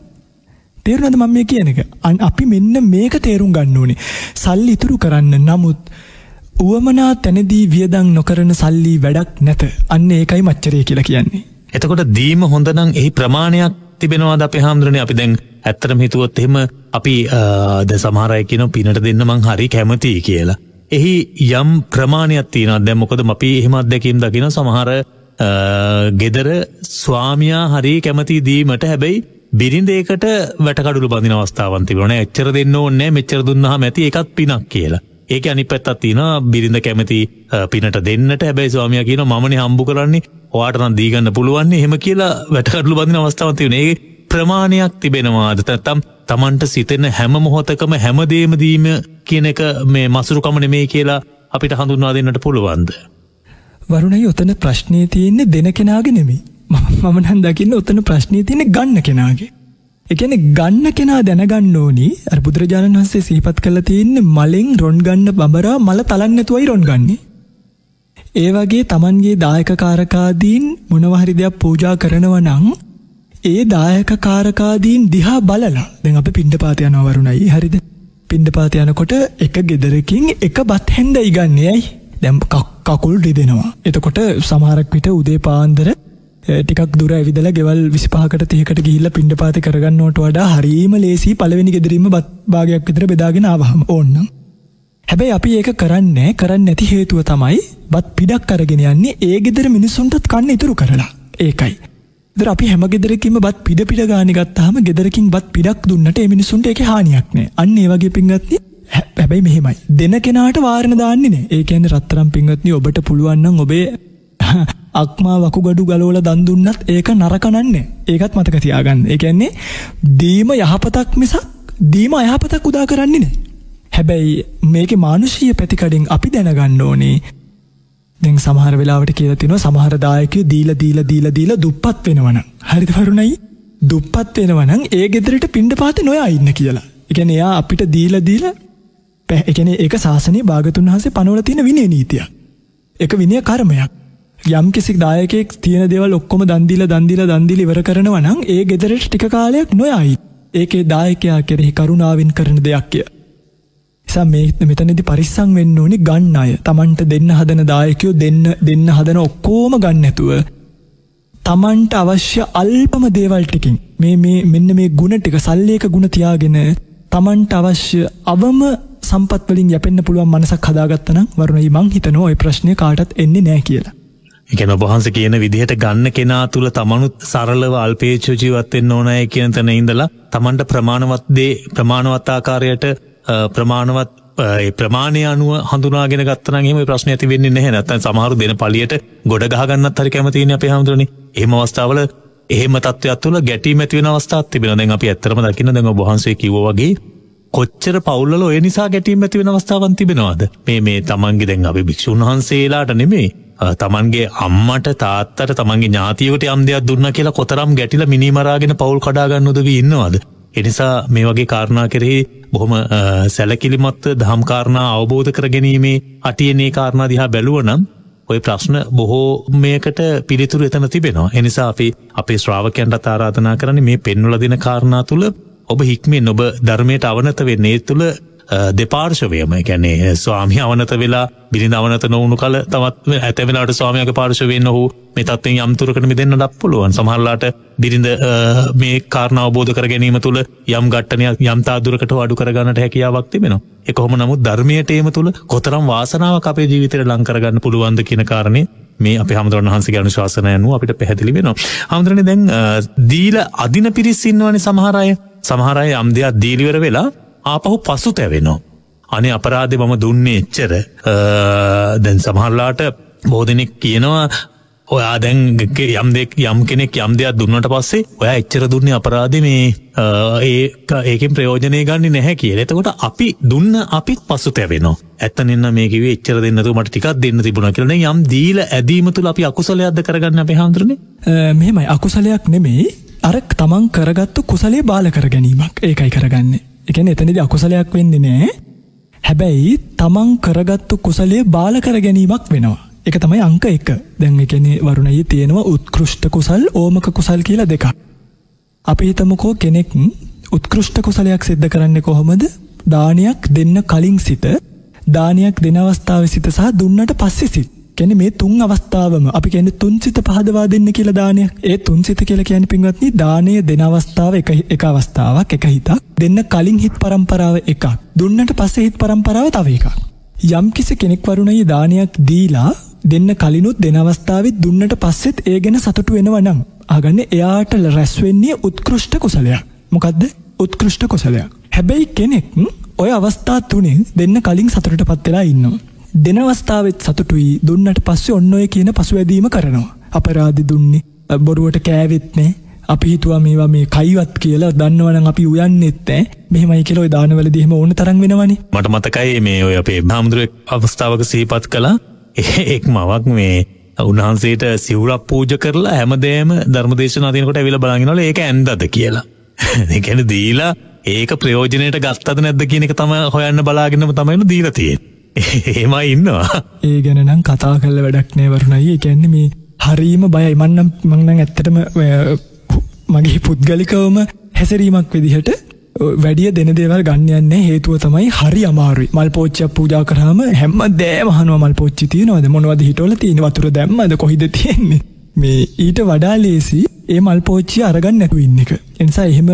තේරුණාද මම මේ කියන එක අන් අපි මෙන්න මේක තේරුම් ගන්න ඕනේ සල්ලි ඉතුරු කරන්න නමුත් උවමනා තැනදී වියදම් නොකරන සල්ලි වැඩක් නැත අන්න ඒකයි මච්චරය කියලා කියන්නේ එතකොට දීම හොඳනම් එහි ප්‍රමාණයක් තිබෙනවාද අප හාමුදුරන අපි දැන් ඇත්තරම හිතුවොත් එහෙම අපි ද සමහරයකන පිනට දෙන්න මං හරි කැමතියි කියලා. එහි යම් ප්‍රමාණයක් තින දැම්මකොද අපි එහෙමත් දැකම් දකින සමහර ගෙදර ස්වාමයා හරි කැමති දීමට හැබැයි බිරින්දේකට වැටකඩු බඳන අවස්ථාවන්තිබන එච්චර දෙන්න ඕන්නෑ මෙච්චර දුන්නහ මැති එකත් පිනක් කියලා. ඒක අනිපැත්තත් තින බිරිඳ කැමති පිනට දෙන්නට හැබැයි ස්වාමයා කියන මනි හම්බු කරන්නේ වාටන දීගන්න පුළුවන්නේ හෙම කියලා වැටකටලු බඳන අවස්ථාවතිවනේ ප්‍රමාණයක් තිබෙනවාද තැත්තම් තමන්ට සිතෙන හැම මොහොතකම හැමදේම දීම කියන එක මේ මසුරුකම නෙමේ කියලා අපිට හඳුන්වා දෙන්නට පුළුවන්ද. වරුණයි ඔතන ප්‍රශ්නය තියෙන්නේ දෙන කෙනාගෙනෙමි මමනන් දකින්න ඔතන ප්‍රශ්නය තියෙන ගන්න කෙනාගේ. එකන ගන්න කෙනා දැනගන්න ඕනි අර බුදුරජාණන් වහන්සේ සීපත් කළ තියන්න මලින් රොන් ගන්න බබරා මල තලන්නතුවයි රොන් ගන්නේ. ඒ වගේ තමන්ගේ දායකකාරකාදීන් මොනවහරි දෙයක් පූජා කරනව නං ඒ දායකකාරකාදීන් දිහා බලලා දෙ අප පින්ඩ පාතියන වරුණයි හරිද පින්ඩ පාතියනකොට එක ගෙදරකින් එක බත් හැන්ද ඉගන්නේයයි දැම් කකුල් රිදෙනවා. එතකොට සමහරක් විට උදේ පාන්දර ටිකක් දුර ඇවිදල ගෙවල් විසිපාකට තියකට ගිහිල්ල පින්ඩ පාති කරගන්න නොට වඩා හරීම ලේසි පලවෙනි ගෙදරීම බත් භාගයක් විතර බෙදාගෙන ආවාහම ඕන්න. හැබැයි අපි ඒක කරන්නේ කරන්න නැති හේතුව තමයි බත් පිඩක් කරගෙන යන්නේ ඒ ගෙදර මිනිස්සුන්ටත් කන්න ඉතුරු කරලා ඒකයි. දර අපි හැම ගෙදරකිම බත් පිඩ පිඩ ගානිගත්තාහම ගෙදරකින් බත් පිඩක් දුන්නට මිනිසුන්ට එක හානියක්නෑ අන්න ඒවගේ පින්ගත්ති හැබැයි මෙහෙමයි දෙන කෙනාට වාරණ දාන්නේනේ ඒකැන රත්තරම් පින්ගත්නි ඔබට පුළුවන්න්න ඔබේ අක්මා වකුගඩු ගලෝල දන් දුන්නත් ඒක නරක නන්නේ. ඒකත් මතක තියාගන්න. ඒ කියන්නේ දීම යහපතක් මිසක් දීම අයහපතක් උදා කරන්නේ නෑ. හැබැයි මේකේ මානුෂීය පැතිකඩෙන් අපි දැනගන්න ඕනේ. දැන් සමහර වෙලාවට කියලා තිනවා සමහර දායකයෝ දීලා දීලා දීලා දීලා දුප්පත් වෙනවනම්. හරිද වරුණයි? දුප්පත් වෙනවනම් ඒ ගෙදරට පිණ්ඩපාතේ නොයා ඉන්න කියලා. ඒ කියන්නේ එයා අපිට දීලා දීලා පැ එකන ඒ ශාසනය භාගතුන් වහසේ පනවල තියෙන විනය නීතිය. එක විනය කර්මයක් යම් කිසි දායකෙක් තියෙන දේවල් ඔක්කොම දන්දිල දන්දිල දන්දිල ඉවර කරනවා නම් ඒ ගෙදරට ටික කාලයක් නොයයි. ඒකේ දායකයා කෙරෙහි කරුණාවෙන් කරන දෙයක් කිය. නිසා මේ මෙතනදි පරිස්සම් වෙන්න ඕනි ගන්න අය. Tamanට දෙන්න හදන දායකයෝ දෙන්න දෙන්න හදන ඔක්කොම ගන්න නැතුව Tamanට අවශ්‍ය අල්පම දේවල් ටිකින් මේ මේ මෙන්න මේ ಗುಣ ටික සල්ලි එක ಗುಣ තියාගෙන Tamanට අවශ්‍ය අවම සම්පත් වලින් යැපෙන්න පුළුවන් මනසක් හදාගත්ත නම් වරුණයි මං හිතනවා ওই ප්‍රශ්නේ කාටත් එන්නේ නැහැ කියලා. එකන ඔබහන්ස කියන විදිහට ගන්න කෙනා තුළ තමනුත් සරලව අල්පේච්චෝ ජීවත්වෙන්න ඕනය කියන තැන ඉඳලා තමන්ට ප්‍රමාණවත්දේ ප්‍රමාණවත්තාකාරයට ප්‍රමාණවත් ප්‍රමාණය අනුව හඳුනාගෙන ගත්තනගේම ප්‍රශ්න ඇති වෙන්නේ නැහැ නැත්තන් සමහරු දෙන පලියට ගොඩ ගහගන්නත් හරි කැමතින අප හමුදුරනි එම අවස්ථාවල එහෙම තත්ත්වයක් තුළ ගැටීම ඇතිවෙන අවස්ථාත් තිබෙන දැන් අපි ඇත්තරම දකින දැඟ බහන්සේ කිවෝගේ කොච්චර පවුල්ල ඔය නිසා ගැටීම ඇතිවෙන අවස්ථාවන් තිබෙනවාද මේ මේ තමන්ගෙ දැන් අපි භික්ෂූන් වහන්සේලාට නෙමේ තමන්ගේ අම්මට තාත්තට තමන්ගේ ඥාතියකට යම් දෙයක් දුන්න කියලා කොතරම් ගැටිල මිනිමරාගෙන පවුල් කඩාගන්නොදව ඉන්නවාද. එනිසා මේ වගේ කාරණා කෙරෙහි බොහොම සැලකිලිමත් දහම්කාරණා අවබෝධ කරගැනීමේ අටියනේ කාරණා දිහා බැලුවනම් ඔය ප්‍රශ්න බොහෝ මේකට පිළිතුර එතන තිබෙනවා. එනිසා අපි අපේ ශ්‍රාවකයන්ට තාරාධනා කරන මේ පෙන්වල දෙන කාරණා තුළ ඔබ හික්මේ ඔබ ධර්මයට අවනත වෙන්නේ තුළ දෙපාර්ශවයම එකැනේ ස්වාමි අවනත වෙලා බිරිඳ අවනත නොවුණු කල තවත් ඇතැවෙලාට ස්වාමයක පාර්ශවයෙන් ඔහු මේ තත්වෙන් යම්තුරකට දෙන්න ඩක් පුළුවන් සමහල්ලාට බිරිඳ මේ කාරණ අවබෝධ කර ගැනීම තුළ යම් ගට්ටනයක් යම්තා දුරකට වඩු කරගන්නට හැකියාවක් තිබෙනවා එකොහොම නමුත් ධර්මයට ඒම තුළ කොතරම් වාසනාව අපේ ජීවිතයට ලංකරගන්න පුළුවන්ද කියන කාරණය මේ අප හමුදුරන් වහන්සේ ගනු ශාසනයනු අපිට පැහැදිලි වෙනවා. හමුදුරණ දැන් දීල අධින පිරිස්සින්නවනි සමහරය සමහරය අම්දයක් දීලිවර වෙලා ආපහු පසු තැවෙනවා. අනේ අපරාධ මම දුන්නේ එච්චර දැන් සමහරලාට බෝධනෙක් කියනවා ඔයා දැන් යම් දෙෙක් යම් කෙනෙක් යම් දෙයක් දුන්නට පස්සේ ඔයා එච්චර දුන්නේ අපරාධ මේ ඒක ඒකින් ප්‍රයෝජනය ගන්න නැහැ කිය එතකොට අපි දුන්න අපිත් පසු තැවෙනවා ඇත්තනෙන්න මේකව එච්චර දෙන්නතු මට ටිකක් දෙන්න තිබුණ කියරන යම් දීල ඇදීම තුළ අපි අකුසලයක්ද කරගන්න අප හාන්තරණ මෙමයි අකුසලයක් නෙමෙයි අරක් තමන් කරගත්තු කුසලේ බාල කර ගැනීමක් ඒකයි කරගන්නේ එකැන එතනදි අකුසලයක් වෙන්නේ නෑ හැබැයි තමන් කරගත්තු කුසලේ බාල කර ගැනීමක් වෙනවා එක තමයි අංක එක දැන් එකනෙ වරුණයි තියෙනවා උත්කෘෂ්ට කුසල් ඕමක කුසල් කියලා දෙක අපි හිතමකෝ කෙනෙක් උත්කෘෂ්ට කුසලයක් සිද්ධ කරන්නේ කොහොමද දානයක් දෙන්න කලින් සිත දානයක් දෙන අවස්ථාව සිත සහ දුන්නට පස්සෙ සිත් කැන මේ තුන් අවස්ථාවම අපි කැන තුන්සිත පහදවා දෙන්න කියලා දානයක් ඒ තුන්සිත කියලා කියන පින්වත්නි දානය දෙන අවස්ථාව එක එක අවස්ථාවක් එක හිතක් දෙන්න කලින් හිත් පරම්පරාව එකක් දුන්නට පස්සේ හිත් පරම්පරාව තව එකක් යම් කිසි කෙනෙක් වරුණයි දානයක් දීලා දෙන්න කලිනුත් දෙන අවස්ථාවත් දුන්නට පස්සෙත් ඒ ගැන සතුටු වෙනවනම් අගන්න එයාට රැස්වෙන්නේ උත්කෘෂ්ට කුසලයක් මොකක්ද උත්කෘෂ්ට කුසලයක් හැබැයි කෙනෙක් ඔය අවස්ථා තුනේ දෙන්න කලින් සතුට පත්වෙලා ඉන්නවා දෙන අවස්ථාවත් සතුටුයි දුන්නට පස්සේ ඔන්න ඔය කියන පසුවැදීම කරනවා. අපරාධි දුන්නේ බොරුවට කෑවෙත්නේ අපි හිතුවා මේවා මේ කයිවත් කියලා දන්නවනම් අපි උයන්නෙත් ඈ මෙහෙමයි කියලා ওই දානවලදී එහෙම ඕන තරම් වෙනවනේ මට මතකයි මේ ඔය අපේ හාමුදුරුවෙක් අවස්ථාවක සිහිපත් කළා එක් මවක් මේ උන්වහන්සේට සිවුරක් පූජ කරලා හැමදේම ධර්මදේශනා තියෙනකොට ඇවිල්ලා බලනගෙනවල ඒක ඇන්දද කියලා ඒ කියන්නේ දීලා ඒක ප්‍රයෝජනයට ගත්තද නැද්ද කියන එක තමයි හොයන්න බලාගෙනම තමයි දීලා තියෙන්නේ ඒමයි ඉන්නවා ඒ ගැනනම් කතා කල්ල වැඩක්නේ වරුණයි එකැන්නේ මේ හරීම බයයි මන්නම් මංනම් ඇත්තටම මගේ පුද්ගලිකවම හැසරීමක් විදිහට වැඩිය දෙන දේවල් ගන්නයන්න හේතුව තමයි හරි අමාරු මල් පෝච්ච පූජා කරහම හැම දෑමහනුව මල් පොච්චි තියනවද මොනවද හිටොල තියෙන වතුර දැම්මද කොහිද තියෙන්නේ මේ ඊට වඩා ලේසි ඒ මල් පෝච්චි අරගන්න නැතු ඉන්න එක එනිසා එහෙම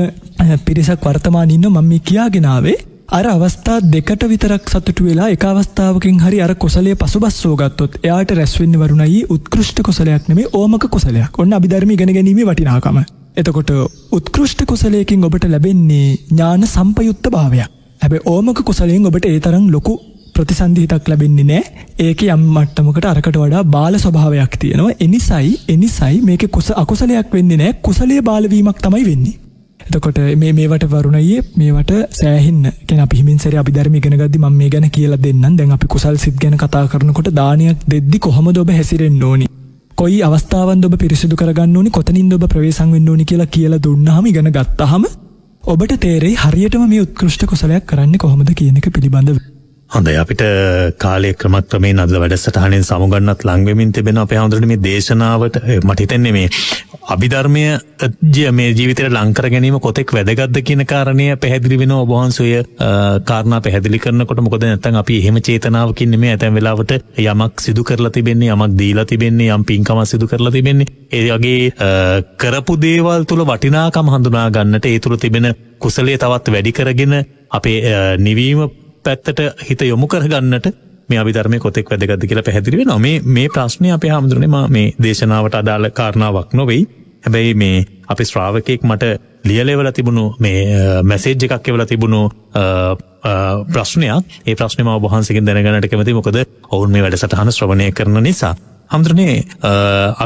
පිරිසක් වර්තමානන්න මම්මි කියාගෙනාවේ අර අවස්ථා දෙකට විතරක් සතුටු වෙලා එක අවස්ථාවකින් හරි අර කොසලේ පසුබස්සෝ ගත්තොත් එයාට රැස් වෙන්න වරුණයි උත්කෘෂ්ට කොසලයක් නෙමේ ඕමක කොසලයක්. ඔන්න අභිධර්ම ඉගෙන ගැනීමේ වටිනාකම. එතකොට උත්කෘෂ්ට කොසලයකින් ඔබට ලැබෙන්නේ ඥාන සම්පයුත්ත භාවයක්. හැබැ ඕමක කුසලයෙන් ඔබට ඒ තරම් ලොකු ප්‍රතිසන්ධීතක් ලැබෙන්නේ නෑ ඒක යම් මට්ටමකට අරකට වඩා බාල ස්වභාවයක් තියෙනවා එනිසයි එනිසයි මේක කුස අකුසලයක් වෙන්නේ නෑ කුසලේ බාලවීමක් තමයි වෙන්නේ එතකොට මේ මේවට වරුණයේ මේවට සෑහෙන්න කෙන පිහිමින් සැර අපිධර්ම ගෙනගදදි ම මේ ගැන කියලා දෙන්න දැන් අපි කුසල් සිත් ගැන කතා කරනකොට දානයක් දෙද්දි කොහොම ඔබ හැසිරෙන් ඕනි කොයි අවස්ථාවන් ඔබ පිරිසිදු කරගන්න ඕනි කොතනින් ඔබ ප්‍රවේසං වෙන්න ඕනි කියලා කියලා දුන්නහම ගැන ගත්තහම ඔබට තේරේ හරියටම මේ උත්කෘෂ්ට කුසලයක් කරන්න කොහොමද කියනක පිළිබඳව හොඳයි අපිට කාලය ක්‍රමක්‍රමයෙන් අද වැඩසටහනෙන් සමුගන්නත් ලංවෙමින් තිබෙන අප හඳුරට මේ දේශනාවට මටිතෙන්නේ මේ අභිධර්මය ජය මේ ජීවිතයට ලංකර ගැනීම කොතෙක් වැදගත්ද කියන කාරණය පැහැදිලි වෙන ඔබහන්සුය කාරණ පැදිලි කරනකොට මොකද නැතන් අපි එහෙම චේතනාවකින් නෙමේ ඇතැන් වෙලාවට යමක් සිදු කරලා තිබෙන්නේ යමක් දීලා තිබෙන්නේ යම් පින්කම සිදු කරලා තිබෙන්නේ ඒගේ කරපු දේවල් තුළ වටිනාකම් හඳුනා ගන්නට ඒ තුළ තිබෙන කුසලේ තවත් වැඩි කරගෙන අපේ නිවීම පැත්තට හිත යොමු කරගන්නට මේ අභිධර්මය කොතෙක් වැදගත්ද කියලා පැහැදිලි වෙනවා මේ මේ ප්‍රශ්නය අපේ හාමුදුරනේ මා මේ දේශනාවට අදාළ කාරණාවක් නොවෙයි හැබැයි මේ අපි ශ්‍රාවකයෙක් මට ලියලෙවල තිබුණු මේ මැසේජ් එකක් එවල තිබුණු ප්‍රශ්නයක් ඒ ප්‍රශ්නම වහන්සකින් දැනගනට කැමති මොකද ඔවුන් මේ වැඩසටහන ශ්‍රවණය කරන නිසා හමුදුරනේ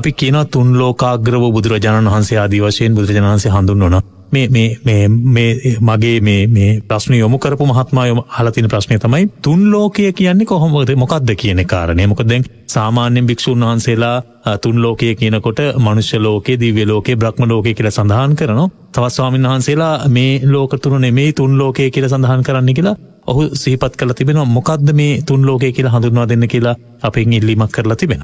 අපි කියන තුන් ලෝකාග්‍රව බුදුරජාණන් වහන්සේ ආදී වශයෙන් බුදුරජාණන්සේ හඳුන්වනවා මගේ මේ ප්‍රශ්න යොමු කරපු මහත්මායම හලතින ප්‍රශ්නය තමයි තුන් ලෝකය කියන්නේ කොහොමද මොකක්ද කියන කාරණය මොක දැන් සාමාන්‍යෙන් භික්‍ෂූන් වහන්සේලා තුන් ලෝකය කියනකොට මනුෂ්‍ය ලෝකේ දිව්‍ය ලෝකේ බ්‍රහ්ම ලෝකය කියලා සඳහන් කරනවා. තවත් ස්වාමීන් වහන්සේලා මේ ලෝක තුන නෙමෙයි තුන් ලෝකය කියලා සඳහන් කරන්න කියලා ඔහු සහිපත් කළ තිබෙන මොකක්ද මේ තුන් ලෝකය කියලා හඳුන්වා දෙන්න කියලා අපෙන් ඉල්ලිමක් කරලා තිබෙන.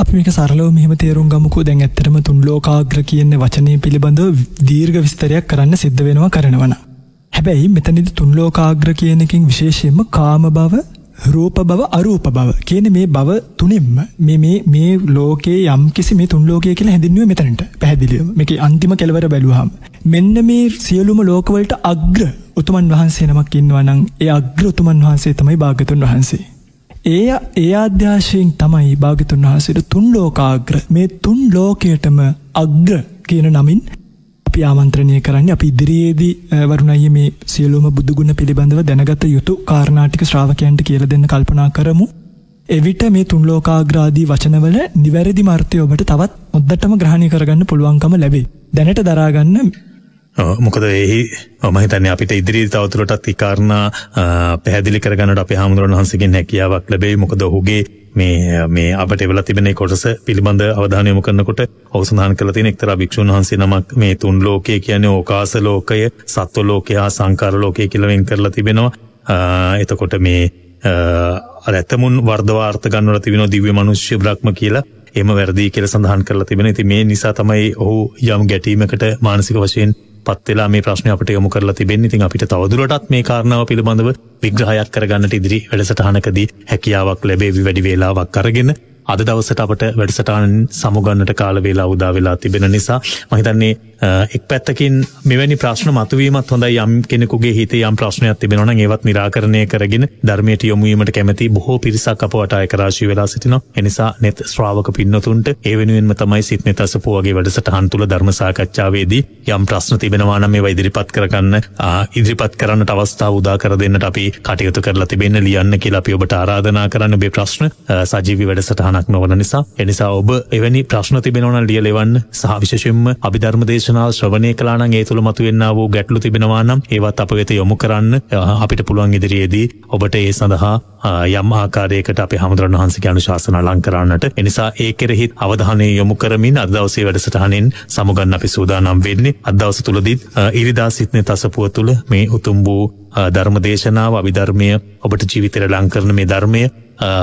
අපි මේක සරලව මෙහම තේරුම් ගමුකු දැන් ඇත්තරම තුන් ලෝකාග්‍ර කියන්න වචනය පිළිබඳව දීර්ඝ විස්තරයක් කරන්න සිද්ධ වෙනවා කරනවන. හැබැයි මෙතනිද තුන් ලෝකාග්‍ර කියන එකින් විශේෂයෙන්ම කාම බව රූප බව අරූප බව කියන මේ බව තුනින්ම මේ මේ මේ ලෝකේ යම් කිසි මේ තුන් ලෝකය කියලා හැඳින්වුවේ මෙතනට පැහැදිලිවම මේකේ අන්තිම කෙලවර බැලුවාම මෙන්න මේ සියලුම ලෝකවලට අග්‍ර උතුමන් වහන්සේ නමක් ඉන්නවා නම් ඒ අග්‍ර උතුමන් වහන්සේ තමයි භාගතුන් වහන්සේ ඒ ඒ අධ්‍යාශයෙන් තමයි භාගතුන් වහන්සේට තුන් ලෝකාග්‍ර මේ තුන් ලෝකයටම අග්‍ර කියන නමින් අපි ආමන්ත්‍රණය කරන්න අපි ඉදිරියේදී වරුණය මේ සියලුම බුදුගුණ පිළිබඳව දැනගත යුතු කාරණාටික ශ්‍රාවකයන්ට කියල දෙන්න කල්පනා කරමු. එවිට මේ තුන්ලෝකාග්‍රාදී වචනවල නිවැරදි මර්ථය ඔබට තවත් ඔොද්දටම ග්‍රහණය කරගන්න පුළුවන්කම ලැබේ. දැනට දරාගන්න මොකද එහි මහිතන අපිට ඉදිරි තවතුරටත් ඉකාරණා පැහදිලි කරගන්නට අප හාමුදුරන් වහන්සගෙන් හැකියාවක් ලැබේ මොකද ඔහුගේ මේ මේ අපට වෙලා තිබෙන කොටස පිළිබඳ අවධානයම කරනකොට අවසඳහන් කළ තියෙන එක්තරා භික්ෂුන් වහන්සේ නමක් මේ තුන් ලෝකය කියන්නේ ඕකාස ලෝකය සත්ව ලෝකය හා සංකාර ලෝකය කියලා වෙන් කරලා තිබෙනවා එතකොට මේ ඇතමුන් වර්ධවාර්ථ ගන්නවල තිබෙන දිව්‍ය මනුෂ්‍ය බ්‍රහ්ම කියලා එම වැරදි කියලා සඳහන් කරලා තිබෙන. ඉතින් මේ නිසා තමයි ඔහු යම් ගැටීමකට මානසික වශයෙන් පත්වෙලා මේ ප්‍රශ්න අපට යොමු කරලා තිබෙන් ඉතින් අපිට තවදුරටත් මේ කාරණාව පිළිබඳව විග්‍රහයක් කරගන්නට ඉදිරි වැඩසටහනකදී හැකියාවක් ලැබේවි වැඩි වේලාවක් කරගෙන අද දවසට අපට වැඩසටාන සමුගන්නට කාලවෙලා උදා වෙලා තිබෙන නිසා මහිතන්නේ එක් පැත්තකින් මෙවැනි ප්‍රශ්න මතුවීමත් හොඳ යම් කෙනෙකුගේ හිත යම් ප්‍රශ්නයක් තිබෙනවන ඒවත් නිරාකරණය කරගෙන ධර්මයට යොමුීමට කැමති බොහෝ පිරිසක් අපට අයකරශී වෙලා සිටින එනිසා නෙත් ශ්‍රාවක පින්නතුන්ට ඒ වෙනුවෙන්ම තමයි සිත් නෙතසපුුවගේ වැඩසටහන් තුළ ධර්මසාකච්ඡාවේදී යම් ප්‍රශ්න තිබෙනවාන මේ ඉදිරිපත් කරගන්න ඉදිරිපත් කරන්න අවස්ථාව උදාකර දෙන්නට අපි කටයුතු කරලා තිබෙන ලියන්න කියලා අපි ඔබට ආරාධනා කරන්න බේ ප්‍රශ්න සජීවි වැඩසටහන් සටහනක් නොවන නිසා එනිසා ඔබ එවැනි ප්‍රශ්න තිබෙනවන ලිය ලෙවන්න සහ විශෂෙන්ම අභිධර්ම දේශනා ශ්‍රවණය කලාන ඒ තුළ මතු වෙන්න වූ ගැටලු තිබෙනවා නම් ඒවත් අප වෙත යොමු කරන්න අපිට පුළුවන් ඉදිරියේදී ඔබට ඒ සඳහා යම් ආකාරයකට අප හමුදුරන් වහන්සේ අනුශාසන ලංකරන්නට එනිසා ඒ කෙරෙහිත් අවධානය යොමු කරමින් අදවසේ වැඩසටහනෙන් සමුගන්න අපි සූදානම් වෙන්නේ අදවස තුළදීත් ඉරිදා සිත්නය තසපුුව තුළ මේ උතුම් වූ ධර්මදේශනාව අභිධර්මය ඔබට ජීවිතර ලංකරන මේ ධර්මය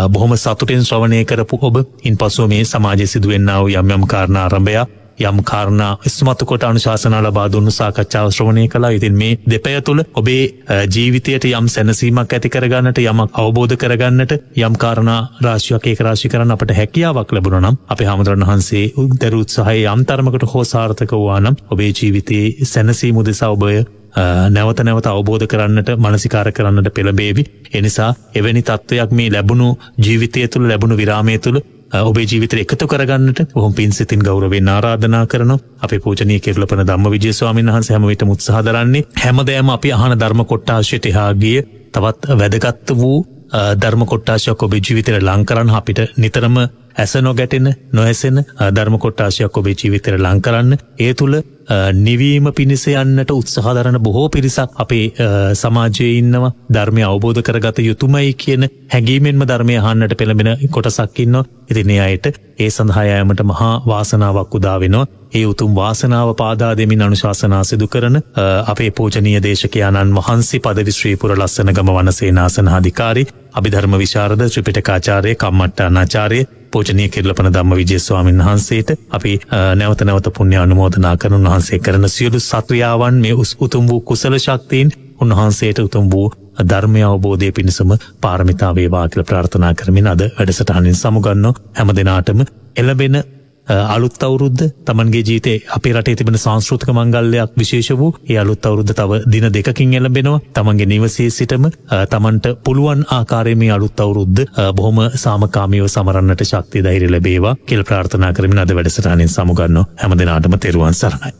බොහොම සතුටෙන් ශ්‍රවණය කරපු ඔබ ඉන් පසුව මේ සමාජය සිදුවෙන්න්නාව යම් යම් කාරණ ආරම්භයා යම් කාරණ ස්මතු කොට අනුශාසනා ලබා දුන්නු සාකච්ඡාව ශ්‍රවණය කලා ඉතින් මේ දෙපය තුළ ඔබේ ජීවිතයට යම් සැනසීමක් ඇති කරගන්නට යමක් අවබෝධ කරගන්නට යම් කාරණ රාශියක් ඒක රාශි කරන්න අපට හැකියාවක් ලැබුණ නම් අප හාමුදුරන් වහන්සේ උදරුත් සහය යම්තරමකට හෝ සාර්ථක වවානම් ඔබේ ජීවිතයේ සැනසීම දෙසා ඔබය නැවත නැවත අවබෝධ කරන්නට මනසිකාර කරන්නට පෙළබේවි. එනිසා එවැනි තත්ත්වයක් මේ ලැබුණු ජීවිතය තුළ ලැබුණු විරාමය තුළ ඔබේ ජීවිත එකතු කරගන්නට හොම පින් සිතින් ගෞරවෙන් ආරාධනා කරන අප පූජනය කෙරලපන දම්ම විජේස්වාමන් වහන් හැමවිට මුත්සාහදරන්නේ හැමදෑම අපි අහන ධර්ම කොට්ටාශයට හාගිය තවත් වැදගත්ත වූ ධර්ම කොට්ටාශයක් ඔබේ ජීවිතයට ලංකරන්න අපිට නිතරම ඇස නොගැටෙන නොහැසෙන ධර්මකොට්ටාශයක් ඔබේ ජීවිතර ලංකරන්න ඒ තුළ නිවීම පිණිස යන්නට උත්සාහදරන බොහෝ පිරිසක් අපේ සමාජයේ ඉන්නවා ධර්මය අවබෝධ කරගත යුතුමයි කියන හැඟීමෙන්ම ධර්මය හන්නට පෙළඹෙන කොටසක් ඉන්නවා ඉතින් අයට ඒ සඳහායෑමට මහා වාසනාවක් උදාවෙනවා ඒ උතුම් වාසනාව පාදා දෙමින් අනුශාසනා සිදු කරන අපේ පෝජනීය දේශකයාණන් වහන්සේ පදවිශ්‍රීපුර ලස්සන ගම වනසේනාසනහාධිකාරී අභිධර්ම විශාරද ත්‍රිපිටකාචාරය කම්මට්ටානාචාරය පෝජනය කෙරලපන දම්ම විජේස්වාමන් වහන්සේට අපි නැවත නැවත පුුණ්‍ය අනුමෝදනා කරන වහන්සේ කරන සියලු සත්‍රියාවන් මේ උස් උතුම් වූ කුසල ශක්තිීන් උන්වහන්සේට උතුම් වූ ධර්මය අවබෝධය පිණිසම පාරමිතාවේ වාකල ප්‍රාර්ථනා කරමින් අද වැඩසටහනින් සමුගන්න හැම දෙනාටම එලබෙන අලුත් අවුරුද්ධ තමන්ගේ ජීතේ අපේ රටේ තිබෙන සංස්කෘතික මංගල්ලයක් විශේෂ වූ ඒ අලුත් අවුරුද්ධ තව දින දෙකින් එලබෙනවා තමන්ගේ නිවසේ සිටම තමන්ට පුළුවන් ආකාරයමේ අලුත් අවුරුද්ධ බොහොම සාමකාමියව සමරන්නට ශක්ති දෛර ලැබේවා කෙල් ප්‍රාර්ථනා කරමින් අද වැඩසටානෙන් සමුගන්න හැම දෙනාටම තෙරුවන් සරණයි.